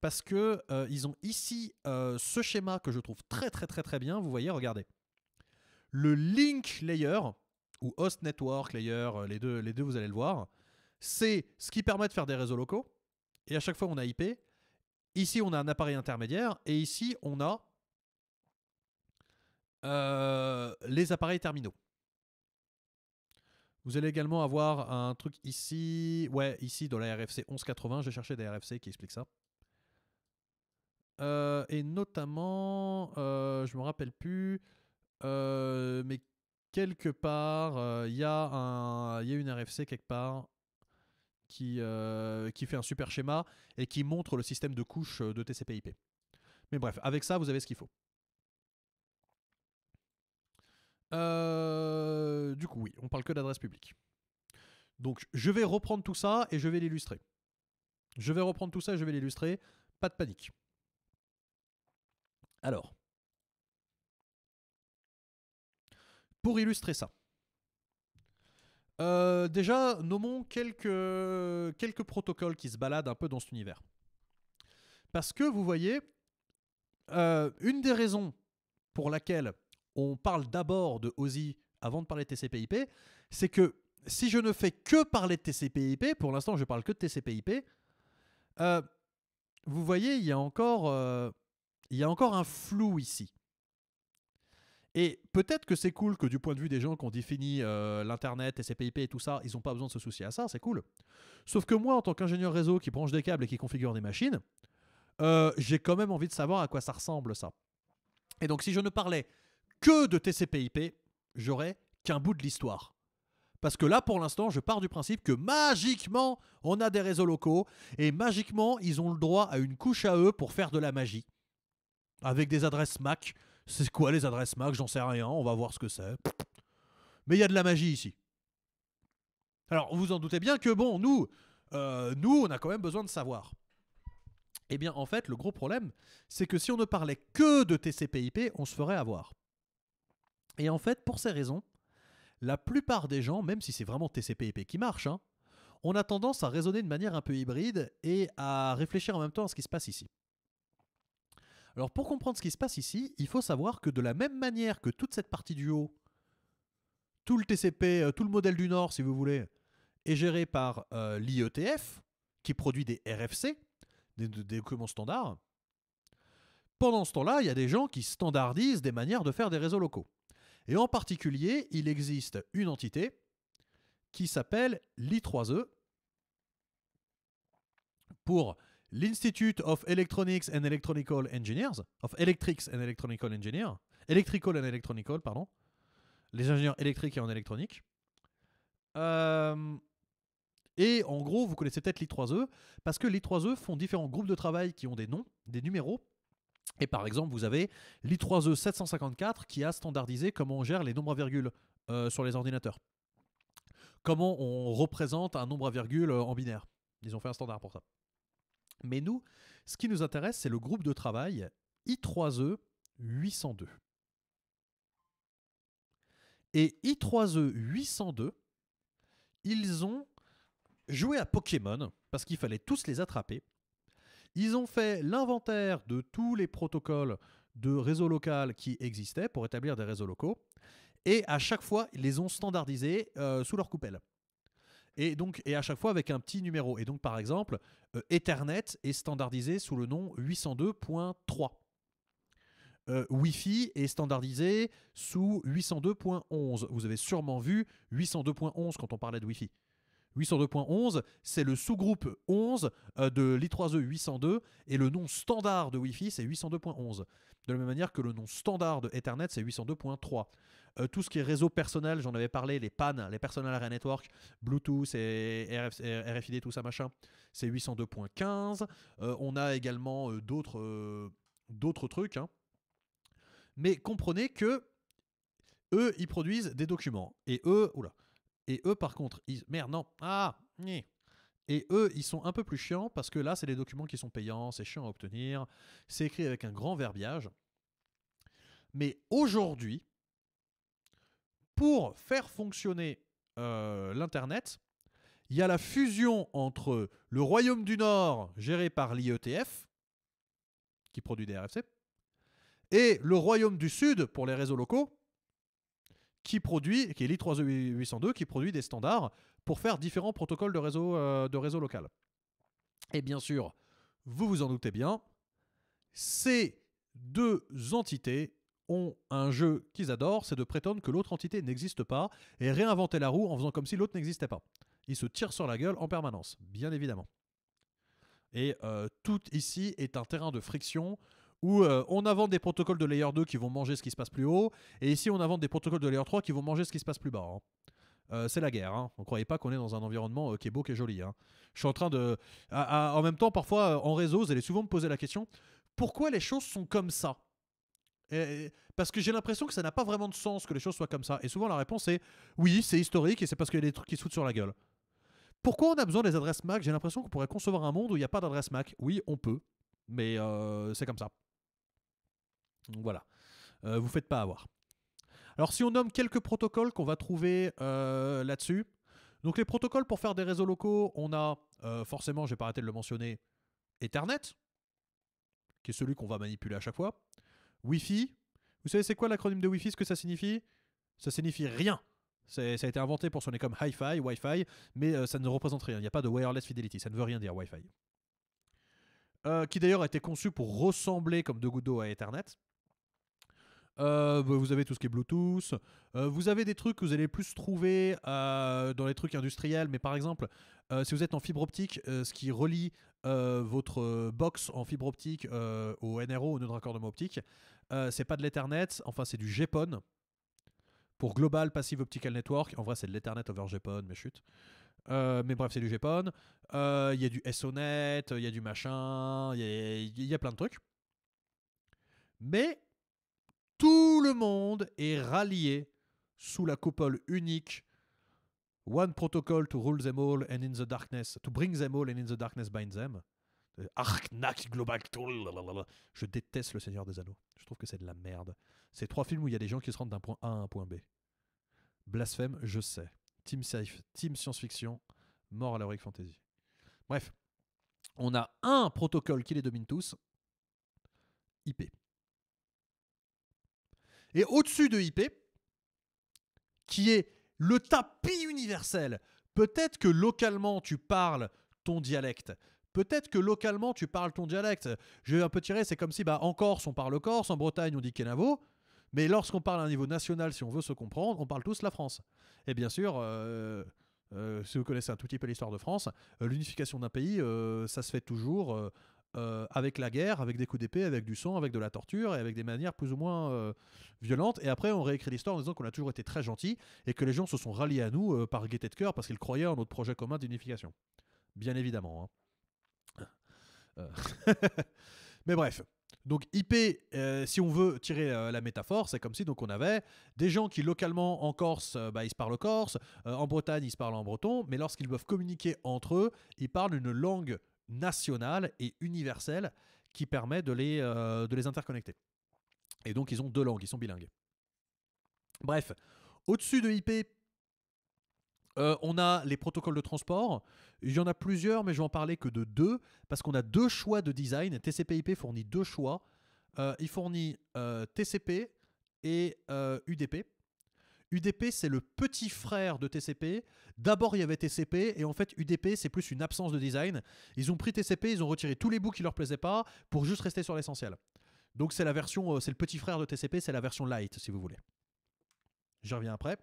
parce que euh, ils ont ici euh, ce schéma que je trouve très très très très bien. Vous voyez, regardez. Le link layer ou host network layer, les deux, les deux vous allez le voir, c'est ce qui permet de faire des réseaux locaux. Et à chaque fois, on a IP. Ici, on a un appareil intermédiaire et ici, on a les appareils terminaux. Vous allez également avoir un truc ici, ouais, ici dans la RFC 1180, j'ai cherché des RFC qui expliquent ça. Euh, et notamment, je euh, je me rappelle plus, euh, mais quelque part, il y, y, a une RFC quelque part qui, qui fait un super schéma et qui montre le système de couches de TCP/IP. Mais bref, avec ça, vous avez ce qu'il faut. Euh, du coup, oui, on parle que d'adresse publique. Donc, je vais reprendre tout ça et je vais l'illustrer. Je vais reprendre tout ça et je vais l'illustrer. Pas de panique. Alors, pour illustrer ça, euh, déjà, nommons quelques, quelques protocoles qui se baladent un peu dans cet univers. Parce que vous voyez, euh, une des raisons pour laquelle on parle d'abord de OSI avant de parler de TCP/IP, c'est que si je ne fais que parler de TCP/IP, pour l'instant je parle que de TCP/IP, euh, vous voyez, il y a encore, euh, il y encore un flou ici. Et peut-être que c'est cool que du point de vue des gens qui ont défini euh, l'Internet, TCP/IP et tout ça, ils n'ont pas besoin de se soucier à ça, c'est cool. Sauf que moi, en tant qu'ingénieur réseau qui branche des câbles et qui configure des machines, j'ai quand même envie de savoir à quoi ça ressemble ça. Et donc si je ne parlais que de TCP/IP, j'aurais qu'un bout de l'histoire. Parce que là, pour l'instant, je pars du principe que magiquement, on a des réseaux locaux et magiquement, ils ont le droit à une couche à eux pour faire de la magie. Avec des adresses MAC. C'est quoi les adresses MAC J'en sais rien, on va voir ce que c'est. Mais il y a de la magie ici. Alors, vous en doutez bien que, bon, nous, euh, nous, on a quand même besoin de savoir. Eh bien, en fait, le gros problème, c'est que si on ne parlait que de TCP/IP, on se ferait avoir. Et en fait, pour ces raisons, la plupart des gens, même si c'est vraiment TCP/IP qui marche, hein, on a tendance à raisonner de manière un peu hybride et à réfléchir en même temps à ce qui se passe ici. Alors pour comprendre ce qui se passe ici, il faut savoir que de la même manière que toute cette partie du haut, tout le TCP, euh, tout le modèle du Nord, si vous voulez, est géré par euh, l'IETF, qui produit des RFC, des documents standards. Pendant ce temps-là, il y a des gens qui standardisent des manières de faire des réseaux locaux. Et en particulier, il existe une entité qui s'appelle l'I3E pour l'Institute of Electronics and Electronical Engineers, of Electrics and Electronical Engineers, Electrical and Electronical, pardon, les ingénieurs électriques et en électronique. Euh, et en gros, vous connaissez peut-être l'I3E, parce que l'I3E font différents groupes de travail qui ont des noms, des numéros, et par exemple, vous avez l'i3e754 qui a standardisé comment on gère les nombres à virgule euh, sur les ordinateurs. Comment on représente un nombre à virgule euh, en binaire. Ils ont fait un standard pour ça. Mais nous, ce qui nous intéresse, c'est le groupe de travail i3e 802. Et i3e 802, ils ont joué à Pokémon parce qu'il fallait tous les attraper. Ils ont fait l'inventaire de tous les protocoles de réseau local qui existaient pour établir des réseaux locaux. Et à chaque fois, ils les ont standardisés euh, sous leur coupelle. Et donc, et à chaque fois avec un petit numéro. Et donc, par exemple, euh, Ethernet est standardisé sous le nom 802.3. Euh, Wi-Fi est standardisé sous 802.11. Vous avez sûrement vu 802.11 quand on parlait de Wi-Fi. 802.11, c'est le sous-groupe 11 euh, de l'i3e 802 et le nom standard de Wi-Fi c'est 802.11. De la même manière que le nom standard de Ethernet c'est 802.3. Euh, tout ce qui est réseau personnel, j'en avais parlé, les PAN, les Personal Area Network, Bluetooth et RFID, tout ça machin, c'est 802.15. Euh, on a également d'autres trucs. Hein. Mais comprenez que eux, ils produisent des documents. Et eux, oula, et eux, par contre, ils... Merde, non. Ah Et eux, ils sont un peu plus chiants parce que là, c'est des documents qui sont payants, c'est chiant à obtenir, c'est écrit avec un grand verbiage. Mais aujourd'hui, pour faire fonctionner euh, l'Internet, il y a la fusion entre le Royaume du Nord, géré par l'IETF, qui produit des RFC, et le Royaume du Sud pour les réseaux locaux, qui produit, qui est l'I3802, qui produit des standards pour faire différents protocoles euh, de réseau, local. Et bien sûr, vous vous en doutez bien, ces deux entités ont un jeu qu'ils adorent, c'est de prétendre que l'autre entité n'existe pas et réinventer la roue en faisant comme si l'autre n'existait pas. Ils se tirent sur la gueule en permanence, bien évidemment. Et euh, tout ici est un terrain de friction où euh, on invente des protocoles de layer 2 qui vont manger ce qui se passe plus haut, et ici on invente des protocoles de layer 3 qui vont manger ce qui se passe plus bas. Hein. Euh, c'est la guerre. Hein. On ne croyait pas qu'on est dans un environnement euh, qui est beau, qui est joli. Hein. Je suis en train de. en même temps, parfois, en réseau, vous allez souvent me poser la question pourquoi les choses sont comme ça Parce que j'ai l'impression que ça n'a pas vraiment de sens que les choses soient comme ça. Et souvent, la réponse est oui, c'est historique et c'est parce qu'il y a des trucs qui se foutent sur la gueule. Pourquoi on a besoin des adresses MAC J'ai l'impression qu'on pourrait concevoir un monde où il n'y a pas d'adresse MAC. Oui, on peut, mais c'est comme ça. Donc voilà, vous euh, vous faites pas avoir. Alors si on nomme quelques protocoles qu'on va trouver euh, là-dessus, donc les protocoles pour faire des réseaux locaux, on a euh, forcément, j'ai pas arrêté de le mentionner, Ethernet, qui est celui qu'on va manipuler à chaque fois. Wi-Fi, vous savez c'est quoi l'acronyme de Wi-Fi, ce que ça signifie Ça signifie rien. Ça a été inventé pour sonner comme Hi-Fi, Wi-Fi, mais ça ne représente rien. Il n'y a pas de wireless fidelity, ça ne veut rien dire Wi-Fi. qui d'ailleurs a été conçu pour ressembler comme deux gouttes à Ethernet. Euh, bah, vous avez tout ce qui est Bluetooth. Euh, vous avez des trucs que vous allez plus trouver euh, dans les trucs industriels. Mais par exemple, si vous êtes en fibre optique, ce qui relie votre box en fibre optique au NRO, au nœud de raccordement optique, c'est pas de l'Ethernet. Enfin, c'est du GPON. Pour Global Passive Optical Network, en vrai, c'est de l'Ethernet over GPON, mais chut. mais bref, c'est du GPON. Il y a du SONET, il y a du machin, il y, a plein de trucs. Mais tout le monde est rallié sous la coupole unique One protocol to rule them all and in the darkness, to bring them all and in the darkness bind them. Arknak Global Je déteste Le Seigneur des Anneaux. Je trouve que c'est de la merde. C'est trois films où il y a des gens qui se rendent d'un point A à un point B. Blasphème, je sais. Team Safe, Team Science-Fiction, Mort à la l'Heroic Fantasy. Bref, on a un protocole qui les domine tous. IP. Et au-dessus de IP, qui est le tapis universel, peut-être que localement tu parles ton dialecte, Peut-être que localement, tu parles ton dialecte. Je vais un peu tirer, c'est comme si bah, en Corse, on parle Corse, en Bretagne, on dit Kenavo. Mais lorsqu'on parle à un niveau national, si on veut se comprendre, on parle tous la France. Et bien sûr, euh, euh, si vous connaissez un tout petit peu l'histoire de France, euh, l'unification d'un pays, ça se fait toujours euh, avec la guerre, avec des coups d'épée, avec du sang, avec de la torture et avec des manières plus ou moins euh, violentes. Et après, on réécrit l'histoire en disant qu'on a toujours été très gentils et que les gens se sont ralliés à nous euh, par gaieté de cœur parce qu'ils croyaient en notre projet commun d'unification. Bien évidemment. Hein. Mais bref. Donc IP, si on veut tirer la métaphore, c'est comme si donc on avait des gens qui localement en Corse, bah, ils se parlent corse, en Bretagne, ils se parlent en breton, mais lorsqu'ils doivent communiquer entre eux, ils parlent une langue national et universel qui permet de les, euh, de les interconnecter. Et donc ils ont deux langues, ils sont bilingues. Bref, au-dessus de IP, euh, on a les protocoles de transport. Il y en a plusieurs, mais je vais en parler que de deux, parce qu'on a deux choix de design. TCP/IP fournit deux choix. Euh, il fournit TCP et UDP. UDP, c'est le petit frère de TCP. D'abord, il y avait TCP, et en fait, UDP, c'est plus une absence de design. Ils ont pris TCP, ils ont retiré tous les bouts qui leur plaisaient pas pour juste rester sur l'essentiel. Donc, c'est la version, euh, c'est le petit frère de TCP, c'est la version light, si vous voulez. Je reviens après.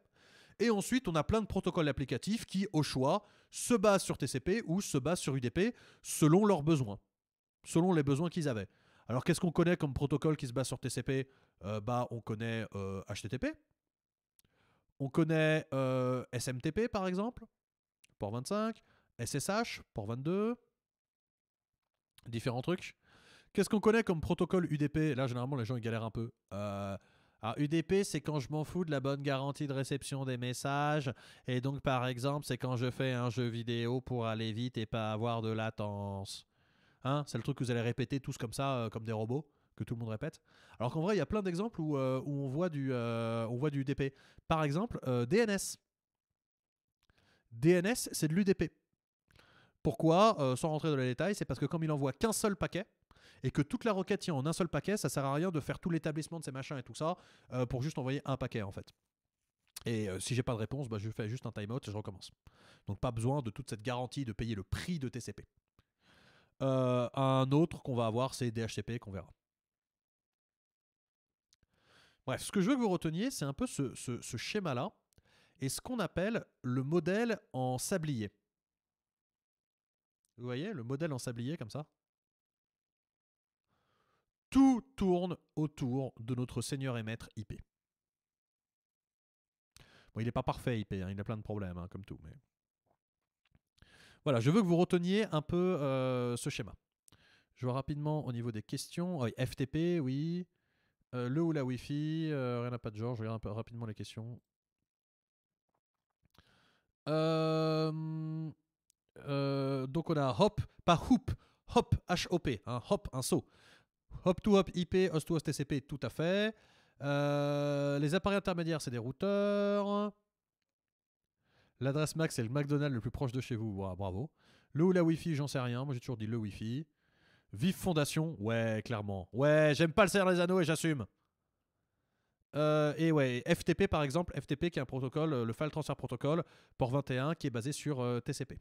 Et ensuite, on a plein de protocoles applicatifs qui, au choix, se basent sur TCP ou se basent sur UDP selon leurs besoins, selon les besoins qu'ils avaient. Alors, qu'est-ce qu'on connaît comme protocole qui se base sur TCP euh, bah, On connaît HTTP, euh, on connaît euh, SMTP par exemple, port 25, SSH, port 22, différents trucs. Qu'est-ce qu'on connaît comme protocole UDP Là, généralement, les gens ils galèrent un peu. Euh, alors, UDP, c'est quand je m'en fous de la bonne garantie de réception des messages. Et donc, par exemple, c'est quand je fais un jeu vidéo pour aller vite et pas avoir de latence. Hein c'est le truc que vous allez répéter tous comme ça, euh, comme des robots que tout le monde répète. Alors qu'en vrai, il y a plein d'exemples où, euh, on, voit du, UDP. Euh, on voit du Par exemple, euh, DNS. DNS, c'est de l'UDP. Pourquoi Sans rentrer dans les détails, c'est parce que comme il envoie qu'un seul paquet, et que toute la requête tient en un seul paquet, ça sert à rien de faire tout l'établissement de ces machins et tout ça pour juste envoyer un paquet en fait. Et si j'ai pas de réponse, bah, je fais juste un timeout et je recommence. Donc pas besoin de toute cette garantie de payer le prix de TCP. un autre qu'on va avoir, c'est DHCP qu'on verra. Bref, ce que je veux que vous reteniez, c'est un peu ce, schéma-là et ce qu'on appelle le modèle en sablier. Vous voyez, le modèle en sablier comme ça Tout tourne autour de notre Seigneur et Maître IP. Bon, il n'est pas parfait IP, hein, il a plein de problèmes, hein, comme tout. Mais... Voilà, je veux que vous reteniez un peu euh, ce schéma. Je vois rapidement au niveau des questions. FTP, ah oui. Euh, le ou la Wi-Fi, euh, rien n'a pas de genre, je regarde un peu rapidement les questions. Euh, donc on a hop, pas hoop, hop, H-O-P, hein, hop, un saut. Hop to hop IP, host to host TCP, tout à fait. les appareils intermédiaires, c'est des routeurs. L'adresse MAC, c'est le McDonald's le plus proche de chez vous. bravo. Le ou la Wi-Fi, j'en sais rien. Moi, j'ai toujours dit le Wi-Fi. Vive Fondation, ouais, clairement. Ouais, j'aime pas le serre les Anneaux et j'assume. Euh, et ouais, FTP par exemple, FTP qui est un protocole, euh, le File Transfer Protocol, port 21, qui est basé sur euh, TCP.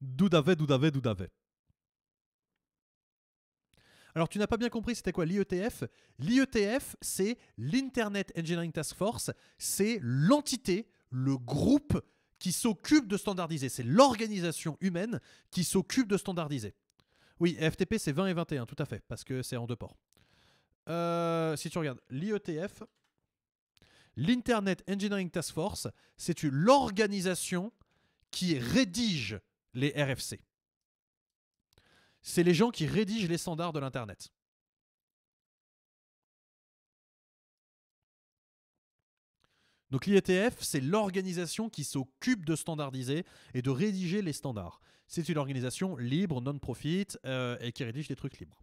Doudavé, doudavé, doudavé. Alors tu n'as pas bien compris, c'était quoi l'IETF L'IETF, c'est l'Internet Engineering Task Force, c'est l'entité, le groupe qui s'occupe de standardiser. C'est l'organisation humaine qui s'occupe de standardiser. Oui, FTP, c'est 20 et 21, tout à fait, parce que c'est en deux ports. Euh, si tu regardes l'IETF, l'Internet Engineering Task Force, c'est l'organisation qui rédige les RFC. C'est les gens qui rédigent les standards de l'Internet. Donc l'IETF, c'est l'organisation qui s'occupe de standardiser et de rédiger les standards. C'est une organisation libre, non-profit, euh, et qui rédige des trucs libres.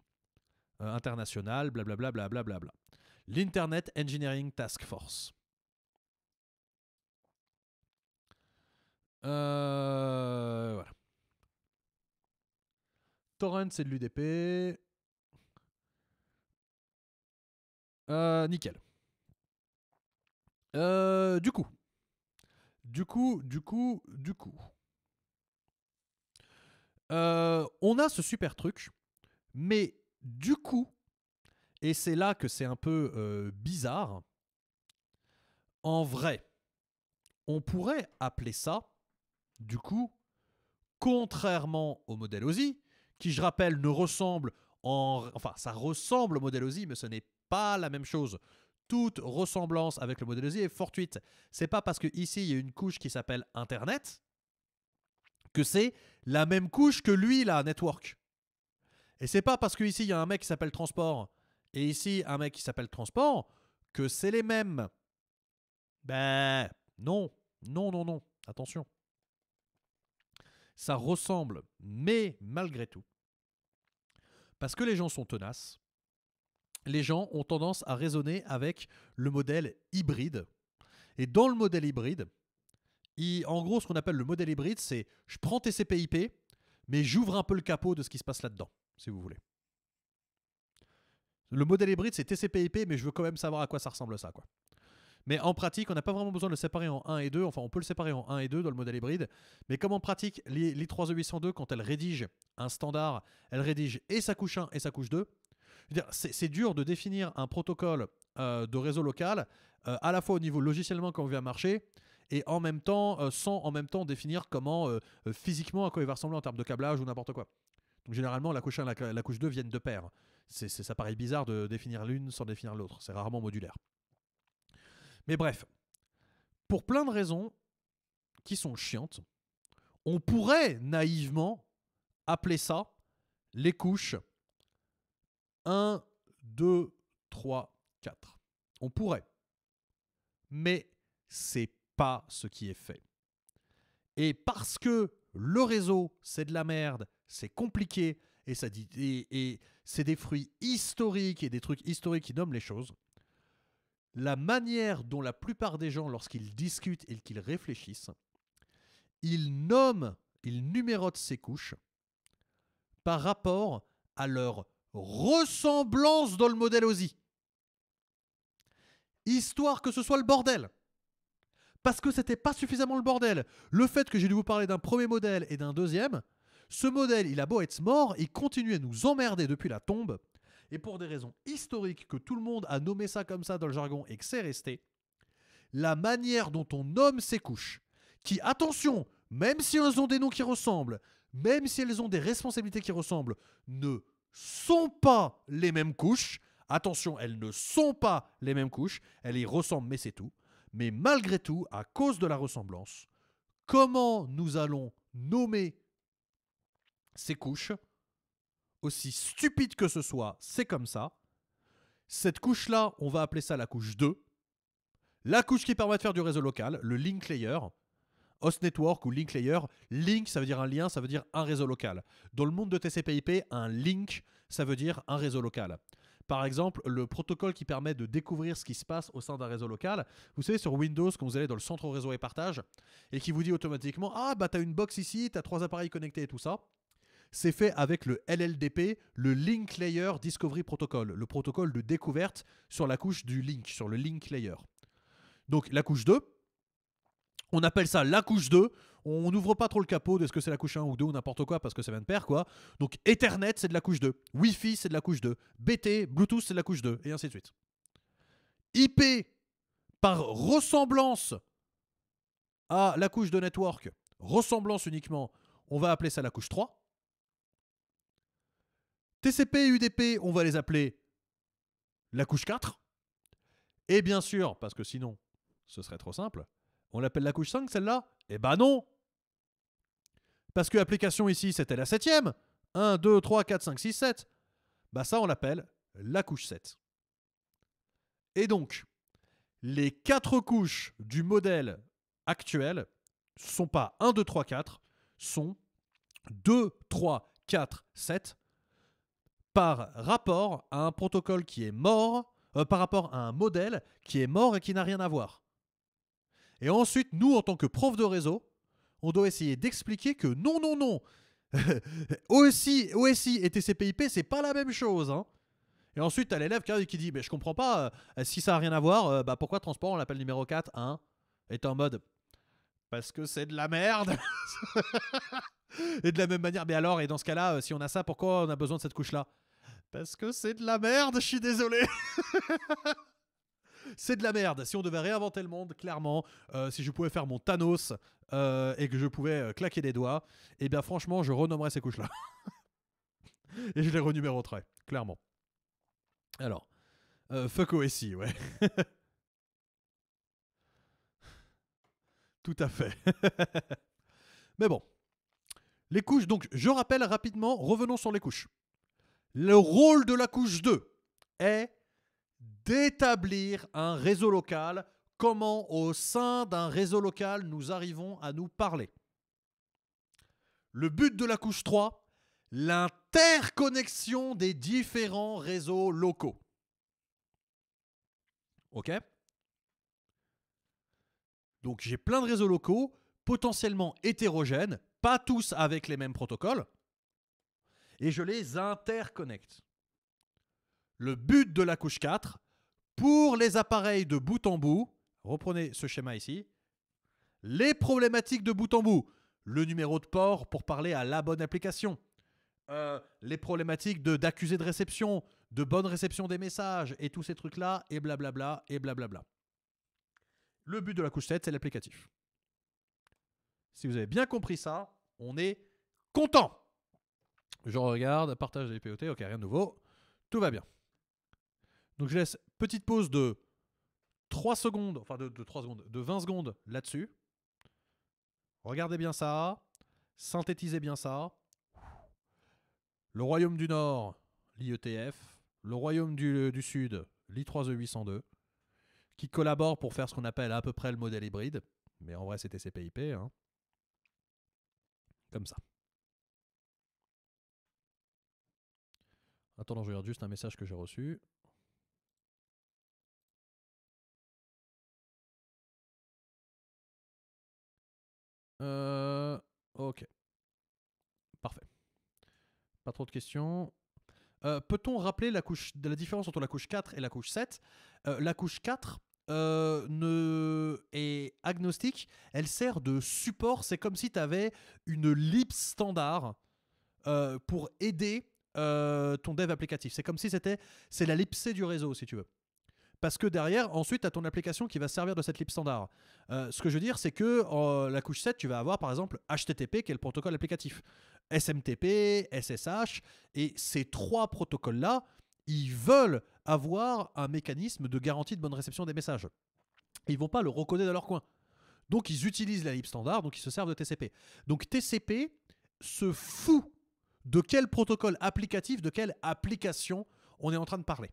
Euh, international, blablabla. Bla bla L'Internet Engineering Task Force. Euh, voilà. Torrent, c'est de l'UDP. nickel. Euh, du coup. Du coup, du coup, du coup. Euh, on a ce super truc, mais du coup, et c'est là que c'est un peu euh, bizarre, en vrai, on pourrait appeler ça, du coup, contrairement au modèle OSI, qui, je rappelle, ne ressemble en... Enfin, ça ressemble au modèle OSI, mais ce n'est pas la même chose toute ressemblance avec le modèle Z est fortuite. C'est pas parce que ici il y a une couche qui s'appelle Internet que c'est la même couche que lui la Network. Et c'est pas parce que ici il y a un mec qui s'appelle Transport et ici un mec qui s'appelle Transport que c'est les mêmes. Ben non, non, non, non. Attention. Ça ressemble, mais malgré tout, parce que les gens sont tenaces, les gens ont tendance à raisonner avec le modèle hybride. Et dans le modèle hybride, en gros, ce qu'on appelle le modèle hybride, c'est je prends TCP/IP, mais j'ouvre un peu le capot de ce qui se passe là-dedans, si vous voulez. Le modèle hybride, c'est TCP/IP, mais je veux quand même savoir à quoi ça ressemble ça, quoi. Mais en pratique, on n'a pas vraiment besoin de le séparer en 1 et 2. Enfin, on peut le séparer en 1 et 2 dans le modèle hybride. Mais comme en pratique, li 802 e quand elle rédige un standard, elle rédige et sa couche 1 et sa couche 2 c'est dur de définir un protocole euh, de réseau local, euh, à la fois au niveau logiciellement quand on vient marcher, et en même temps, euh, sans en même temps définir comment physiquement à quoi il va ressembler en termes de câblage ou n'importe quoi. Donc généralement, la couche 1 et la, couche 2 viennent de pair. C'est, ça paraît bizarre de définir l'une sans définir l'autre. C'est rarement modulaire. Mais bref, pour plein de raisons qui sont chiantes, on pourrait naïvement appeler ça les couches 1, 2, 3, 4. On pourrait. Mais c'est pas ce qui est fait. Et parce que le réseau, c'est de la merde, c'est compliqué, et, ça dit, et, c'est des fruits historiques et des trucs historiques qui nomment les choses, la manière dont la plupart des gens, lorsqu'ils discutent et qu'ils réfléchissent, ils nomment, ils numérotent ces couches par rapport à leur ressemblance dans le modèle OSI. Histoire que ce soit le bordel. Parce que c'était pas suffisamment le bordel. Le fait que j'ai dû vous parler d'un premier modèle et d'un deuxième, ce modèle, il a beau être mort, il continue à nous emmerder depuis la tombe. Et pour des raisons historiques que tout le monde a nommé ça comme ça dans le jargon et que c'est resté, la manière dont on nomme ces couches, qui, attention, même si elles ont des noms qui ressemblent, même si elles ont des responsabilités qui ressemblent, ne sont pas les mêmes couches. Attention, elles ne sont pas les mêmes couches, elles y ressemblent, mais c'est tout. Mais malgré tout, à cause de la ressemblance, comment nous allons nommer ces couches Aussi stupide que ce soit, c'est comme ça. Cette couche-là, on va appeler ça la couche 2. La couche qui permet de faire du réseau local, le link layer. Host Network ou Link Layer, link ça veut dire un lien, ça veut dire un réseau local. Dans le monde de TCP/IP, un link ça veut dire un réseau local. Par exemple, le protocole qui permet de découvrir ce qui se passe au sein d'un réseau local, vous savez sur Windows quand vous allez dans le centre réseau et partage et qui vous dit automatiquement ah bah as une box ici, tu as trois appareils connectés et tout ça c'est fait avec le LLDP, le Link Layer Discovery Protocol, le protocole de découverte sur la couche du link, sur le link layer. Donc la couche 2, on appelle ça la couche 2. On n'ouvre pas trop le capot de ce que c'est la couche 1 ou 2 ou n'importe quoi parce que ça vient de quoi. Donc Ethernet c'est de la couche 2, Wi-Fi c'est de la couche 2, BT, Bluetooth c'est de la couche 2 et ainsi de suite. IP par ressemblance à la couche de network, ressemblance uniquement, on va appeler ça la couche 3. TCP et UDP, on va les appeler la couche 4. Et bien sûr, parce que sinon, ce serait trop simple, on l'appelle la couche 5, celle-là Eh ben non Parce que l'application ici, c'était la septième. 1, 2, 3, 4, 5, 6, 7. Bah ça, on l'appelle la couche 7. Et donc, les quatre couches du modèle actuel ne sont pas 1, 2, 3, 4, sont 2, 3, 4, 7 par rapport à un protocole qui est mort, euh, par rapport à un modèle qui est mort et qui n'a rien à voir. Et ensuite, nous, en tant que prof de réseau, on doit essayer d'expliquer que non, non, non, OSI, OSI et TCPIP, c'est pas la même chose. Hein. Et ensuite, t'as l'élève qui dit Mais je comprends pas, euh, si ça a rien à voir, euh, bah pourquoi transport on l'appelle numéro 4 1, est en mode Parce que c'est de la merde Et de la même manière, mais alors, et dans ce cas-là, euh, si on a ça, pourquoi on a besoin de cette couche-là Parce que c'est de la merde, je suis désolé c'est de la merde. Si on devait réinventer le monde, clairement, euh, si je pouvais faire mon Thanos euh, et que je pouvais euh, claquer des doigts, eh bien franchement, je renommerais ces couches-là. et je les renuméroterais, clairement. Alors, fuck OSI, ouais. Tout à fait. Mais bon. Les couches, donc je rappelle rapidement, revenons sur les couches. Le rôle de la couche 2 est d'établir un réseau local, comment au sein d'un réseau local nous arrivons à nous parler. Le but de la couche 3, l'interconnexion des différents réseaux locaux. OK Donc j'ai plein de réseaux locaux potentiellement hétérogènes, pas tous avec les mêmes protocoles, et je les interconnecte le but de la couche 4 pour les appareils de bout en bout. Reprenez ce schéma ici. Les problématiques de bout en bout. Le numéro de port pour parler à la bonne application. Euh, les problématiques d'accusé de, de, réception, de bonne réception des messages et tous ces trucs-là, et blablabla, et blablabla. Le but de la couche 7, c'est l'applicatif. Si vous avez bien compris ça, on est content. Je regarde, partage des POT, ok, rien de nouveau. Tout va bien. Donc je laisse petite pause de 3 secondes, enfin de, secondes, de 20 secondes là-dessus. Regardez bien ça, synthétisez bien ça. Le Royaume du Nord, l'IETF, le Royaume du, euh, Sud, l'I3E802, qui collaborent pour faire ce qu'on appelle à peu près le modèle hybride, mais en vrai c'était CPIP, hein. comme ça. Attends, je regarde juste un message que j'ai reçu. Euh, ok. Parfait. Pas trop de questions. Euh, peut-on rappeler la, couche, la différence entre la couche 4 et la couche 7 euh, La couche 4 euh, ne... est agnostique, elle sert de support, c'est comme si tu avais une lip standard pour aider ton dev applicatif. C'est comme si c'était la lipsée C du réseau, si tu veux parce que derrière, ensuite, tu as ton application qui va servir de cette lib standard. Euh, ce que je veux dire, c'est que euh, la couche 7, tu vas avoir par exemple HTTP, qui est le protocole applicatif, SMTP, SSH, et ces trois protocoles-là, ils veulent avoir un mécanisme de garantie de bonne réception des messages. Ils vont pas le reconnaître dans leur coin. Donc ils utilisent la lib standard, donc ils se servent de TCP. Donc TCP se fout de quel protocole applicatif, de quelle application on est en train de parler.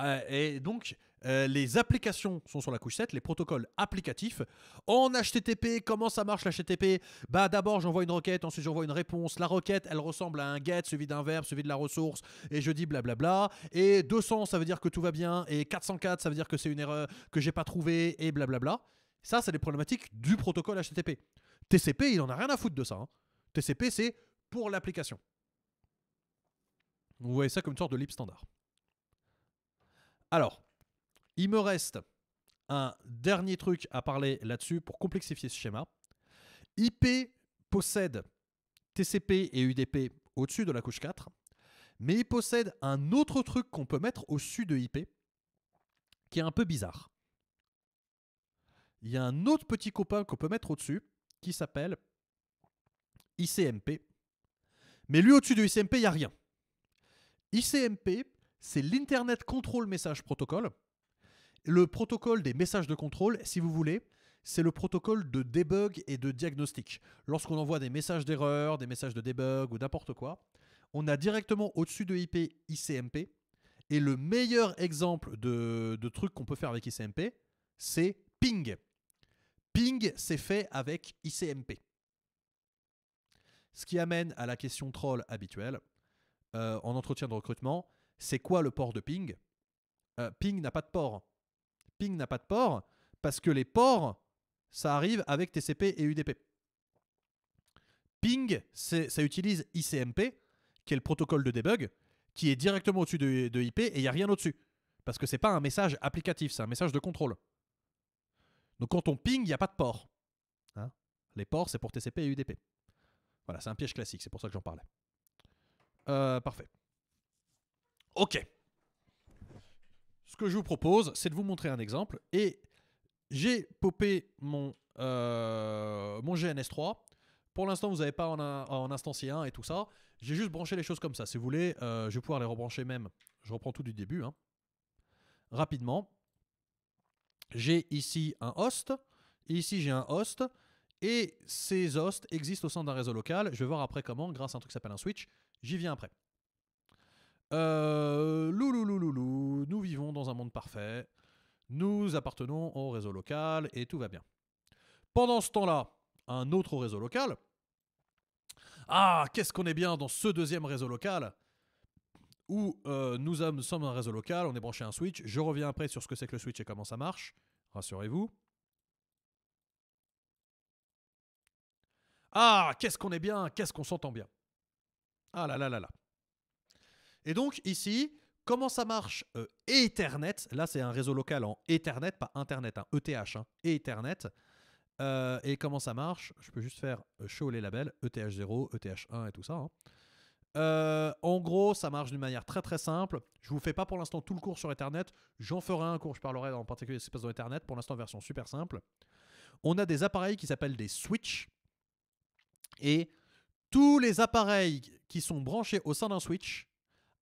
Euh, et donc, euh, les applications sont sur la couche 7, les protocoles applicatifs. En HTTP, comment ça marche l'HTTP Bah d'abord j'envoie une requête, ensuite j'envoie une réponse. La requête, elle ressemble à un get suivi d'un verbe, suivi de la ressource, et je dis blablabla. Et 200, ça veut dire que tout va bien, et 404, ça veut dire que c'est une erreur que j'ai pas trouvée, et blablabla. ça, c'est les problématiques du protocole HTTP. TCP, il en a rien à foutre de ça. Hein. TCP, c'est pour l'application. Vous voyez ça comme une sorte de lip standard. Alors, il me reste un dernier truc à parler là-dessus pour complexifier ce schéma. IP possède TCP et UDP au-dessus de la couche 4, mais il possède un autre truc qu'on peut mettre au-dessus de IP qui est un peu bizarre. Il y a un autre petit copain qu'on peut mettre au-dessus qui s'appelle ICMP. Mais lui, au-dessus de ICMP, il n'y a rien. ICMP, c'est l'Internet Control Message Protocol. Le protocole des messages de contrôle, si vous voulez, c'est le protocole de debug et de diagnostic. Lorsqu'on envoie des messages d'erreur, des messages de debug ou n'importe quoi, on a directement au-dessus de IP ICMP. Et le meilleur exemple de, truc qu'on peut faire avec ICMP, c'est ping. Ping, c'est fait avec ICMP. Ce qui amène à la question troll habituelle euh, en entretien de recrutement. C'est quoi le port de ping euh, Ping n'a pas de port. Ping n'a pas de port parce que les ports, ça arrive avec TCP et UDP. Ping, ça utilise ICMP, qui est le protocole de debug, qui est directement au-dessus de, IP et il n'y a rien au-dessus. Parce que ce n'est pas un message applicatif, c'est un message de contrôle. Donc quand on ping, il n'y a pas de port. Hein. les ports, c'est pour TCP et UDP. Voilà, c'est un piège classique, c'est pour ça que j'en parlais. Euh, parfait. Ok. Ce que je vous propose, c'est de vous montrer un exemple. Et j'ai popé mon, euh, mon GNS3. Pour l'instant, vous n'avez pas en, en, instancier 1 et tout ça. J'ai juste branché les choses comme ça. Si vous voulez, euh, je vais pouvoir les rebrancher même. Je reprends tout du début. Hein. Rapidement. J'ai ici un host. Ici, j'ai un host. Et ces hosts existent au sein d'un réseau local. Je vais voir après comment, grâce à un truc qui s'appelle un switch. J'y viens après. Euh, nous vivons dans un monde parfait. Nous appartenons au réseau local et tout va bien. Pendant ce temps-là, un autre réseau local. Ah, qu'est-ce qu'on est bien dans ce deuxième réseau local où euh, nous sommes un réseau local, on est branché à un switch. Je reviens après sur ce que c'est que le switch et comment ça marche. Rassurez-vous. Ah, qu'est-ce qu'on est bien, qu'est-ce qu'on s'entend bien. Ah là là là là. Et donc ici, comment ça marche euh, Ethernet, là c'est un réseau local en Ethernet, pas Internet, ETH, hein, e hein, Ethernet. Euh, et comment ça marche Je peux juste faire show euh, les labels, ETH0, ETH1 et tout ça. Hein. en gros, ça marche d'une manière très très simple. Je vous fais pas pour l'instant tout le cours sur Ethernet. J'en ferai un cours, je parlerai en particulier de ce qui se passe dans Ethernet. Pour l'instant, version super simple. On a des appareils qui s'appellent des switches. Et tous les appareils qui sont branchés au sein d'un switch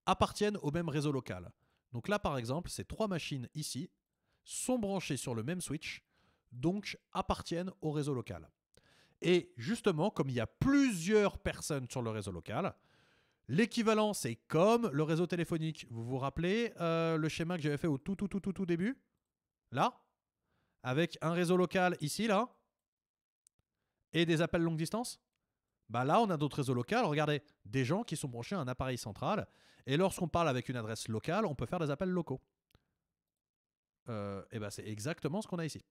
appartiennent au même réseau local. Donc là, par exemple, ces trois machines ici sont branchées sur le même switch, donc appartiennent au réseau local. Et justement, comme il y a plusieurs personnes sur le réseau local, l'équivalent, c'est comme le réseau téléphonique. Vous vous rappelez euh, le schéma que j'avais fait au tout, tout, tout, tout, tout début Là Avec un réseau local ici, là Et des appels longue distance bah là, on a d'autres réseaux locaux. Regardez, des gens qui sont branchés à un appareil central et lorsqu'on parle avec une adresse locale, on peut faire des appels locaux. Euh, et ben c'est exactement ce qu'on a ici.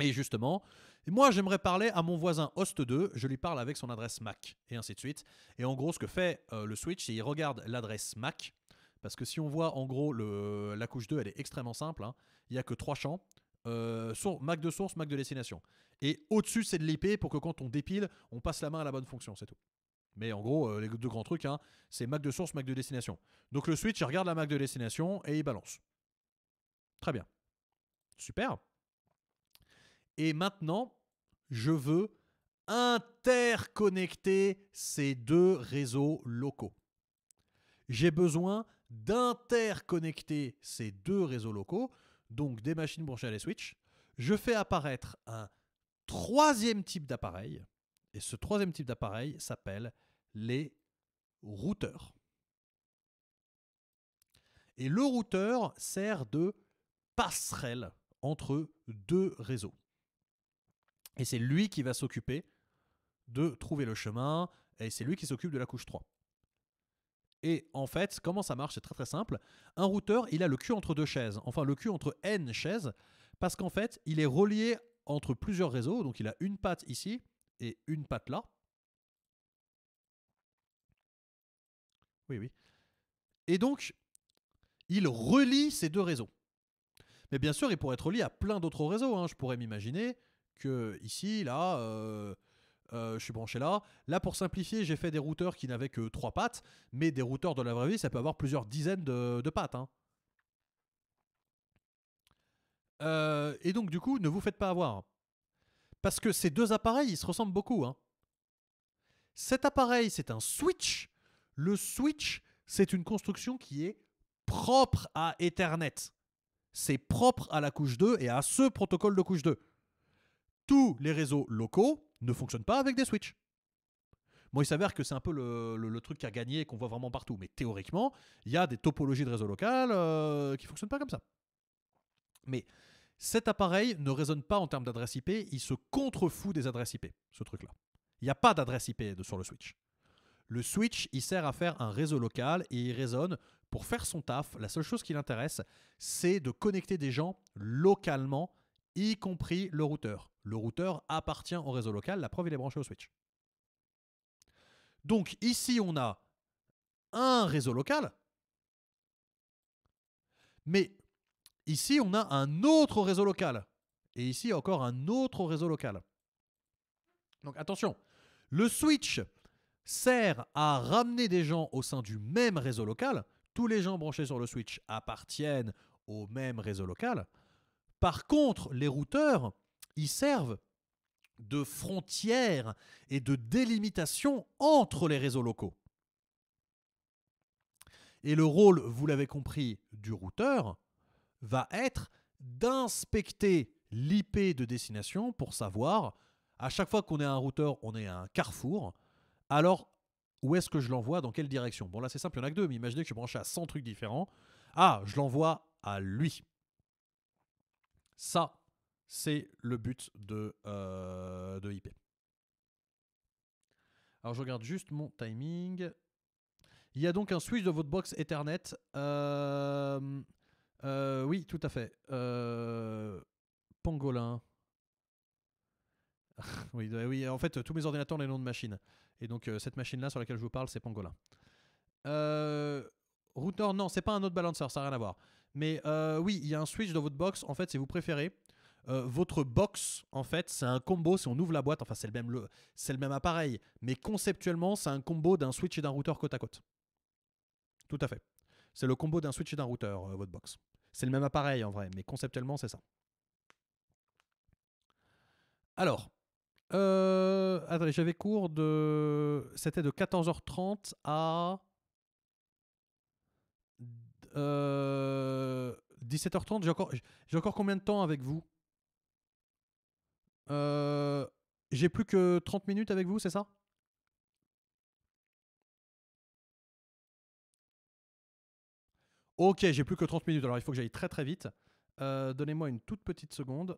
Et justement, moi j'aimerais parler à mon voisin host 2, je lui parle avec son adresse MAC, et ainsi de suite. Et en gros, ce que fait euh, le switch, c'est qu'il regarde l'adresse MAC, parce que si on voit en gros la couche 2, elle est extrêmement simple, hein. il n'y a que trois champs, euh, Mac de source, Mac de destination. Et au-dessus, c'est de l'IP pour que quand on dépile, on passe la main à la bonne fonction, c'est tout. Mais en gros, euh, les deux grands trucs, hein, c'est Mac de source, Mac de destination. Donc le switch, il regarde la Mac de destination et il balance. Très bien. Super. Et maintenant, je veux interconnecter ces deux réseaux locaux. J'ai besoin d'interconnecter ces deux réseaux locaux, donc des machines branchées à les switches. Je fais apparaître un troisième type d'appareil et ce troisième type d'appareil s'appelle les routeurs. Et le routeur sert de passerelle entre deux réseaux. Et c'est lui qui va s'occuper de trouver le chemin, et c'est lui qui s'occupe de la couche 3. Et en fait, comment ça marche C'est très très simple. Un routeur, il a le cul entre deux chaises, enfin le cul entre n chaises, parce qu'en fait, il est relié entre plusieurs réseaux, donc il a une patte ici, et une patte là. Oui, oui. Et donc, il relie ces deux réseaux. Mais bien sûr, il pourrait être relié à plein d'autres réseaux. Hein. Je pourrais m'imaginer que ici, là, euh, euh, je suis branché là. Là, pour simplifier, j'ai fait des routeurs qui n'avaient que trois pattes, mais des routeurs de la vraie vie, ça peut avoir plusieurs dizaines de, pattes. Hein. Euh, et donc, du coup, ne vous faites pas avoir. Parce que ces deux appareils, ils se ressemblent beaucoup. Hein. Cet appareil, c'est un switch. Le switch, c'est une construction qui est propre à Ethernet. C'est propre à la couche 2 et à ce protocole de couche 2. Tous les réseaux locaux ne fonctionnent pas avec des switches. Moi, il s'avère que c'est un peu le, truc qui a gagné et qu'on voit vraiment partout. Mais théoriquement, il y a des topologies de réseau local euh, qui ne fonctionnent pas comme ça. Mais cet appareil ne résonne pas en termes d'adresse IP, il se contrefout des adresses IP, ce truc-là. Il n'y a pas d'adresse IP sur le switch. Le switch, il sert à faire un réseau local et il résonne pour faire son taf. La seule chose qui l'intéresse, c'est de connecter des gens localement, y compris le routeur. Le routeur appartient au réseau local, la preuve, il est branché au switch. Donc ici, on a un réseau local, mais Ici, on a un autre réseau local. Et ici, encore un autre réseau local. Donc attention, le switch sert à ramener des gens au sein du même réseau local. Tous les gens branchés sur le switch appartiennent au même réseau local. Par contre, les routeurs, ils servent de frontières et de délimitation entre les réseaux locaux. Et le rôle, vous l'avez compris, du routeur, va être d'inspecter l'IP de destination pour savoir, à chaque fois qu'on est à un routeur, on est à un carrefour, alors où est-ce que je l'envoie, dans quelle direction Bon là c'est simple, il n'y en a que deux, mais imaginez que je suis branché à 100 trucs différents. Ah, je l'envoie à lui. Ça, c'est le but de, l'IP. Euh, de IP. Alors je regarde juste mon timing. Il y a donc un switch de votre box Ethernet. Euh, euh, oui, tout à fait. Euh, pangolin. oui, oui, en fait, tous mes ordinateurs ont les noms de machines. Et donc, euh, cette machine-là sur laquelle je vous parle, c'est Pangolin. router non, c'est pas un autre balancer, ça n'a rien à voir. Mais oui, il y a un switch dans votre box, en fait, si vous préférez. votre box, en fait, c'est un combo. Si on ouvre la boîte, enfin, c'est le même, le, c'est le même appareil, mais conceptuellement, c'est un combo d'un switch et d'un routeur côte à côte. Tout à fait. C'est le combo d'un switch et d'un routeur, euh, votre box. C'est le même appareil en vrai, mais conceptuellement, c'est ça. Alors, euh, j'avais cours de. C'était de 14h30 à. 17h30. Euh, j'ai encore, combien de temps avec vous J'ai plus que 30 minutes avec vous, c'est ça Ok, j'ai plus que 30 minutes, alors il faut que j'aille très très vite. Euh, donnez-moi une toute petite seconde.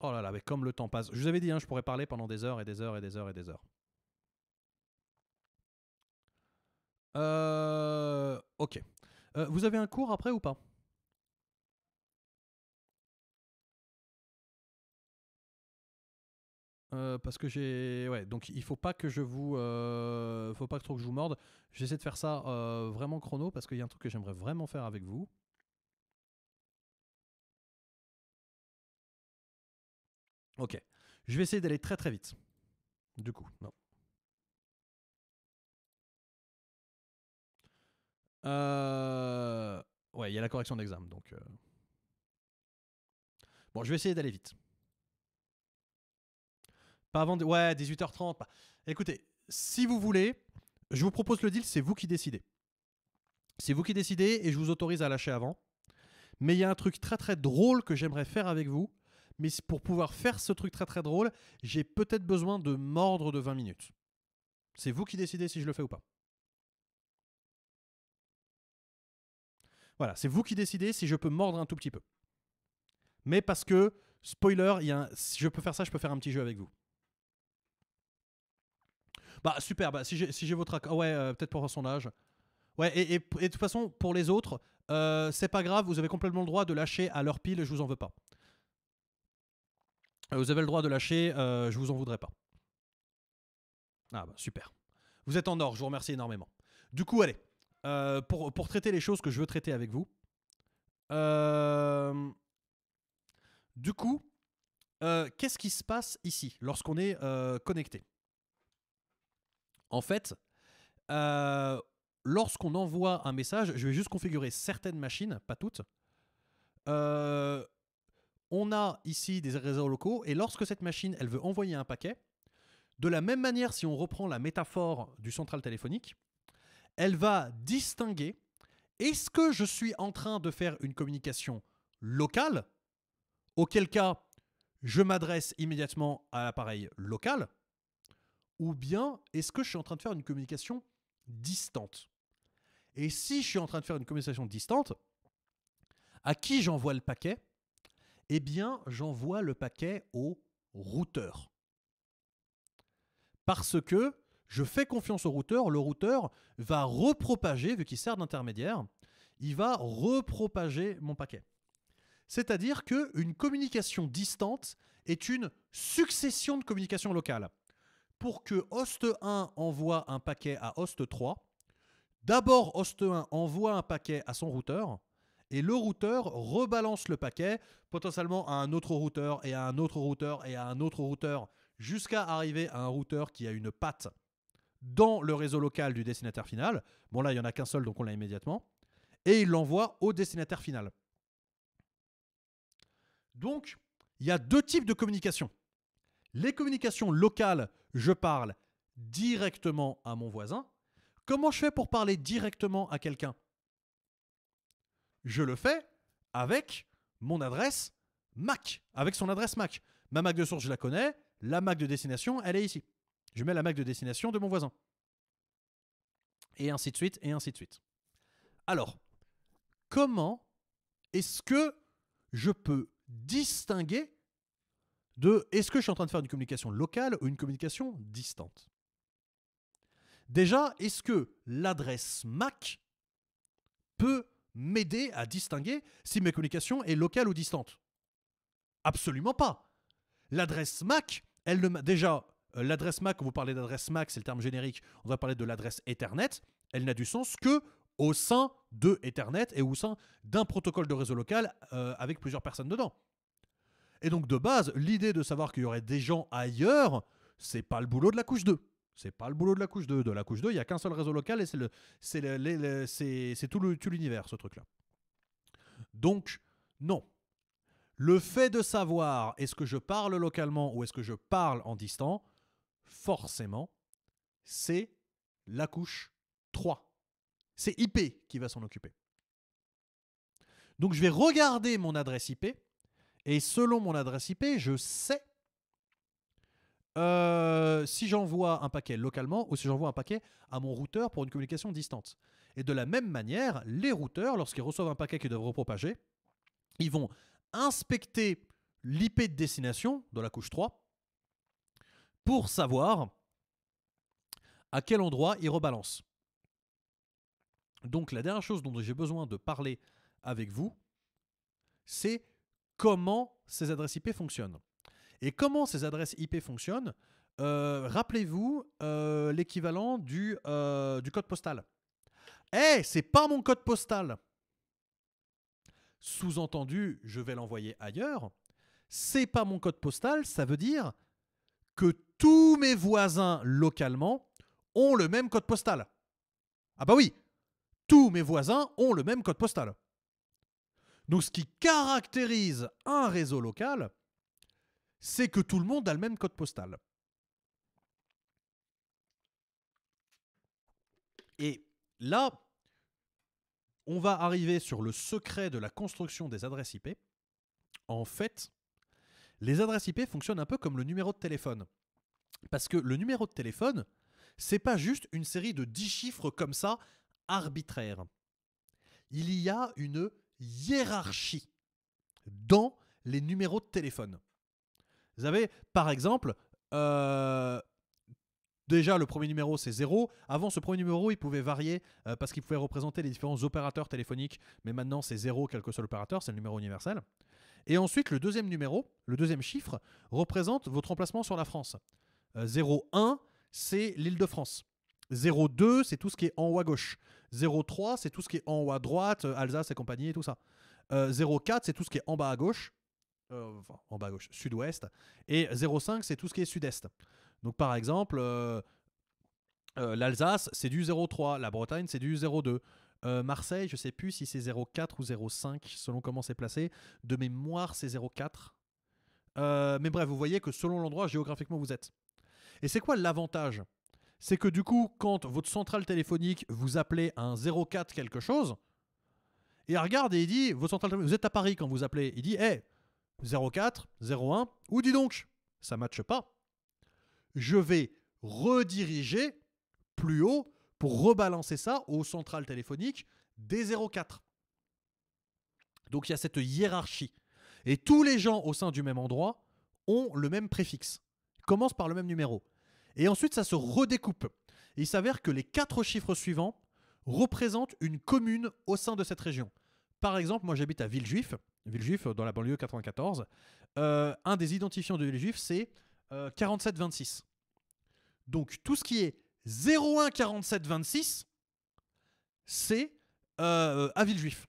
Oh là là, mais comme le temps passe. Je vous avais dit, hein, je pourrais parler pendant des heures et des heures et des heures et des heures. Euh, ok. Euh, vous avez un cours après ou pas Euh, parce que j'ai ouais donc il faut pas que je vous ne euh, faut pas trop que je vous morde j'essaie de faire ça euh, vraiment chrono parce qu'il y a un truc que j'aimerais vraiment faire avec vous ok je vais essayer d'aller très très vite du coup non ouais il y a la correction d'examen donc bon je vais essayer d'aller vite avant. Ouais, 18h30. Écoutez, si vous voulez, je vous propose le deal, c'est vous qui décidez. C'est vous qui décidez et je vous autorise à lâcher avant. Mais il y a un truc très très drôle que j'aimerais faire avec vous. Mais pour pouvoir faire ce truc très très drôle, j'ai peut-être besoin de mordre de 20 minutes. C'est vous qui décidez si je le fais ou pas. Voilà, c'est vous qui décidez si je peux mordre un tout petit peu. Mais parce que, spoiler, y a si je peux faire ça, je peux faire un petit jeu avec vous. Bah super, bah, si j'ai votre accord, ouais, euh, peut-être pour un sondage. Ouais, et, de toute façon, pour les autres, euh, c'est pas grave, vous avez complètement le droit de lâcher à leur pile, je vous en veux pas. Euh, vous avez le droit de lâcher, je vous en voudrais pas. Ah bah super. Vous êtes en or, je vous remercie énormément. Du coup, allez, pour, pour, traiter les choses que je veux traiter avec vous. du coup, qu'est-ce qui se passe ici lorsqu'on est connecté en fait, euh, lorsqu'on envoie un message, je vais juste configurer certaines machines, pas toutes. Euh, on a ici des réseaux locaux et lorsque cette machine, elle veut envoyer un paquet, de la même manière, si on reprend la métaphore du central téléphonique, elle va distinguer est-ce que je suis en train de faire une communication locale, auquel cas je m'adresse immédiatement à l'appareil local, ou bien, est-ce que je suis en train de faire une communication distante Et si je suis en train de faire une communication distante, à qui j'envoie le paquet Eh bien, j'envoie le paquet au routeur. Parce que je fais confiance au routeur, le routeur va repropager, vu qu'il sert d'intermédiaire, il va repropager mon paquet. C'est-à-dire qu'une communication distante est une succession de communications locales pour que host 1 envoie un paquet à host 3. D'abord, host 1 envoie un paquet à son routeur et le routeur rebalance le paquet potentiellement à un autre routeur et à un autre routeur et à un autre routeur jusqu'à arriver à un routeur qui a une patte dans le réseau local du destinataire final. Bon là, il n'y en a qu'un seul, donc on l'a immédiatement. Et il l'envoie au destinataire final. Donc, il y a deux types de communication. Les communications locales, je parle directement à mon voisin. Comment je fais pour parler directement à quelqu'un Je le fais avec mon adresse MAC, avec son adresse MAC. Ma MAC de source, je la connais. La MAC de destination, elle est ici. Je mets la MAC de destination de mon voisin. Et ainsi de suite, et ainsi de suite. Alors, comment est-ce que je peux distinguer de est-ce que je suis en train de faire une communication locale ou une communication distante Déjà, est-ce que l'adresse MAC peut m'aider à distinguer si ma communication est locale ou distante Absolument pas. L'adresse MAC, elle ne déjà euh, l'adresse MAC, quand vous parlez d'adresse MAC, c'est le terme générique, on va parler de l'adresse Ethernet, elle n'a du sens que au sein de Ethernet et au sein d'un protocole de réseau local euh, avec plusieurs personnes dedans. Et donc de base, l'idée de savoir qu'il y aurait des gens ailleurs, c'est pas le boulot de la couche 2. C'est pas le boulot de la couche 2. De la couche 2, il n'y a qu'un seul réseau local et c'est le, c'est le, c'est, tout, le, tout l'univers, ce truc-là. Donc, non. Le fait de savoir est-ce que je parle localement ou est-ce que je parle en distant, forcément, c'est la couche 3. C'est IP qui va s'en occuper. Donc je vais regarder mon adresse IP et selon mon adresse IP, je sais euh, si j'envoie un paquet localement ou si j'envoie un paquet à mon routeur pour une communication distante. Et de la même manière, les routeurs, lorsqu'ils reçoivent un paquet qu'ils doivent repropager, ils vont inspecter l'IP de destination de la couche 3 pour savoir à quel endroit ils rebalancent. Donc la dernière chose dont j'ai besoin de parler avec vous, c'est comment ces adresses IP fonctionnent. Et comment ces adresses IP fonctionnent euh, Rappelez-vous euh, l'équivalent euh, du, code postal. Eh, c'est pas mon code postal Sous-entendu, je vais l'envoyer ailleurs. C'est pas mon code postal, ça veut dire que tous mes voisins localement ont le même code postal. Ah bah oui, tous mes voisins ont le même code postal. Donc ce qui caractérise un réseau local, c'est que tout le monde a le même code postal. Et là, on va arriver sur le secret de la construction des adresses IP. En fait, les adresses IP fonctionnent un peu comme le numéro de téléphone. Parce que le numéro de téléphone, c'est pas juste une série de dix chiffres comme ça arbitraires. Il y a une hiérarchie dans les numéros de téléphone. Vous avez, par exemple, euh, déjà le premier numéro c'est 0. Avant ce premier numéro, il pouvait varier euh, parce qu'il pouvait représenter les différents opérateurs téléphoniques, mais maintenant c'est 0 quel que soit l'opérateur, c'est le numéro universel. Et ensuite, le deuxième numéro, le deuxième chiffre, représente votre emplacement sur la France. 01 euh, 0, c'est l'île de France. 0,2, c'est tout ce qui est en haut à gauche. 0,3, c'est tout ce qui est en haut à droite, euh, Alsace et compagnie et tout ça. 0,4, euh, c'est tout ce qui est en bas à gauche. Euh, enfin, en bas à gauche, sud-ouest. Et 0,5, c'est tout ce qui est sud-est. Donc, par exemple, l'Alsace, c'est du 0,3. La Bretagne, c'est du 0,2. Marseille, je sais plus si c'est 0,4 ou 0,5, selon comment c'est placé. De mémoire, c'est 0,4. mais bref, vous voyez que selon l'endroit géographiquement vous êtes. Et c'est quoi l'avantage c'est que du coup, quand votre centrale téléphonique vous appelez un 04 quelque chose, et elle regarde et il dit, votre centrale, vous êtes à Paris quand vous appelez, il dit, hé, 04, 01, ou dis donc, ça matche pas. Je vais rediriger plus haut pour rebalancer ça aux centrales téléphoniques des 04. Donc il y a cette hiérarchie. Et tous les gens au sein du même endroit ont le même préfixe, commencent par le même numéro. Et ensuite, ça se redécoupe. il s'avère que les quatre chiffres suivants représentent une commune au sein de cette région. Par exemple, moi j'habite à Villejuif, Villejuif euh, dans la banlieue 94. Euh, un des identifiants de Villejuif, c'est 4726. Euh, donc tout ce qui est 014726, c'est à Villejuif.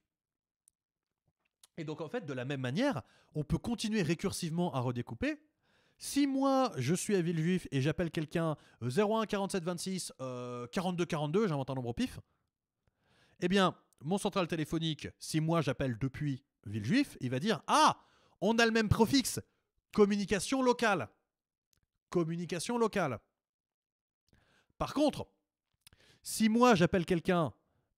Et donc en fait, de la même manière, on peut continuer récursivement à redécouper si moi, je suis à Villejuif et j'appelle quelqu'un 01 47 26 42 42, j'invente un nombre au pif, eh bien, mon central téléphonique, si moi j'appelle depuis Villejuif, il va dire Ah, on a le même préfixe, communication locale. Communication locale. Par contre, si moi j'appelle quelqu'un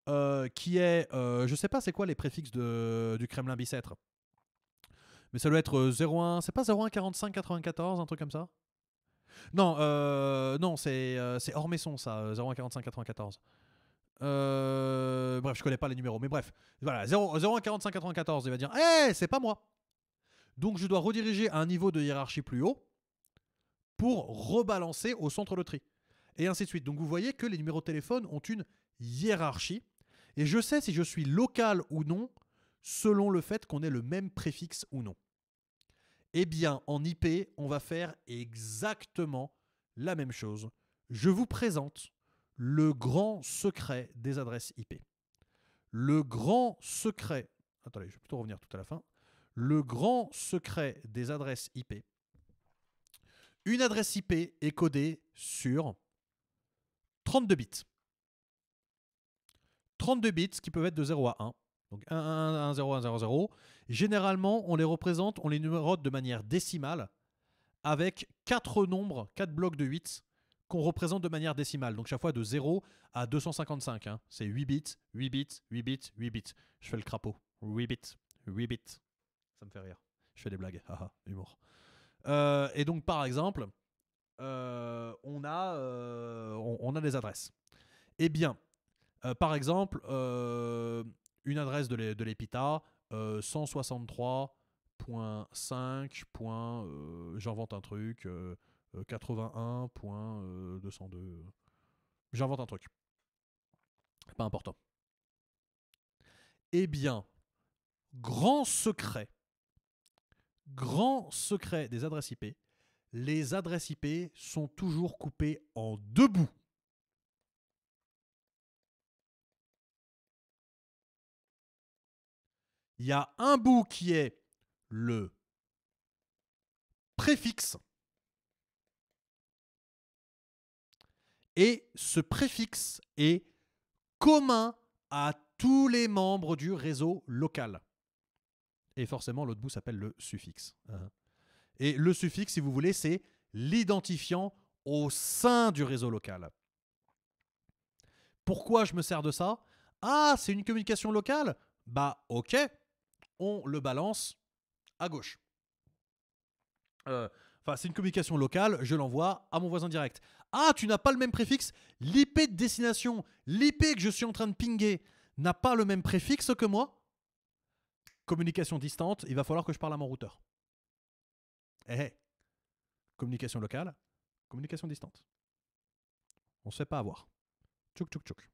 euh, qui est, je euh, je sais pas c'est quoi les préfixes de, du Kremlin Bicêtre mais ça doit être 01, euh, c'est pas 01 94, un truc comme ça Non, euh, non, c'est euh, hors c'est ça, 01 94. bref, je connais pas les numéros, mais bref, voilà, 01 45 94, il va dire, hé, «Eh, hey, c'est pas moi. Donc je dois rediriger à un niveau de hiérarchie plus haut pour rebalancer au centre de tri. Et ainsi de suite. Donc vous voyez que les numéros de téléphone ont une hiérarchie. Et je sais si je suis local ou non selon le fait qu'on ait le même préfixe ou non. Eh bien, en IP, on va faire exactement la même chose. Je vous présente le grand secret des adresses IP. Le grand secret, attendez, je vais plutôt revenir tout à la fin. Le grand secret des adresses IP. Une adresse IP est codée sur 32 bits. 32 bits qui peuvent être de 0 à 1. Donc 1, 1, 1, 0, 1, 0, 0. Généralement, on les représente, on les numérote de manière décimale avec 4 nombres, 4 blocs de 8 qu'on représente de manière décimale. Donc chaque fois de 0 à 255. Hein. C'est 8 bits, 8 bits, 8 bits, 8 bits. Je fais le crapaud. 8 bits, 8 bits. Ça me fait rire. Je fais des blagues. Haha, humour. Euh, et donc par exemple, euh, on, a, euh, on, on, a des adresses. Eh bien, euh, par exemple, une adresse de l'EPITA, 163.5. Euh, euh, j'invente un truc, 81.202. Euh, j'invente un truc. Pas important. Eh bien, grand secret, grand secret des adresses IP, les adresses IP sont toujours coupées en deux bouts. il y a un bout qui est le préfixe. Et ce préfixe est commun à tous les membres du réseau local. Et forcément, l'autre bout s'appelle le suffixe. Hein. Et le suffixe, si vous voulez, c'est l'identifiant au sein du réseau local. Pourquoi je me sers de ça Ah, c'est une communication locale Bah ok, on le balance à gauche. Euh, enfin, c'est une communication locale, je l'envoie à mon voisin direct. Ah, tu n'as pas le même préfixe L'IP de destination, l'IP que je suis en train de pinguer, n'a pas le même préfixe que moi Communication distante, il va falloir que je parle à mon routeur. Eh, eh. communication locale, communication distante. On se fait pas avoir. Tchouk, tchouk, tchouk.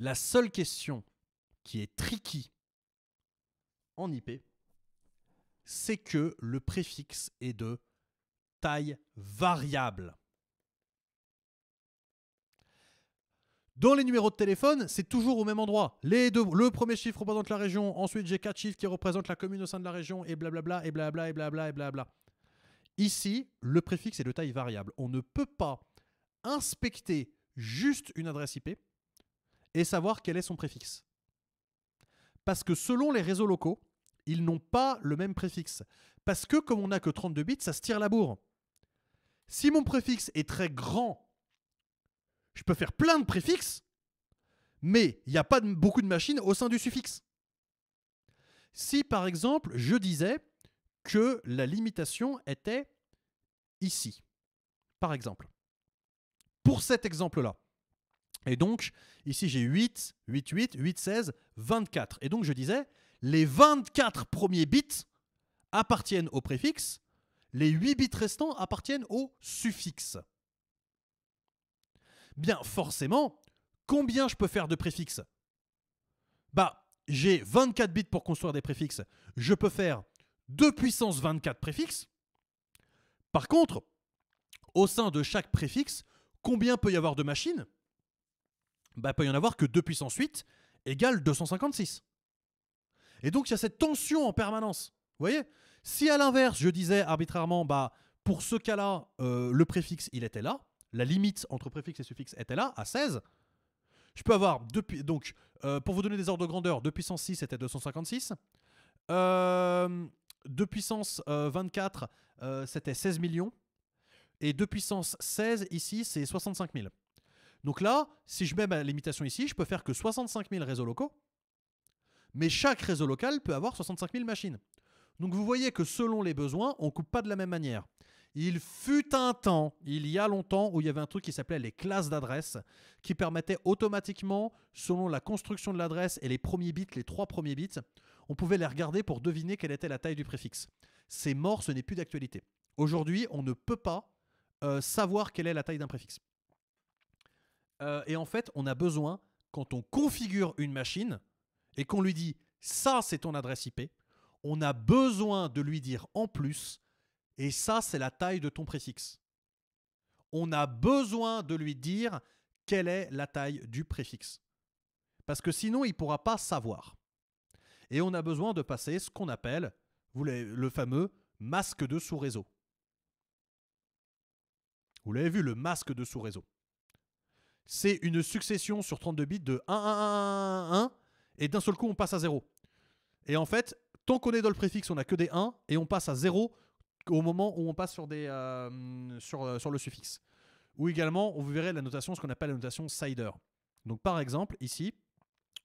La seule question qui est tricky en IP, c'est que le préfixe est de taille variable. Dans les numéros de téléphone, c'est toujours au même endroit. Les le premier chiffre représente la région, ensuite j'ai quatre chiffres qui représentent la commune au sein de la région, et blablabla, et blablabla, et blablabla, et blablabla. Ici, le préfixe est de taille variable. On ne peut pas inspecter juste une adresse IP et savoir quel est son préfixe. Parce que selon les réseaux locaux, ils n'ont pas le même préfixe. Parce que comme on n'a que 32 bits, ça se tire la bourre. Si mon préfixe est très grand, je peux faire plein de préfixes, mais il n'y a pas beaucoup de machines au sein du suffixe. Si par exemple, je disais que la limitation était ici, par exemple, pour cet exemple-là, et donc, ici j'ai 8, 8, 8, 8, 16, 24. Et donc je disais, les 24 premiers bits appartiennent au préfixe, les 8 bits restants appartiennent au suffixe. Bien, forcément, combien je peux faire de préfixes Bah, j'ai 24 bits pour construire des préfixes. Je peux faire 2 puissance 24 préfixes. Par contre, au sein de chaque préfixe, combien peut y avoir de machines Bah, ne peut y en avoir que 2 puissance 8 égale 256. Et donc il y a cette tension en permanence. Vous voyez Si à l'inverse, je disais arbitrairement, bah, pour ce cas-là, euh, le préfixe, il était là, la limite entre préfixe et suffixe était là, à 16, je peux avoir, depuis, donc, euh, pour vous donner des ordres de grandeur, 2 puissance 6 euh, c'était 256, 2 puissance 24, c'était 16 millions, et 2 puissance 16, ici, c'est 65 000. Donc là, si je mets ma limitation ici, je peux faire que 65 000 réseaux locaux, mais chaque réseau local peut avoir 65 000 machines. Donc vous voyez que selon les besoins, on coupe pas de la même manière. Il fut un temps, il y a longtemps, où il y avait un truc qui s'appelait les classes d'adresse qui permettait automatiquement, selon la construction de l'adresse et les premiers bits, les trois premiers bits, on pouvait les regarder pour deviner quelle était la taille du préfixe. C'est mort, ce n'est plus d'actualité. Aujourd'hui, on ne peut pas euh, savoir quelle est la taille d'un préfixe. Euh, et en fait, on a besoin, quand on configure une machine, et qu'on lui dit ça c'est ton adresse IP, on a besoin de lui dire en plus et ça c'est la taille de ton préfixe. On a besoin de lui dire quelle est la taille du préfixe. Parce que sinon il ne pourra pas savoir. Et on a besoin de passer ce qu'on appelle vous le fameux masque de sous-réseau. Vous l'avez vu, le masque de sous-réseau. C'est une succession sur 32 bits de 1, 1, 1, 1, 1 et d'un seul coup, on passe à 0. Et en fait, tant qu'on est dans le préfixe, on n'a que des 1, et on passe à 0 au moment où on passe sur, des, euh, euh, sur, le suffixe. Ou également, on vous verrez la notation, ce qu'on appelle la notation sider. Donc par exemple, ici,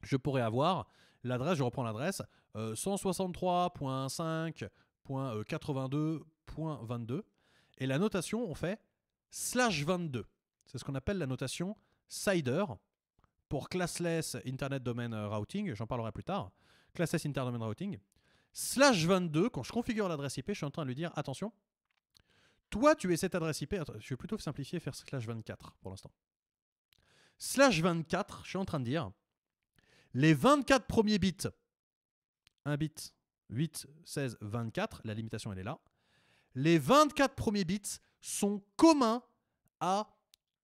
je pourrais avoir l'adresse, je reprends l'adresse, 163.5.82.22. Euh, et la notation, on fait slash 22. C'est ce qu'on appelle la notation sider pour Classless Internet Domain Routing, j'en parlerai plus tard, Classless Internet Domain Routing, slash 22, quand je configure l'adresse IP, je suis en train de lui dire, attention, toi tu es cette adresse IP, je vais plutôt simplifier, faire slash 24 pour l'instant. Slash 24, je suis en train de dire, les 24 premiers bits, 1 bit, 8, 16, 24, la limitation elle est là, les 24 premiers bits sont communs à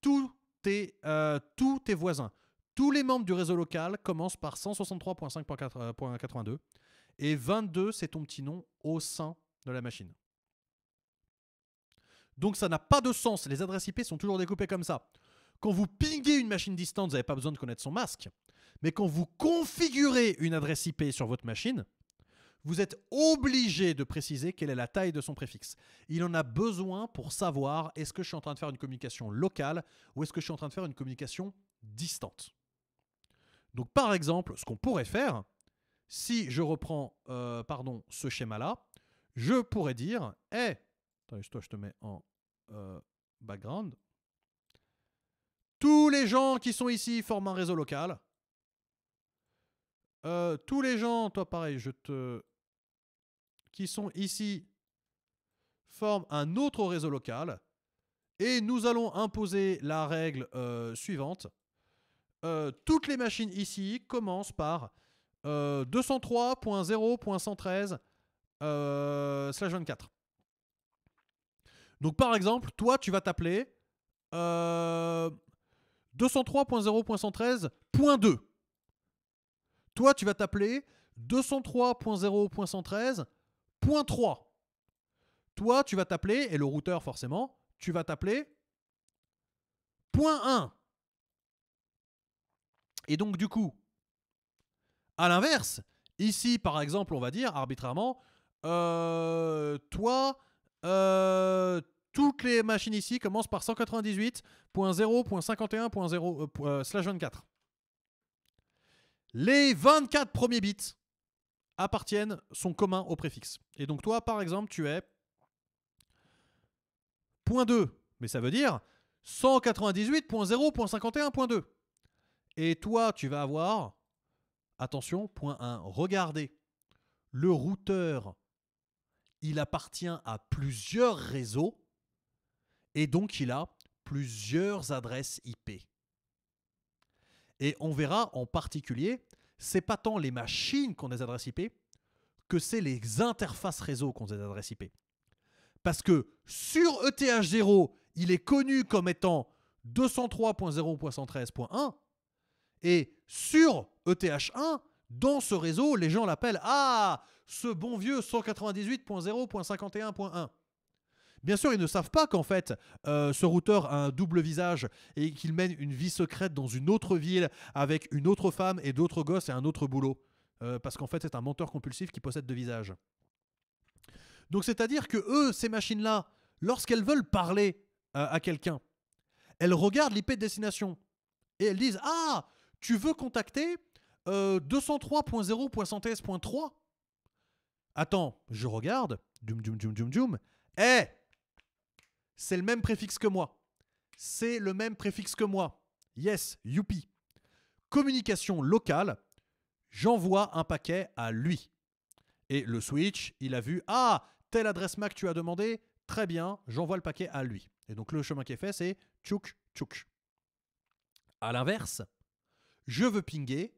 tous tes euh, voisins tous les membres du réseau local commencent par 163.5.82 euh, et 22, c'est ton petit nom au sein de la machine. Donc ça n'a pas de sens. Les adresses IP sont toujours découpées comme ça. Quand vous pinguez une machine distante, vous n'avez pas besoin de connaître son masque. Mais quand vous configurez une adresse IP sur votre machine, vous êtes obligé de préciser quelle est la taille de son préfixe. Il en a besoin pour savoir est-ce que je suis en train de faire une communication locale ou est-ce que je suis en train de faire une communication distante. Donc par exemple, ce qu'on pourrait faire, si je reprends euh, pardon, ce schéma-là, je pourrais dire, Eh, attends, je te mets en euh, background, tous les gens qui sont ici forment un réseau local. Euh, tous les gens, toi pareil, je te... qui sont ici forment un autre réseau local. Et nous allons imposer la règle suivante. Euh, toutes les machines ici commencent par euh, 203.0.113 euh, slash 24. Donc par exemple, toi, tu vas t'appeler 203.0.113.2. Euh, toi, tu vas t'appeler 203.0.113.3. Toi, tu vas t'appeler, et le routeur forcément, tu vas t'appeler .1. Et donc, du coup, à l'inverse, ici, par exemple, on va dire arbitrairement, euh, toi, euh, toutes les machines ici commencent par 198.0.51.0/24. Euh, les 24 premiers bits appartiennent, sont communs au préfixe. Et donc toi, par exemple, tu es .2, mais ça veut dire 198.0.51.2. Et toi, tu vas avoir, attention, point 1, regardez, le routeur, il appartient à plusieurs réseaux et donc il a plusieurs adresses IP. Et on verra en particulier, c'est pas tant les machines ont des adresses IP que c'est les interfaces réseau ont des adresses IP. Parce que sur ETH0, il est connu comme étant 203.0.113.1, et sur ETH1, dans ce réseau, les gens l'appellent Ah, ce bon vieux 198.0.51.1. Bien sûr, ils ne savent pas qu'en fait, euh, ce routeur a un double visage et qu'il mène une vie secrète dans une autre ville avec une autre femme et d'autres gosses et un autre boulot. Euh, parce qu'en fait, c'est un menteur compulsif qui possède deux visages. Donc, c'est-à-dire que eux, ces machines-là, lorsqu'elles veulent parler euh, à quelqu'un, elles regardent l'IP de destination et elles disent Ah, tu veux contacter euh, Attends, je regarde. Dum, dum, dum, dum, dum. Eh C'est le même préfixe que moi. C'est le même préfixe que moi. Yes, youpi. Communication locale, j'envoie un paquet à lui. Et le switch, il a vu Ah, telle adresse MAC tu as demandé, très bien, j'envoie le paquet à lui. Et donc le chemin qui est fait, c'est tchouk tchouk. À l'inverse, je veux pinguer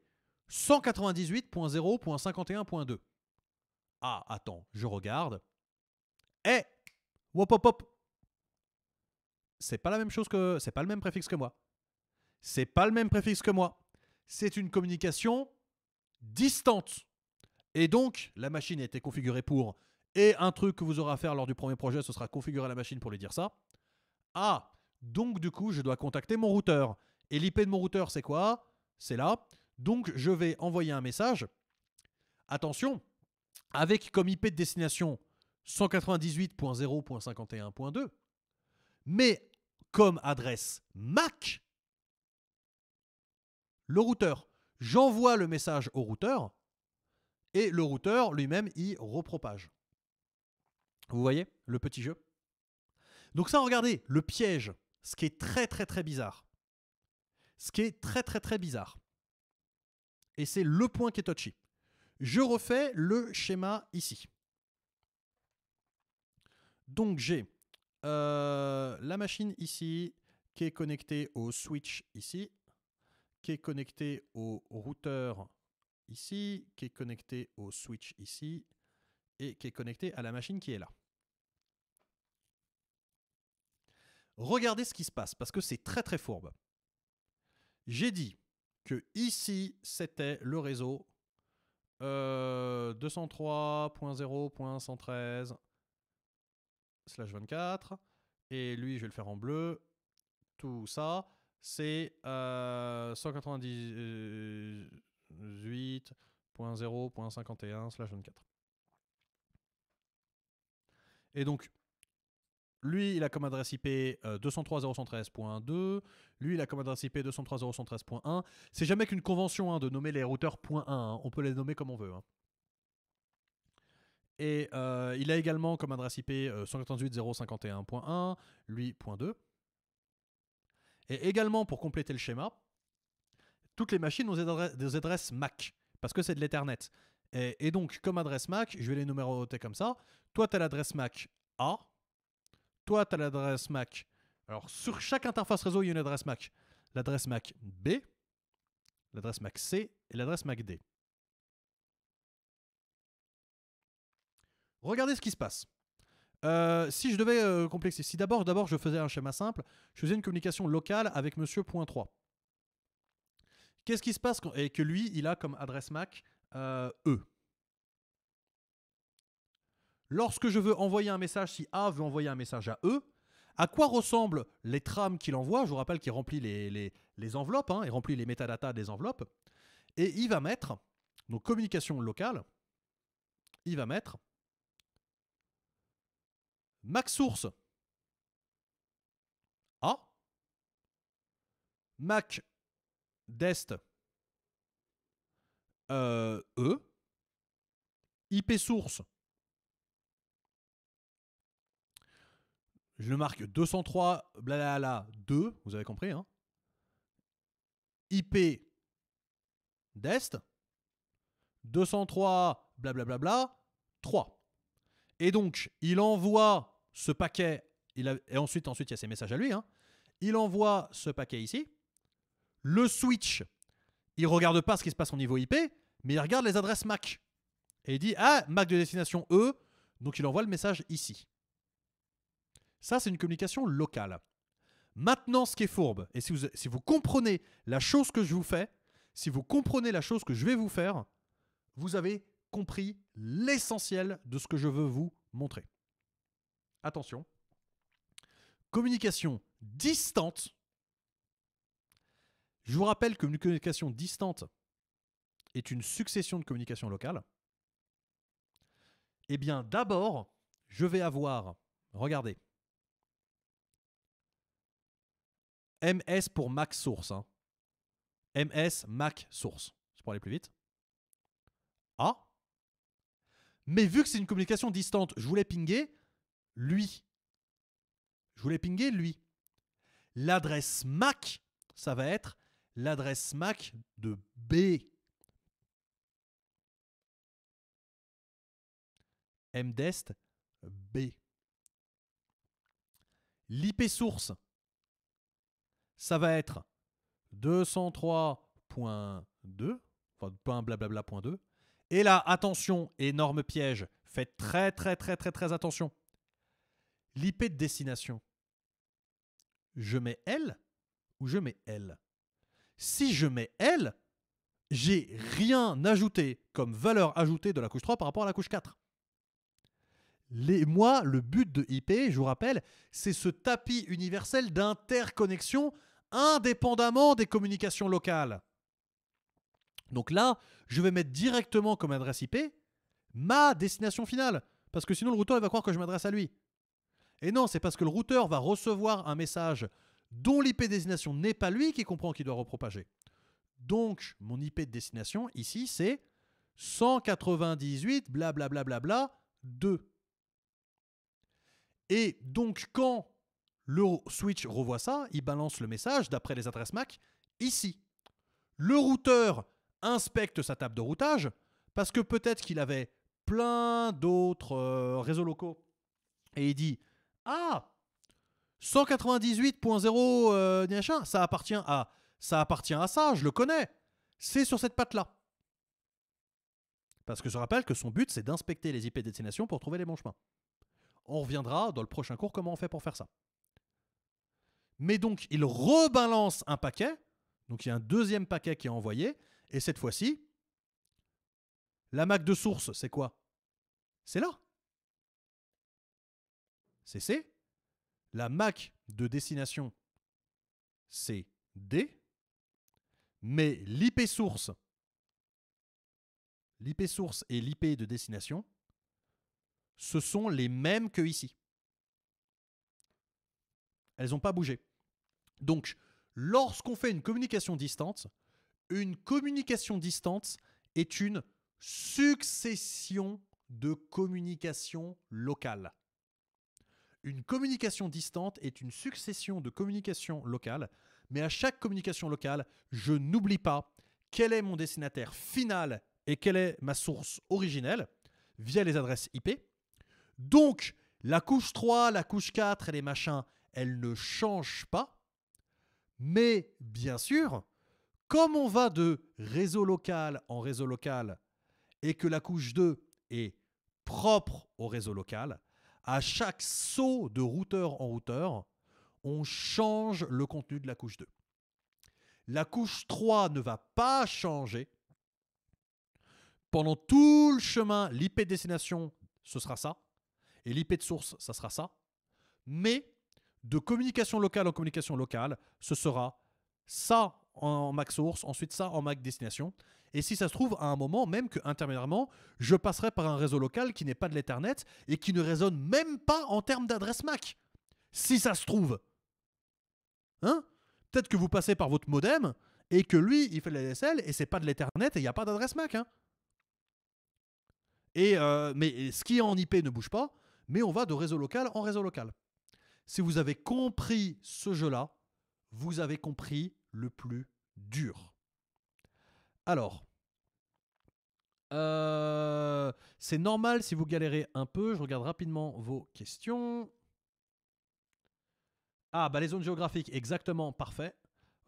198.0.51.2. Ah, attends, je regarde. Eh hop, hop, hop C'est pas la même chose que. C'est pas le même préfixe que moi. C'est pas le même préfixe que moi. C'est une communication distante. Et donc, la machine a été configurée pour. Et un truc que vous aurez à faire lors du premier projet, ce sera configurer la machine pour lui dire ça. Ah, donc du coup, je dois contacter mon routeur. Et l'IP de mon routeur, c'est quoi c'est là. Donc je vais envoyer un message. Attention, avec comme IP de destination 198.0.51.2, mais comme adresse MAC, le routeur. J'envoie le message au routeur et le routeur lui-même y repropage. Vous voyez le petit jeu Donc ça, regardez, le piège, ce qui est très très très bizarre, ce qui est très très très bizarre. Et c'est le point qui est touchy. Je refais le schéma ici. Donc j'ai euh, la machine ici qui est connectée au switch ici, qui est connectée au routeur ici, qui est connectée au switch ici, et qui est connectée à la machine qui est là. Regardez ce qui se passe, parce que c'est très très fourbe. J'ai dit que ici, c'était le réseau 203.0.113 euh, slash 24. Et lui, je vais le faire en bleu. Tout ça, c'est 198.0.51 euh, slash 24. Et donc, lui, il a comme adresse IP 203.013.2. Euh, lui, il a comme adresse IP 203.013.1. C'est jamais qu'une convention hein, de nommer les routeurs .1. Hein. On peut les nommer comme on veut. Hein. Et euh, il a également comme adresse IP 198.051.1, euh, lui .2. Et également, pour compléter le schéma, toutes les machines ont des adresses, MAC, parce que c'est de l'Ethernet. Et, et, donc, comme adresse MAC, je vais les numéroter comme ça. Toi, tu as l'adresse MAC A, toi, tu as l'adresse MAC. Alors, sur chaque interface réseau, il y a une adresse MAC. L'adresse MAC B, l'adresse MAC C et l'adresse MAC D. Regardez ce qui se passe. Euh, si je devais euh, complexer, si d'abord, d'abord je faisais un schéma simple, je faisais une communication locale avec monsieur 3. Qu'est-ce qui se passe et que lui, il a comme adresse MAC euh, E lorsque je veux envoyer un message, si A veut envoyer un message à E, à quoi ressemblent les trames qu'il envoie Je vous rappelle qu'il remplit les, enveloppes, et hein, il remplit les métadatas des enveloppes, et il va mettre, donc communication locale, il va mettre mac source A, Mac dest euh, E, IP source Je le marque 203 blablabla 2, vous avez compris. Hein IP d'Est. 203 blablabla bla, 3. Et donc, il envoie ce paquet. et ensuite, ensuite, il y a ses messages à lui. Hein. Il envoie ce paquet ici. Le switch, il regarde pas ce qui se passe au niveau IP, mais il regarde les adresses MAC. Et il dit Ah, MAC de destination E. Donc, il envoie le message ici. Ça, c'est une communication locale. Maintenant, ce qui est fourbe, et si vous, si vous comprenez la chose que je vous fais, si vous comprenez la chose que je vais vous faire, vous avez compris l'essentiel de ce que je veux vous montrer. Attention, communication distante. Je vous rappelle une communication distante est une succession de communications locales. Eh bien, d'abord, je vais avoir, regardez, MS pour Mac source. Hein. MS Mac source. C'est pour aller plus vite. Ah. Mais vu que c'est une communication distante, je voulais pinguer lui. Je voulais pinguer lui. L'adresse MAC, ça va être l'adresse MAC de B. MDEST B. L'IP source, ça va être 203.2, enfin point blablabla.2. Et là, attention, énorme piège, faites très très très très très attention. L'IP de destination, je mets L ou je mets L Si je mets L, j'ai rien ajouté comme valeur ajoutée de la couche 3 par rapport à la couche 4 moi, le but de IP, je vous rappelle, c'est ce tapis universel d'interconnexion indépendamment des communications locales. Donc là, je vais mettre directement comme adresse IP ma destination finale. Parce que sinon, le routeur, il va croire que je m'adresse à lui. Et non, c'est parce que le routeur va recevoir un message dont l'IP destination n'est pas lui qui comprend qu'il doit repropager. Donc, mon IP de destination, ici, c'est 198 blablabla 2. Et donc, quand le switch revoit ça, il balance le message d'après les adresses MAC ici. Le routeur inspecte sa table de routage parce que peut-être qu'il avait plein d'autres euh, réseaux locaux et il dit Ah 198.0 euh, ça appartient à ça appartient à ça, je le connais. C'est sur cette patte-là. Parce que je rappelle que son but, c'est d'inspecter les IP destinations pour trouver les bons chemins. On reviendra dans le prochain cours comment on fait pour faire ça. Mais donc, il rebalance un paquet. Donc, il y a un deuxième paquet qui est envoyé. Et cette fois-ci, la MAC de source, c'est quoi C'est là. C'est C. La MAC de destination, c'est D. Mais l'IP source, l'IP source et l'IP de destination, ce sont les mêmes que ici. Elles n'ont pas bougé. Donc, lorsqu'on fait une communication distante, une communication distante est une succession de communications locales. Une communication distante est une succession de communications locales, mais à chaque communication locale, je n'oublie pas quel est mon destinataire final et quelle est ma source originelle via les adresses IP. Donc, la couche 3, la couche 4 et les machins, elles ne changent pas. Mais bien sûr, comme on va de réseau local en réseau local et que la couche 2 est propre au réseau local, à chaque saut de routeur en routeur, on change le contenu de la couche 2. La couche 3 ne va pas changer. Pendant tout le chemin, l'IP destination, ce sera ça. Et l'IP de source, ça sera ça. Mais de communication locale en communication locale, ce sera ça en Mac source, ensuite ça en Mac destination. Et si ça se trouve, à un moment, même que intermédiairement, je passerai par un réseau local qui n'est pas de l'Ethernet et qui ne résonne même pas en termes d'adresse MAC. Si ça se trouve. Hein Peut-être que vous passez par votre modem et que lui, il fait de la et c'est pas de l'Ethernet et il n'y a pas d'adresse MAC. Hein. et euh, mais ce qui est en IP ne bouge pas mais on va de réseau local en réseau local. Si vous avez compris ce jeu-là, vous avez compris le plus dur. Alors, euh, c'est normal si vous galérez un peu. Je regarde rapidement vos questions. Ah, bah les zones géographiques, exactement, parfait.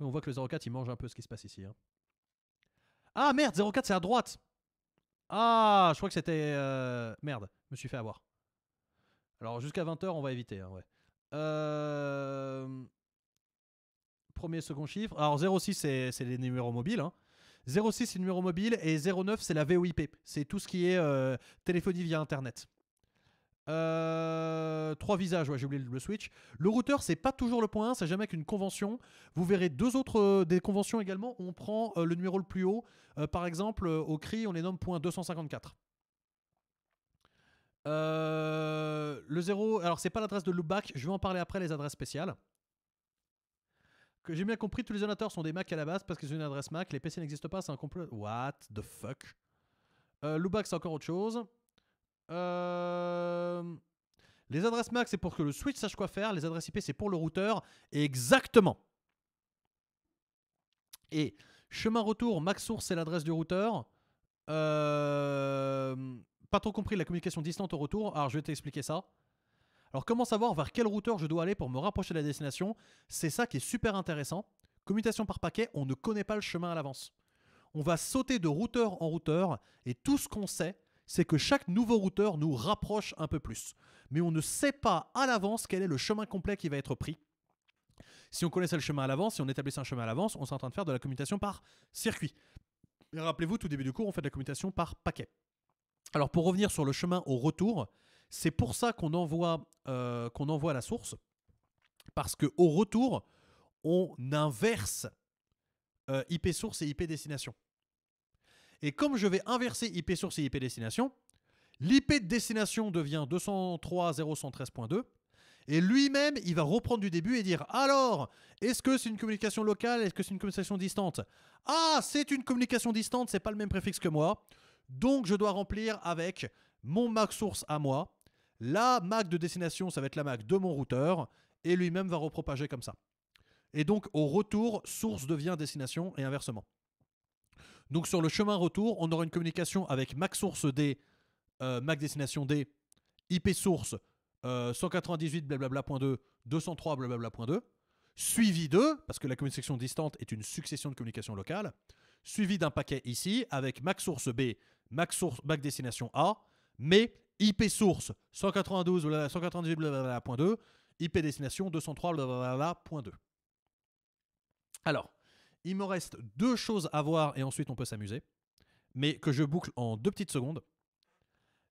On voit que le 04, il mange un peu ce qui se passe ici. Hein. Ah merde, 04, c'est à droite. Ah, je crois que c'était... Euh, merde, je me suis fait avoir. Alors jusqu'à 20h, on va éviter. Hein, premier, second chiffre. Alors 06, c'est les numéros mobiles. 06, hein. c'est numéro mobile. Et 09, c'est la VOIP. C'est tout ce qui est euh, téléphonie via Internet. Euh, trois visages, j'ai oublié le switch. Le routeur, c'est pas toujours le point 1, c'est jamais qu'une convention. Vous verrez deux autres euh, des conventions également. On prend le numéro le plus haut. par exemple, au CRI, on les nomme point 254. Euh, le 0, alors c'est pas l'adresse de loopback. je vais en parler après les adresses spéciales. Que j'ai bien compris, tous les donateurs sont des Mac à la base parce qu'ils ont une adresse Mac, les PC n'existent pas, c'est un complot. What the fuck euh, c'est encore autre chose. Euh, les adresses MAC, c'est pour que le switch sache quoi faire. Les adresses IP, c'est pour le routeur. exactement. Et chemin retour, MAC source, c'est l'adresse du routeur. Euh, pas trop compris la communication distante au retour, alors je vais t'expliquer ça. Alors comment savoir vers quel routeur je dois aller pour me rapprocher de la destination C'est ça qui est super intéressant. Commutation par paquet, on ne connaît pas le chemin à l'avance. On va sauter de routeur en routeur et tout ce qu'on sait, c'est que chaque nouveau routeur nous rapproche un peu plus. Mais on ne sait pas à l'avance quel est le chemin complet qui va être pris. Si on connaissait le chemin à l'avance, si on établissait un chemin à l'avance, on serait en train de faire de la commutation par circuit. Rappelez-vous, tout début du cours, on fait de la commutation par paquet. Alors pour revenir sur le chemin au retour, c'est pour ça qu'on envoie, euh, envoie la source, parce qu'au retour, on inverse euh, IP source et IP destination. Et comme je vais inverser IP source et IP destination, l'IP de destination devient 203.0.113.2 et lui-même, il va reprendre du début et dire alors, est-ce que c'est une communication locale Est-ce que c'est une communication distante Ah, c'est une communication distante, c'est pas le même préfixe que moi. Donc je dois remplir avec mon Mac source à moi, la Mac de destination, ça va être la Mac de mon routeur, et lui-même va repropager comme ça. Et donc au retour, source devient destination et inversement. Donc sur le chemin retour, on aura une communication avec Mac source D, euh, Mac destination D, IP source euh, 198 blablabla.2, 203 blablabla.2, suivi de, parce que la communication distante est une succession de communications locales, suivi d'un paquet ici avec Mac source B Mac, source, Mac destination A, mais IP source 192.2, IP destination 203.2. Alors, il me reste deux choses à voir et ensuite on peut s'amuser, mais que je boucle en deux petites secondes.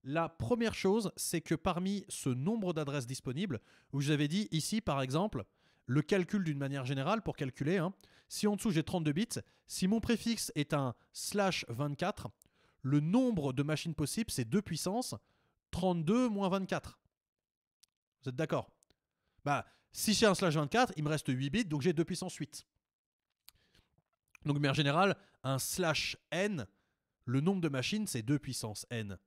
La première chose, c'est que parmi ce nombre d'adresses disponibles, où j'avais dit ici par exemple, le calcul d'une manière générale pour calculer, hein, si en dessous j'ai 32 bits, si mon préfixe est un slash 24, le nombre de machines possibles, c'est 2 puissance 32 moins 24. Vous êtes d'accord Bah, si j'ai un slash 24, il me reste 8 bits, donc j'ai 2 puissance 8. Donc, de manière générale, un slash n, le nombre de machines, c'est 2 puissance n.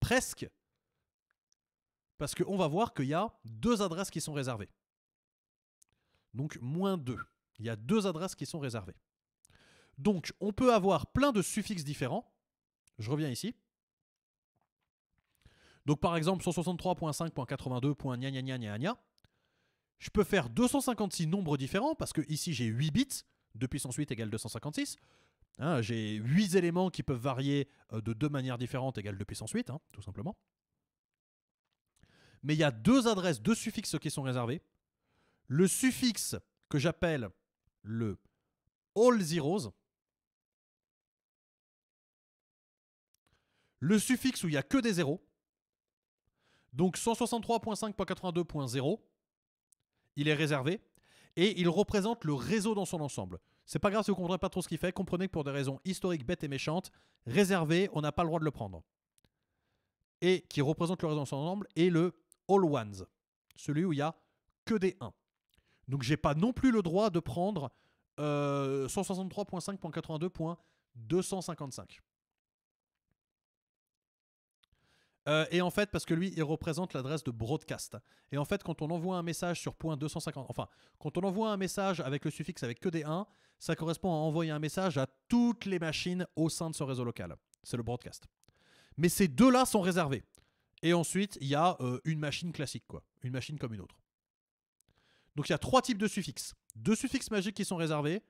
Presque. Parce qu'on va voir qu'il y a deux adresses qui sont réservées. Donc, moins 2. Il y a deux adresses qui sont réservées. Donc, on peut avoir plein de suffixes différents je reviens ici. Donc par exemple 163.5.82.gna je peux faire 256 nombres différents parce que ici j'ai 8 bits, 2 puissance 8 égale 256. Hein, j'ai 8 éléments qui peuvent varier euh, de deux manières différentes égale 2 puissance 8, hein, tout simplement. Mais il y a deux adresses, deux suffixes qui sont réservés. Le suffixe que j'appelle le all zeros, le suffixe où il n'y a que des zéros. Donc 163.5.82.0, il est réservé et il représente le réseau dans son ensemble. C'est pas grave si vous comprenez pas trop ce qu'il fait, comprenez que pour des raisons historiques, bêtes et méchantes, réservé, on n'a pas le droit de le prendre. Et qui représente le réseau dans son ensemble est le all ones, celui où il y a que des 1. Donc j'ai pas non plus le droit de prendre 163.5.82.255. Euh, Euh, et en fait, parce que lui, il représente l'adresse de broadcast. Et en fait, quand on envoie un message sur point 250, enfin, quand on envoie un message avec le suffixe avec que des 1, ça correspond à envoyer un message à toutes les machines au sein de ce réseau local. C'est le broadcast. Mais ces deux-là sont réservés. Et ensuite, il y a euh, une machine classique, quoi. Une machine comme une autre. Donc il y a trois types de suffixes. Deux suffixes magiques qui sont réservés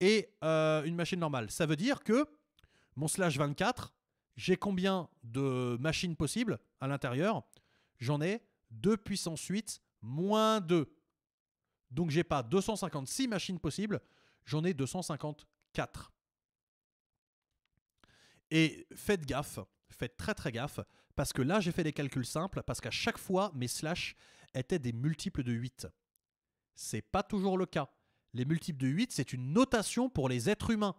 et euh, une machine normale. Ça veut dire que mon slash 24, j'ai combien de machines possibles à l'intérieur J'en ai 2 puissance 8 moins 2. Donc j'ai pas 256 machines possibles, j'en ai 254. Et faites gaffe, faites très très gaffe, parce que là j'ai fait des calculs simples, parce qu'à chaque fois mes slash étaient des multiples de 8. C'est pas toujours le cas. Les multiples de 8, c'est une notation pour les êtres humains.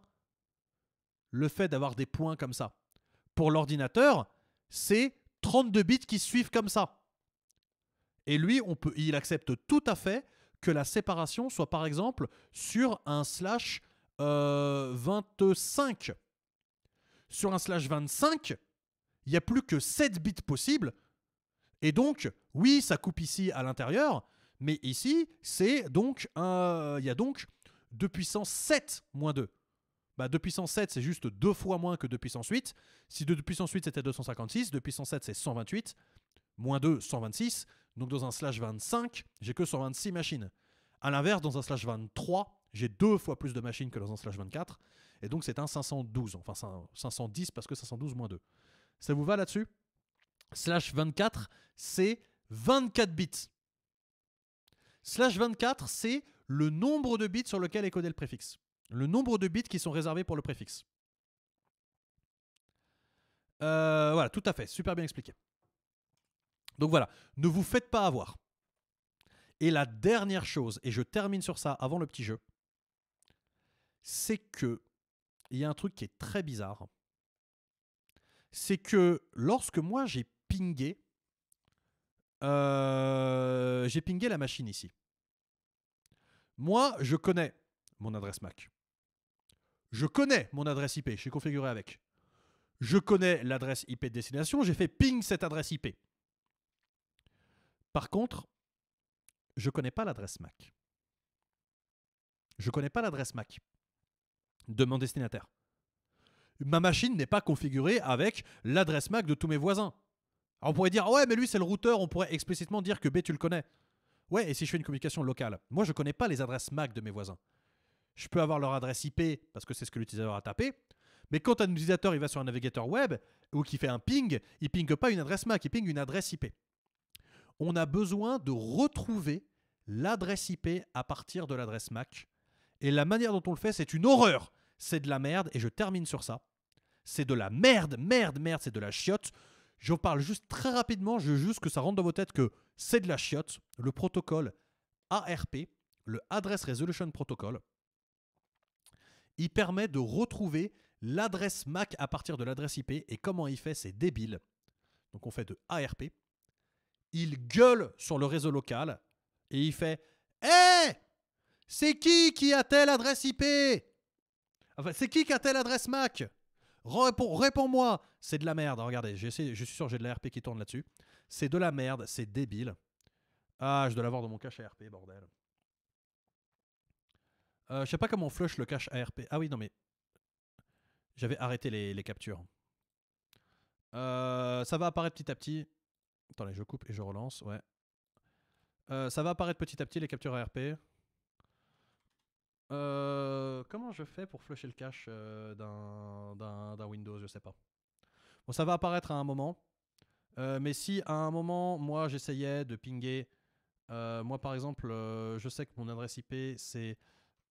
Le fait d'avoir des points comme ça pour l'ordinateur, c'est 32 bits qui suivent comme ça. Et lui, on peut, il accepte tout à fait que la séparation soit par exemple sur un slash 25. Euh, sur un slash 25, il n'y a plus que 7 bits possibles. Et donc, oui, ça coupe ici à l'intérieur, mais ici, c'est donc il y a donc 2 puissance 7 moins 2 bah 2 puissance 7, c'est juste deux fois moins que 2 puissance 8. Si 2 puissance 8, c'était 256, 2 puissance 7, c'est 128, moins 2, 126. Donc dans un slash 25, j'ai que 126 machines. A l'inverse, dans un slash 23, j'ai deux fois plus de machines que dans un slash 24. Et donc c'est un 512, enfin 510 parce que 512 moins 2. Ça vous va là-dessus Slash 24, c'est 24 bits. Slash 24, c'est le nombre de bits sur lequel est codé le préfixe le nombre de bits qui sont réservés pour le préfixe. Euh, voilà, tout à fait, super bien expliqué. Donc voilà, ne vous faites pas avoir. Et la dernière chose, et je termine sur ça avant le petit jeu, c'est que il y a un truc qui est très bizarre. C'est que lorsque moi j'ai pingé, euh, j'ai pingé la machine ici. Moi, je connais mon adresse MAC. Je connais mon adresse IP, je suis configuré avec. Je connais l'adresse IP de destination, j'ai fait ping cette adresse IP. Par contre, je ne connais pas l'adresse MAC. Je ne connais pas l'adresse MAC de mon destinataire. Ma machine n'est pas configurée avec l'adresse MAC de tous mes voisins. on pourrait dire, ouais, mais lui, c'est le routeur, on pourrait explicitement dire que B, tu le connais. Ouais, et si je fais une communication locale Moi, je ne connais pas les adresses MAC de mes voisins je peux avoir leur adresse IP parce que c'est ce que l'utilisateur a tapé. Mais quand un utilisateur il va sur un navigateur web ou qui fait un ping, il pingue pas une adresse MAC, il pingue une adresse IP. On a besoin de retrouver l'adresse IP à partir de l'adresse MAC. Et la manière dont on le fait, c'est une horreur. C'est de la merde, et je termine sur ça. C'est de la merde, merde, merde, c'est de la chiotte. Je vous parle juste très rapidement, je veux juste que ça rentre dans vos têtes que c'est de la chiotte. Le protocole ARP, le Address Resolution Protocol, il permet de retrouver l'adresse MAC à partir de l'adresse IP. Et comment il fait C'est débile. Donc on fait de ARP. Il gueule sur le réseau local et il fait Eh C'est qui qui a telle adresse IP Enfin, c'est qui qui a telle adresse MAC Réponds-moi C'est de la merde. Regardez, je suis sûr que j'ai de l'ARP qui tourne là-dessus. C'est de la merde, c'est débile. Ah, je dois l'avoir dans mon cache ARP, bordel. Euh, je sais pas comment on flush le cache ARP. Ah oui, non, mais. J'avais arrêté les, captures. Euh, ça va apparaître petit à petit. Attendez, je coupe et je relance. Ouais. Euh, ça va apparaître petit à petit les captures ARP. Euh, comment je fais pour flusher le cache d'un Windows Je sais pas. Bon, ça va apparaître à un moment. mais si à un moment, moi, j'essayais de pinguer. moi, par exemple, je sais que mon adresse IP, c'est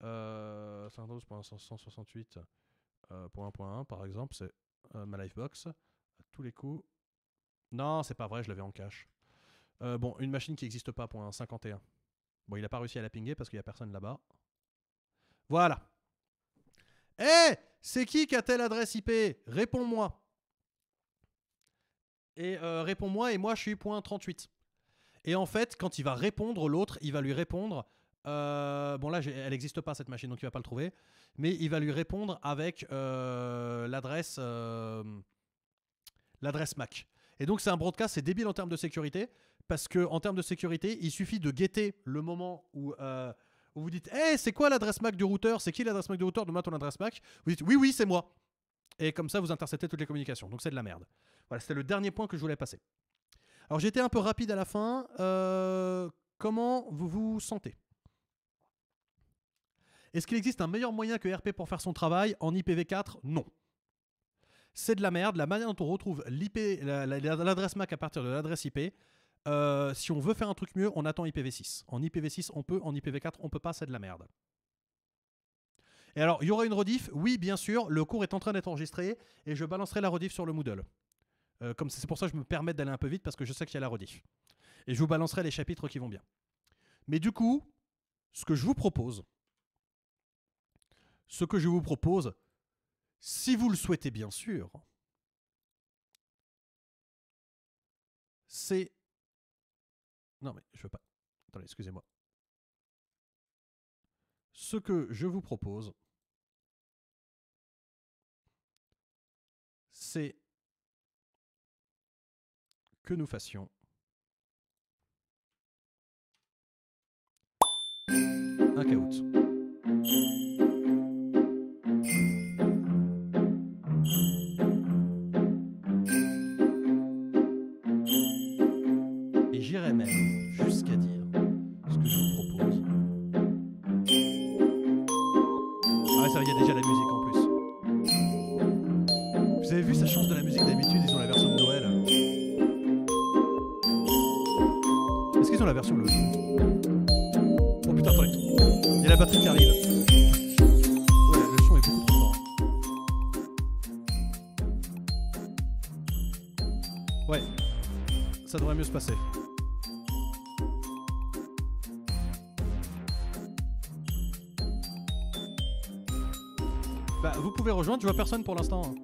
euh, euh par exemple, c'est euh, ma Livebox. tous les coups. Non, c'est pas vrai, je l'avais en cache. Euh, bon, une machine qui n'existe pas, point 51. Bon, il n'a pas réussi à la pinguer parce qu'il n'y a personne là-bas. Voilà. Hé eh, C'est qui qui a telle adresse IP Réponds-moi. Et réponds-moi, et moi je suis point 38. Et en fait, quand il va répondre, l'autre, il va lui répondre euh, bon là, elle n'existe pas cette machine, donc il va pas le trouver. Mais il va lui répondre avec euh, l'adresse euh, l'adresse MAC. Et donc c'est un broadcast, c'est débile en termes de sécurité, parce que en termes de sécurité, il suffit de guetter le moment où, vous dites, hey, c'est quoi l'adresse MAC du routeur C'est qui l'adresse MAC du routeur Demain ton adresse MAC. Vous dites, oui, oui, c'est moi. Et comme ça, vous interceptez toutes les communications. Donc c'est de la merde. Voilà, c'était le dernier point que je voulais passer. Alors j'étais un peu rapide à la fin. comment vous vous sentez est-ce qu'il existe un meilleur moyen que RP pour faire son travail en IPv4 Non. C'est de la merde. La manière dont on retrouve l'adresse MAC à partir de l'adresse IP, euh, si on veut faire un truc mieux, on attend IPv6. En IPv6, on peut, en IPv4, on peut pas, c'est de la merde. Et alors, il y aura une rediff Oui, bien sûr, le cours est en train d'être enregistré et je balancerai la rediff sur le Moodle. Euh, comme c'est pour ça que je me permets d'aller un peu vite parce que je sais qu'il y a la rediff. Et je vous balancerai les chapitres qui vont bien. Mais du coup, ce que je vous propose, ce que je vous propose, si vous le souhaitez bien sûr, c'est... Non mais je veux pas... Attendez, excusez-moi. Ce que je vous propose, c'est que nous fassions un caout. jusqu'à dire ce que je vous propose. Ah ça, il y a déjà la musique en plus. Vous avez vu, sa change de la musique d'habitude, ils ont la version de Noël. Est-ce qu'ils ont la version logique? Oh putain, attendez. Il y a la batterie qui arrive. Ouais Ouais le est beaucoup fort ça devrait mieux se passer. pouvez rejoindre, je vois personne pour l'instant.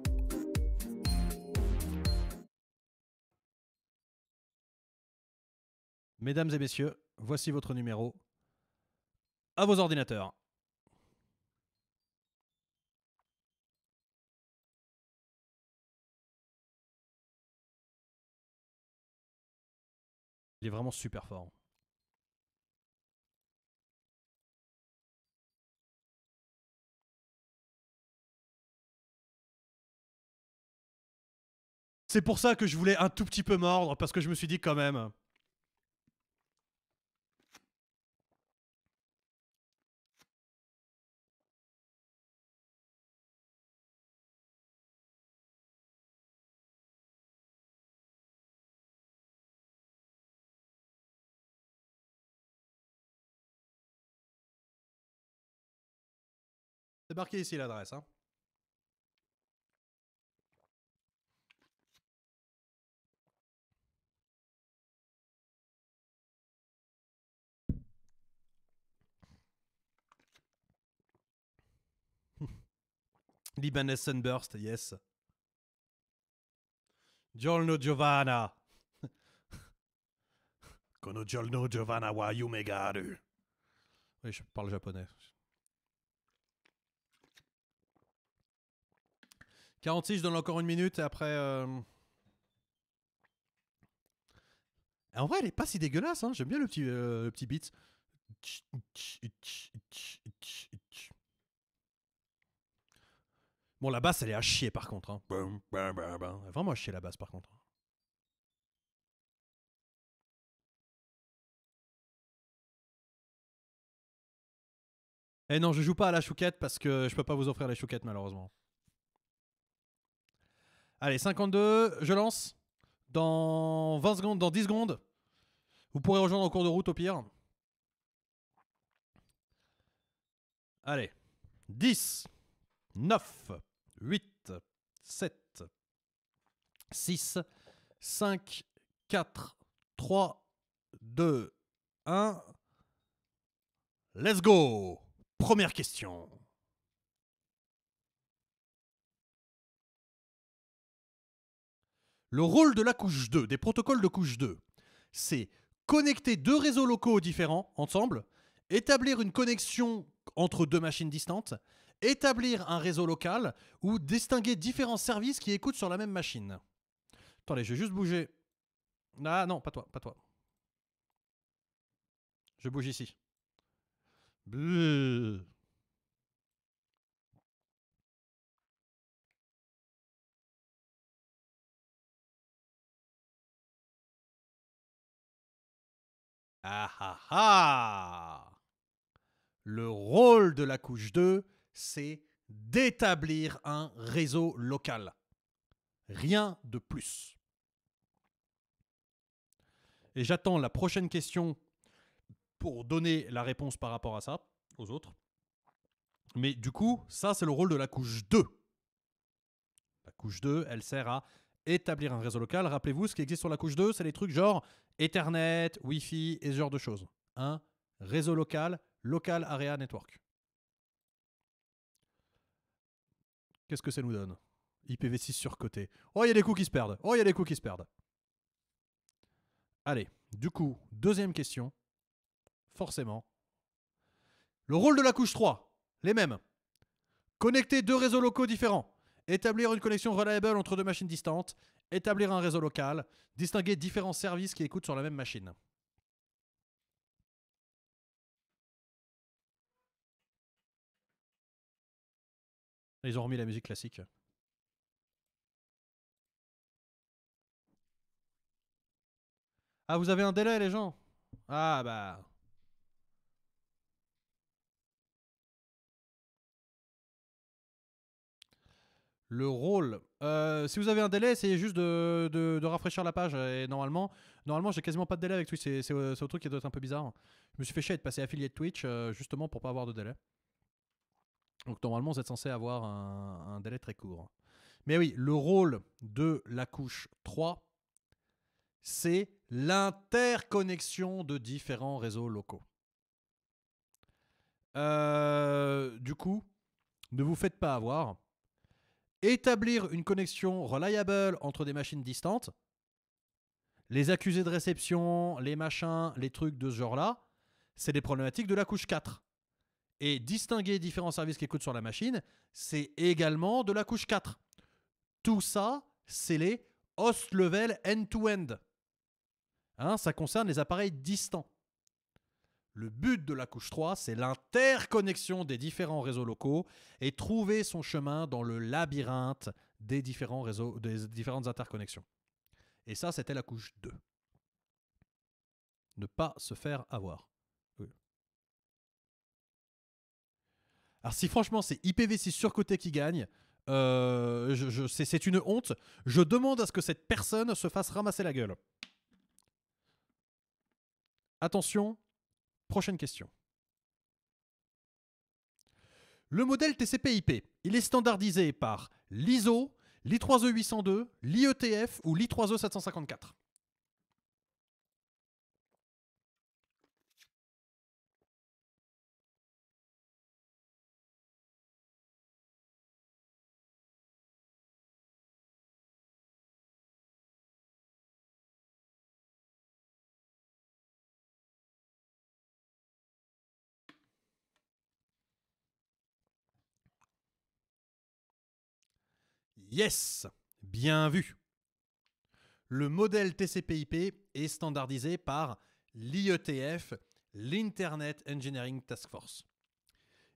Mesdames et messieurs, voici votre numéro. À vos ordinateurs. Il est vraiment super fort. C'est pour ça que je voulais un tout petit peu mordre, parce que je me suis dit quand même... C'est ici l'adresse. Hein. Libanese Sunburst, yes. Giorno Giovanna. Kono Giorno Giovanna wa yumegaru. Oui, je parle japonais. 46, je donne encore une minute et après. Euh, en vrai, elle est pas si dégueulasse, hein. j'aime bien le petit, euh, le petit beat. Bon, la basse, elle est à chier par contre. Hein. Vraiment à chier la basse par contre. Eh non, je joue pas à la chouquette parce que je peux pas vous offrir les chouquettes malheureusement. Allez, 52, je lance. Dans 20 secondes, dans 10 secondes, vous pourrez rejoindre en cours de route au pire. Allez, 10, 9, 8, 7, 6, 5, 4, 3, 2, 1. Let's go Première question. Le rôle de la couche 2, des protocoles de couche 2, c'est connecter deux réseaux locaux différents ensemble, établir une connexion entre deux machines distantes établir un réseau local ou distinguer différents services qui écoutent sur la même machine. Attendez, je vais juste bouger. Ah non, pas toi, pas toi. Je bouge ici. Ah ah ah Le rôle de la couche 2 c'est d'établir un réseau local. Rien de plus. Et j'attends la prochaine question pour donner la réponse par rapport à ça aux autres. Mais du coup, ça, c'est le rôle de la couche 2. La couche 2, elle sert à établir un réseau local. Rappelez-vous, ce qui existe sur la couche 2, c'est les trucs genre Ethernet, Wi-Fi et ce genre de choses. Un réseau local, local area network. Qu'est-ce que ça nous donne IPv6 surcoté. Oh, il y a des coups qui se perdent. Oh, il y a des coups qui se perdent. Allez, du coup, deuxième question. Forcément. Le rôle de la couche 3, les mêmes. Connecter deux réseaux locaux différents. Établir une connexion reliable entre deux machines distantes. Établir un réseau local. Distinguer différents services qui écoutent sur la même machine. Ils ont remis la musique classique. Ah, vous avez un délai, les gens Ah, bah. Le rôle. Euh, si vous avez un délai, essayez juste de, rafraîchir la page. Et normalement, normalement j'ai quasiment pas de délai avec Twitch. C'est, c'est, truc qui doit être un peu bizarre. Je me suis fait chier de passer affilié de Twitch euh, justement pour pas avoir de délai. Donc normalement, vous êtes censé avoir un, délai très court. Mais oui, le rôle de la couche 3, c'est l'interconnexion de différents réseaux locaux. Euh, du coup, ne vous faites pas avoir. Établir une connexion reliable entre des machines distantes, les accusés de réception, les machins, les trucs de ce genre-là, c'est des problématiques de la couche 4. Et distinguer différents services qui écoutent sur la machine, c'est également de la couche 4. Tout ça, c'est les host level end-to-end. Hein, ça concerne les appareils distants. Le but de la couche 3, c'est l'interconnexion des différents réseaux locaux et trouver son chemin dans le labyrinthe des, différents réseaux, des différentes interconnexions. Et ça, c'était la couche 2. Ne pas se faire avoir. Alors si franchement c'est IPv6 surcoté qui gagne, euh, c'est une honte. Je demande à ce que cette personne se fasse ramasser la gueule. Attention, prochaine question. Le modèle TCP/IP, il est standardisé par l'ISO, l'I3E802, l'IETF ou l'I3E754. Yes Bien vu Le modèle TCP/IP est standardisé par l'IETF, l'Internet Engineering Task Force.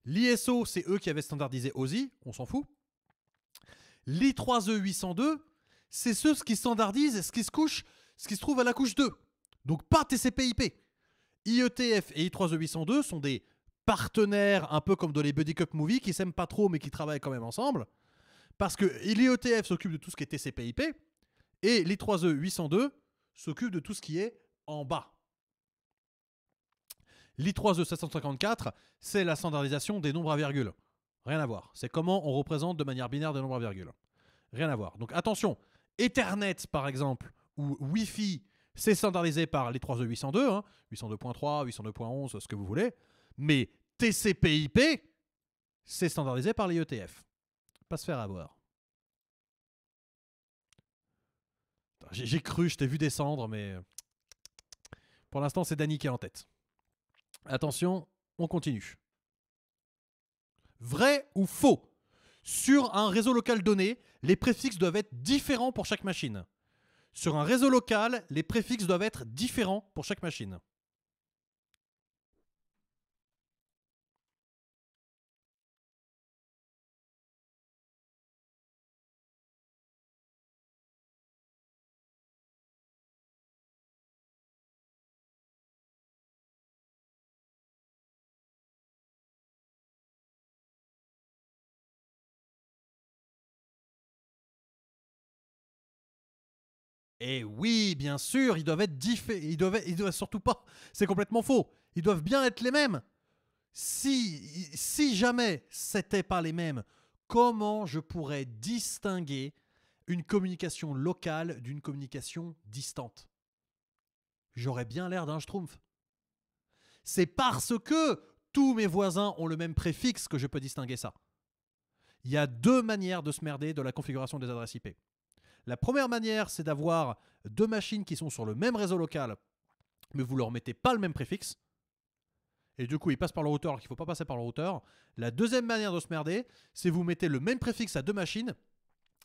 L'ISO, c'est eux qui avaient standardisé OSI, on s'en fout. L'I3E 802, c'est ceux qui standardisent ce qui se couche, ce qui se trouve à la couche 2. Donc pas TCP/IP. IETF et I3E 802 sont des partenaires un peu comme dans les Buddy Cup Movie qui s'aiment pas trop mais qui travaillent quand même ensemble. Parce que l'IETF e s'occupe de tout ce qui est TCP/IP et les 3E 802 s'occupe de tout ce qui est en bas. L'I3E 754, c'est la standardisation des nombres à virgule. Rien à voir. C'est comment on représente de manière binaire des nombres à virgule. Rien à voir. Donc attention, Ethernet par exemple, ou Wi-Fi, c'est standardisé par li 3E 802, 802.3, 802.11, ce que vous voulez. Mais TCP/IP, c'est standardisé par l'IETF. E pas se faire avoir. J'ai cru, je t'ai vu descendre, mais pour l'instant, c'est Danny qui est en tête. Attention, on continue. Vrai ou faux Sur un réseau local donné, les préfixes doivent être différents pour chaque machine. Sur un réseau local, les préfixes doivent être différents pour chaque machine. Et oui, bien sûr, ils doivent être différents. Ils doivent, doivent surtout pas. C'est complètement faux. Ils doivent bien être les mêmes. Si, si jamais c'était pas les mêmes, comment je pourrais distinguer une communication locale d'une communication distante J'aurais bien l'air d'un schtroumpf. C'est parce que tous mes voisins ont le même préfixe que je peux distinguer ça. Il y a deux manières de se merder de la configuration des adresses IP. La première manière, c'est d'avoir deux machines qui sont sur le même réseau local, mais vous leur mettez pas le même préfixe. Et du coup, ils passent par le routeur alors qu'il ne faut pas passer par le routeur. La deuxième manière de se merder, c'est vous mettez le même préfixe à deux machines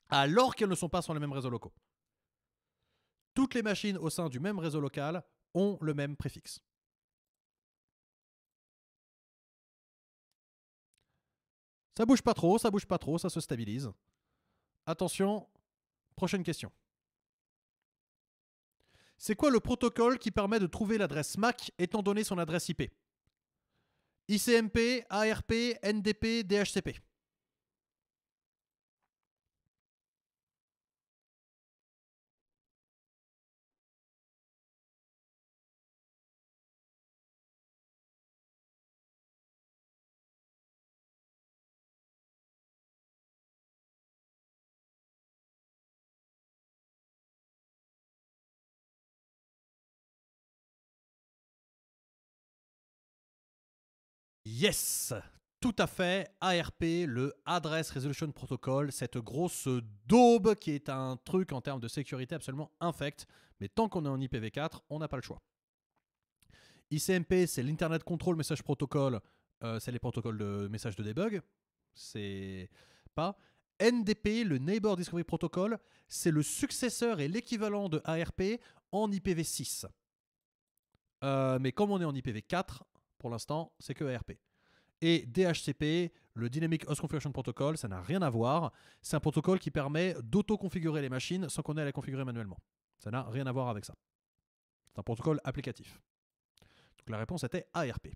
alors qu'elles ne sont pas sur les mêmes réseau locaux. Toutes les machines au sein du même réseau local ont le même préfixe. Ça bouge pas trop, ça bouge pas trop, ça se stabilise. Attention, Prochaine question. C'est quoi le protocole qui permet de trouver l'adresse MAC étant donné son adresse IP ICMP, ARP, NDP, DHCP. Yes tout à fait, ARP, le Address Resolution Protocol, cette grosse daube qui est un truc en termes de sécurité absolument infect, mais tant qu'on est en IPv4, on n'a pas le choix. ICMP, c'est l'Internet Control Message Protocol, euh, c'est les protocoles de messages de debug, c'est pas. NDP, le Neighbor Discovery Protocol, c'est le successeur et l'équivalent de ARP en IPv6. Euh, mais comme on est en IPv4, pour l'instant, c'est que ARP et DHCP, le Dynamic Host Configuration Protocol, ça n'a rien à voir. C'est un protocole qui permet d'auto-configurer les machines sans qu'on ait à les configurer manuellement. Ça n'a rien à voir avec ça. C'est un protocole applicatif. Donc la réponse était ARP.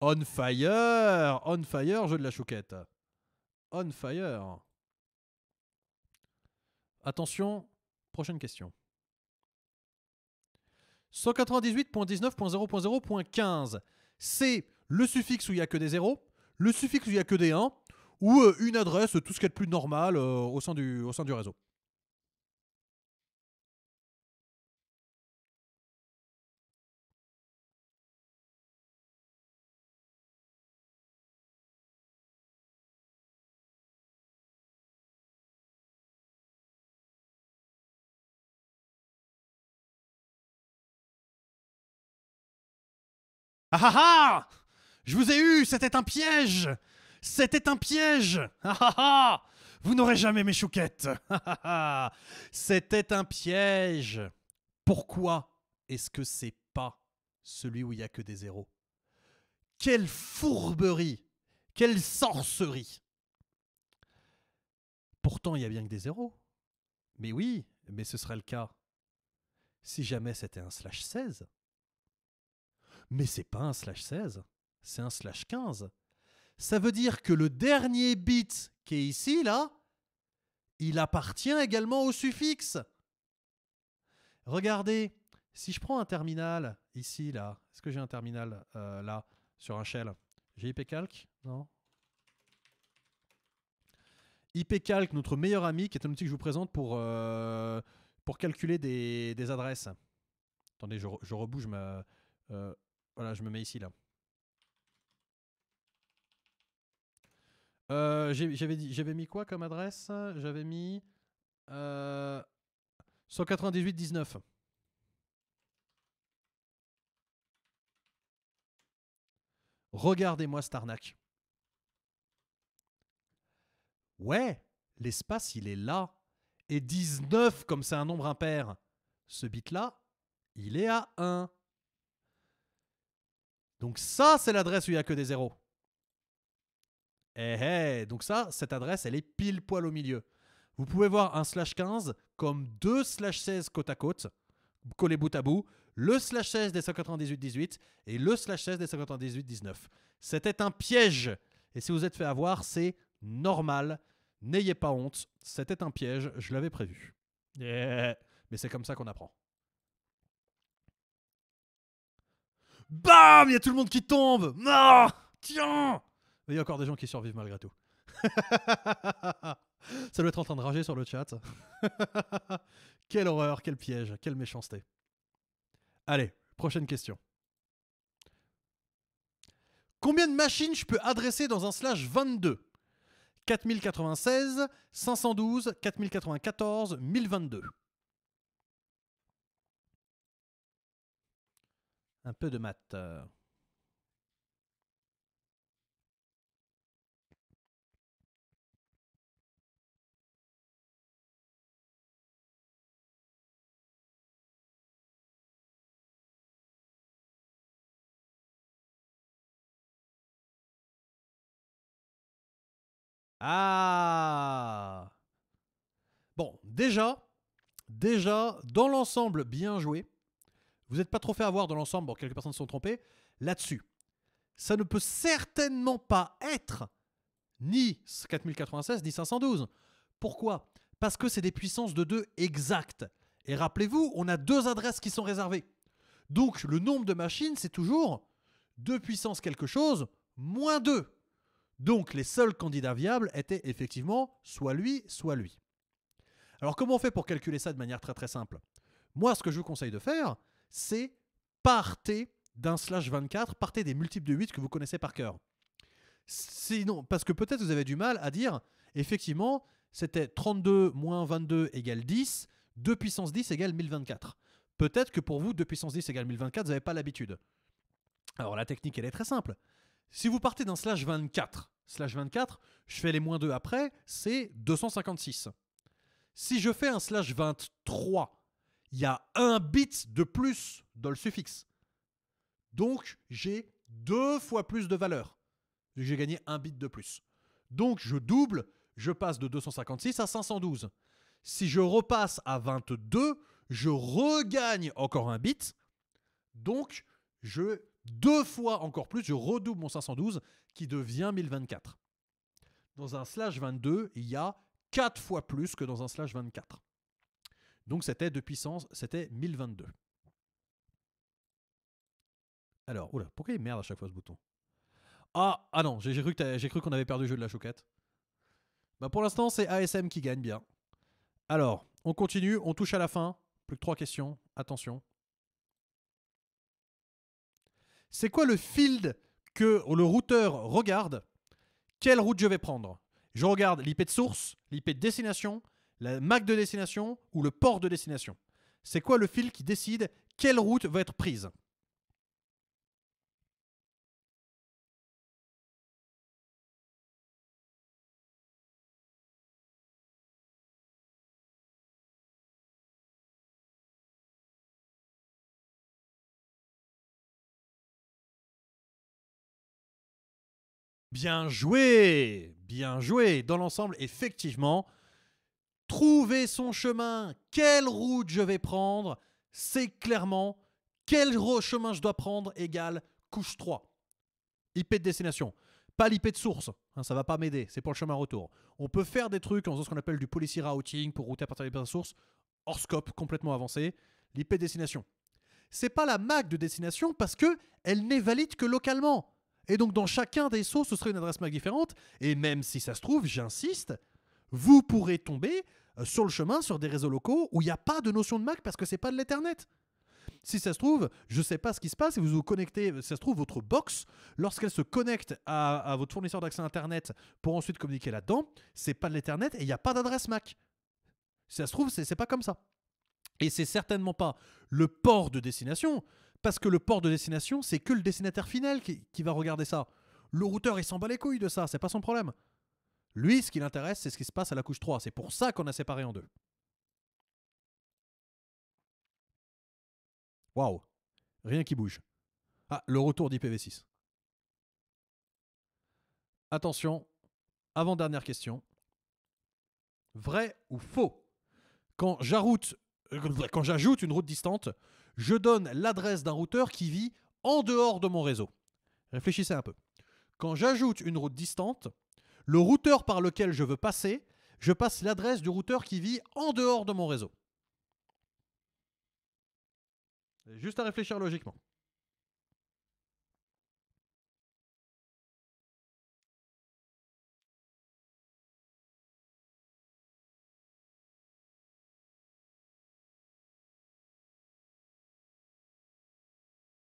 On fire On fire, jeu de la chouquette. On fire. Attention, prochaine question. 198.19.0.0.15. C'est le suffixe où il n'y a que des 0, le suffixe où il n'y a que des 1, ou euh, une adresse, tout ce qui est a plus normal euh, au sein du, au sein du réseau. Ah ah ah Je vous ai eu, c'était un piège C'était un piège Ah ah ah Vous n'aurez jamais mes chouquettes ah ah ah, ah! C'était un piège Pourquoi est-ce que c'est pas celui où il n'y a que des zéros Quelle fourberie Quelle sorcerie Pourtant, il y a bien que des zéros. Mais oui, mais ce serait le cas si jamais c'était un slash 16 mais c'est pas un slash 16, c'est un slash 15. Ça veut dire que le dernier bit qui est ici, là, il appartient également au suffixe. Regardez, si je prends un terminal ici, là, est-ce que j'ai un terminal euh, là, sur un shell J'ai ipcalc, Non Ipcalc, notre meilleur ami, qui est un outil que je vous présente pour, euh, pour calculer des, adresses. Attendez, je, rebouge ma. Euh, voilà, je me mets ici là. Euh, j'avais mis quoi comme adresse J'avais mis 198-19. Euh, Regardez-moi cette arnaque. Ouais, l'espace, il est là. Et 19, comme c'est un nombre impair, ce bit-là, il est à 1. Donc ça, c'est l'adresse où il n'y a que des zéros. Eh, eh, donc ça, cette adresse, elle est pile poil au milieu. Vous pouvez voir un slash 15 comme deux slash 16 côte à côte, collés bout à bout, le slash 16 des 198-18 et le slash 16 des 198-19. C'était un piège. Et si vous êtes fait avoir, c'est normal. N'ayez pas honte. C'était un piège. Je l'avais prévu. Eh, Mais c'est comme ça qu'on apprend. Bam Il y a tout le monde qui tombe ah, Tiens Il y a encore des gens qui survivent malgré tout. Ça doit être en train de rager sur le chat. quelle horreur, quel piège, quelle méchanceté. Allez, prochaine question. Combien de machines je peux adresser dans un slash 22 4096, 512, 4094, 1022. Un peu de maths. Ah Bon, déjà, déjà, dans l'ensemble, bien joué. Vous n'êtes pas trop fait avoir dans l'ensemble, bon, quelques personnes se sont trompées là-dessus. Ça ne peut certainement pas être ni 4096 ni 512. Pourquoi Parce que c'est des puissances de 2 exactes. Et rappelez-vous, on a deux adresses qui sont réservées. Donc le nombre de machines, c'est toujours deux puissances quelque chose moins 2. Donc les seuls candidats viables étaient effectivement soit lui, soit lui. Alors comment on fait pour calculer ça de manière très très simple Moi, ce que je vous conseille de faire, c'est partez d'un slash 24, partez des multiples de 8 que vous connaissez par cœur. parce que peut-être vous avez du mal à dire, effectivement, c'était 32 moins 22 égale 10, 2 puissance 10 égale 1024. Peut-être que pour vous, 2 puissance 10 égale 1024, vous n'avez pas l'habitude. Alors la technique, elle est très simple. Si vous partez d'un slash 24, slash 24, je fais les moins 2 après, c'est 256. Si je fais un slash 23, il y a un bit de plus dans le suffixe. Donc, j'ai deux fois plus de valeur. J'ai gagné un bit de plus. Donc, je double, je passe de 256 à 512. Si je repasse à 22, je regagne encore un bit. Donc, je deux fois encore plus, je redouble mon 512 qui devient 1024. Dans un slash 22, il y a quatre fois plus que dans un slash 24. Donc c'était de puissance, c'était 1022. Alors, oula, pourquoi il merde à chaque fois ce bouton Ah, ah non, j'ai cru qu'on avait perdu le jeu de la chouquette. Bah pour l'instant, c'est ASM qui gagne bien. Alors, on continue, on touche à la fin. Plus que trois questions, attention. C'est quoi le field que le routeur regarde Quelle route je vais prendre Je regarde l'IP de source, l'IP de destination, la marque de destination ou le port de destination. C'est quoi le fil qui décide quelle route va être prise Bien joué Bien joué Dans l'ensemble, effectivement, trouver son chemin, quelle route je vais prendre, c'est clairement quel chemin je dois prendre égale couche 3. IP de destination. Pas l'IP de source, hein, ça va pas m'aider, c'est pour le chemin retour. On peut faire des trucs en faisant ce qu'on appelle du policy routing pour router à partir de source, hors scope, complètement avancé. L'IP de destination. C'est pas la MAC de destination parce que elle n'est valide que localement. Et donc dans chacun des sauts, ce serait une adresse MAC différente. Et même si ça se trouve, j'insiste, vous pourrez tomber euh, sur le chemin, sur des réseaux locaux où il n'y a pas de notion de Mac parce que c'est pas de l'Ethernet. Si ça se trouve, je ne sais pas ce qui se passe, si vous vous connectez, si euh, ça se trouve, votre box, lorsqu'elle se connecte à, votre fournisseur d'accès Internet pour ensuite communiquer là-dedans, c'est pas de l'Ethernet et il n'y a pas d'adresse MAC. Si ça se trouve, c'est pas comme ça. Et c'est certainement pas le port de destination, parce que le port de destination, c'est que le destinataire final qui, va regarder ça. Le routeur, il s'en bat les couilles de ça, c'est pas son problème. Lui, ce qui l'intéresse, c'est ce qui se passe à la couche 3. C'est pour ça qu'on a séparé en deux. Waouh Rien qui bouge. Ah, le retour d'IPv6. Attention, avant-dernière question. Vrai ou faux euh, Quand j'ajoute une route distante, je donne l'adresse d'un routeur qui vit en dehors de mon réseau. Réfléchissez un peu. Quand j'ajoute une route distante, le routeur par lequel je veux passer, je passe l'adresse du routeur qui vit en dehors de mon réseau. Juste à réfléchir logiquement.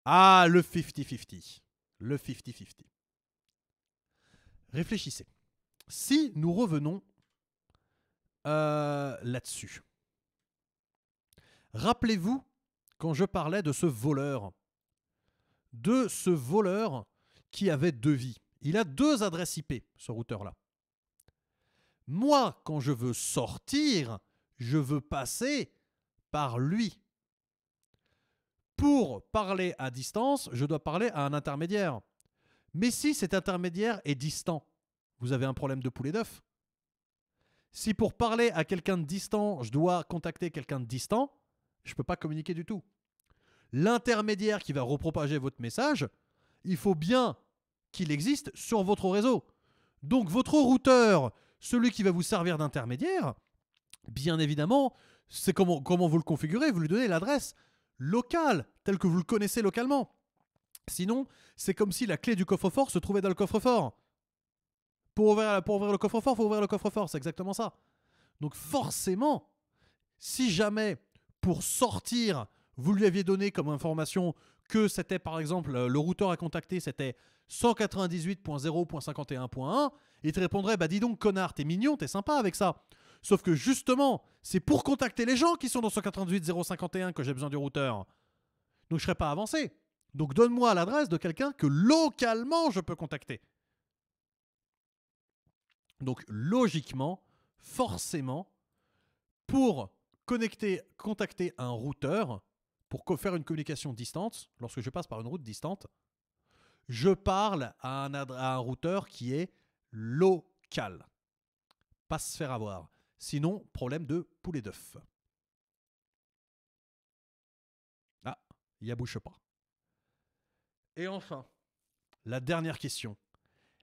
Ah, le 50-50. Le 50-50. Réfléchissez si nous revenons euh, là-dessus, rappelez-vous quand je parlais de ce voleur, de ce voleur qui avait deux vies. Il a deux adresses IP, ce routeur-là. Moi, quand je veux sortir, je veux passer par lui. Pour parler à distance, je dois parler à un intermédiaire. Mais si cet intermédiaire est distant, vous avez un problème de poulet d'œuf Si pour parler à quelqu'un de distant, je dois contacter quelqu'un de distant, je ne peux pas communiquer du tout. L'intermédiaire qui va repropager votre message, il faut bien qu'il existe sur votre réseau. Donc votre routeur, celui qui va vous servir d'intermédiaire, bien évidemment, c'est comment, vous le configurez, vous lui donnez l'adresse locale, telle que vous le connaissez localement. Sinon, c'est comme si la clé du coffre-fort se trouvait dans le coffre-fort. Pour ouvrir, le coffre-fort, faut ouvrir le coffre-fort, c'est exactement ça. Donc forcément, si jamais pour sortir, vous lui aviez donné comme information que c'était par exemple le routeur à contacter, c'était 198.0.51.1, il te répondrait bah dis donc connard, t'es mignon, t'es sympa avec ça. Sauf que justement, c'est pour contacter les gens qui sont dans 198.0.51 que j'ai besoin du routeur. Donc je serais pas avancé. Donc donne-moi l'adresse de quelqu'un que localement je peux contacter. Donc logiquement, forcément, pour connecter, contacter un routeur, pour faire une communication distante, lorsque je passe par une route distante, je parle à un, routeur qui est local. Pas se faire avoir. Sinon, problème de poulet d'œuf. Ah, il n'y a bouche pas. Et enfin, la dernière question.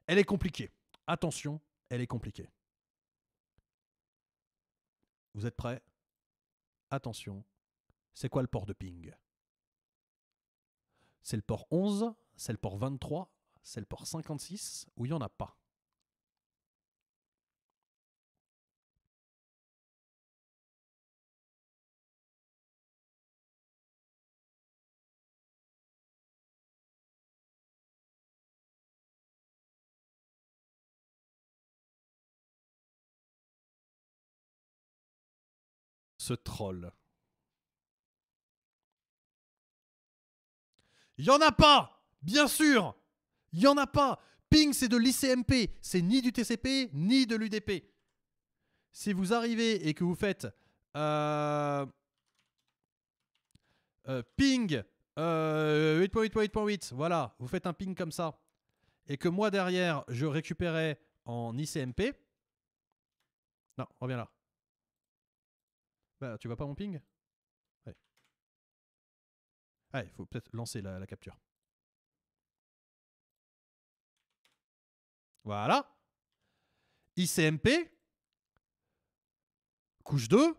Elle est compliquée. Attention, elle est compliquée. Vous êtes prêts Attention, c'est quoi le port de ping C'est le port 11, c'est le port 23, c'est le port 56, ou il n'y en a pas ce troll. Il n'y en a pas Bien sûr Il n'y en a pas Ping, c'est de l'ICMP, c'est ni du TCP, ni de l'UDP. Si vous arrivez et que vous faites euh, euh, ping euh, 8.8.8.8, voilà, vous faites un ping comme ça, et que moi derrière, je récupérais en ICMP, non, reviens là. Bah, tu vois pas mon ping il faut peut-être lancer la, la capture. Voilà. ICMP, couche 2,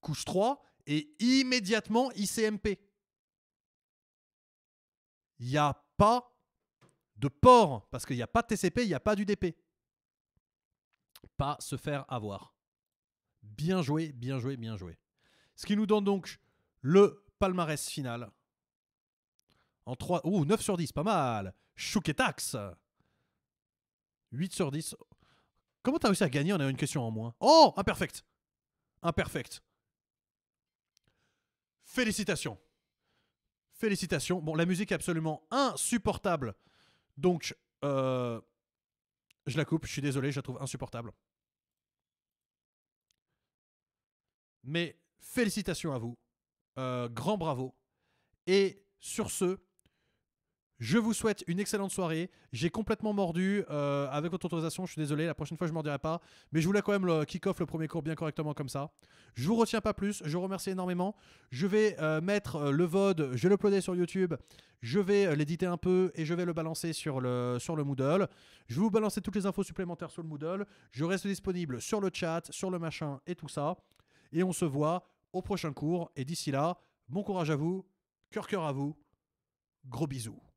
couche 3 et immédiatement ICMP. Il n'y a pas de port parce qu'il n'y a pas de TCP, il n'y a pas d'UDP. Pas se faire avoir. Bien joué, bien joué, bien joué. Ce qui nous donne donc le palmarès final. En 3... ou 9 sur 10, pas mal. Chouquetax. 8 sur 10. Comment t'as réussi à gagner On a une question en moins. Oh, imperfect. Imperfect. Félicitations. Félicitations. Bon, la musique est absolument insupportable. Donc, euh, je la coupe. Je suis désolé, je la trouve insupportable. Mais félicitations à vous. Euh, grand bravo. Et sur ce, je vous souhaite une excellente soirée. J'ai complètement mordu euh, avec votre autorisation. Je suis désolé, la prochaine fois je ne mordirai pas. Mais je voulais quand même le kick-off, le premier cours bien correctement comme ça. Je vous retiens pas plus. Je vous remercie énormément. Je vais euh, mettre le VOD, je vais l'uploader sur YouTube. Je vais l'éditer un peu et je vais le balancer sur le, sur le Moodle. Je vais vous balancer toutes les infos supplémentaires sur le Moodle. Je reste disponible sur le chat, sur le machin et tout ça. Et on se voit au prochain cours. Et d'ici là, bon courage à vous, cœur cœur à vous, gros bisous.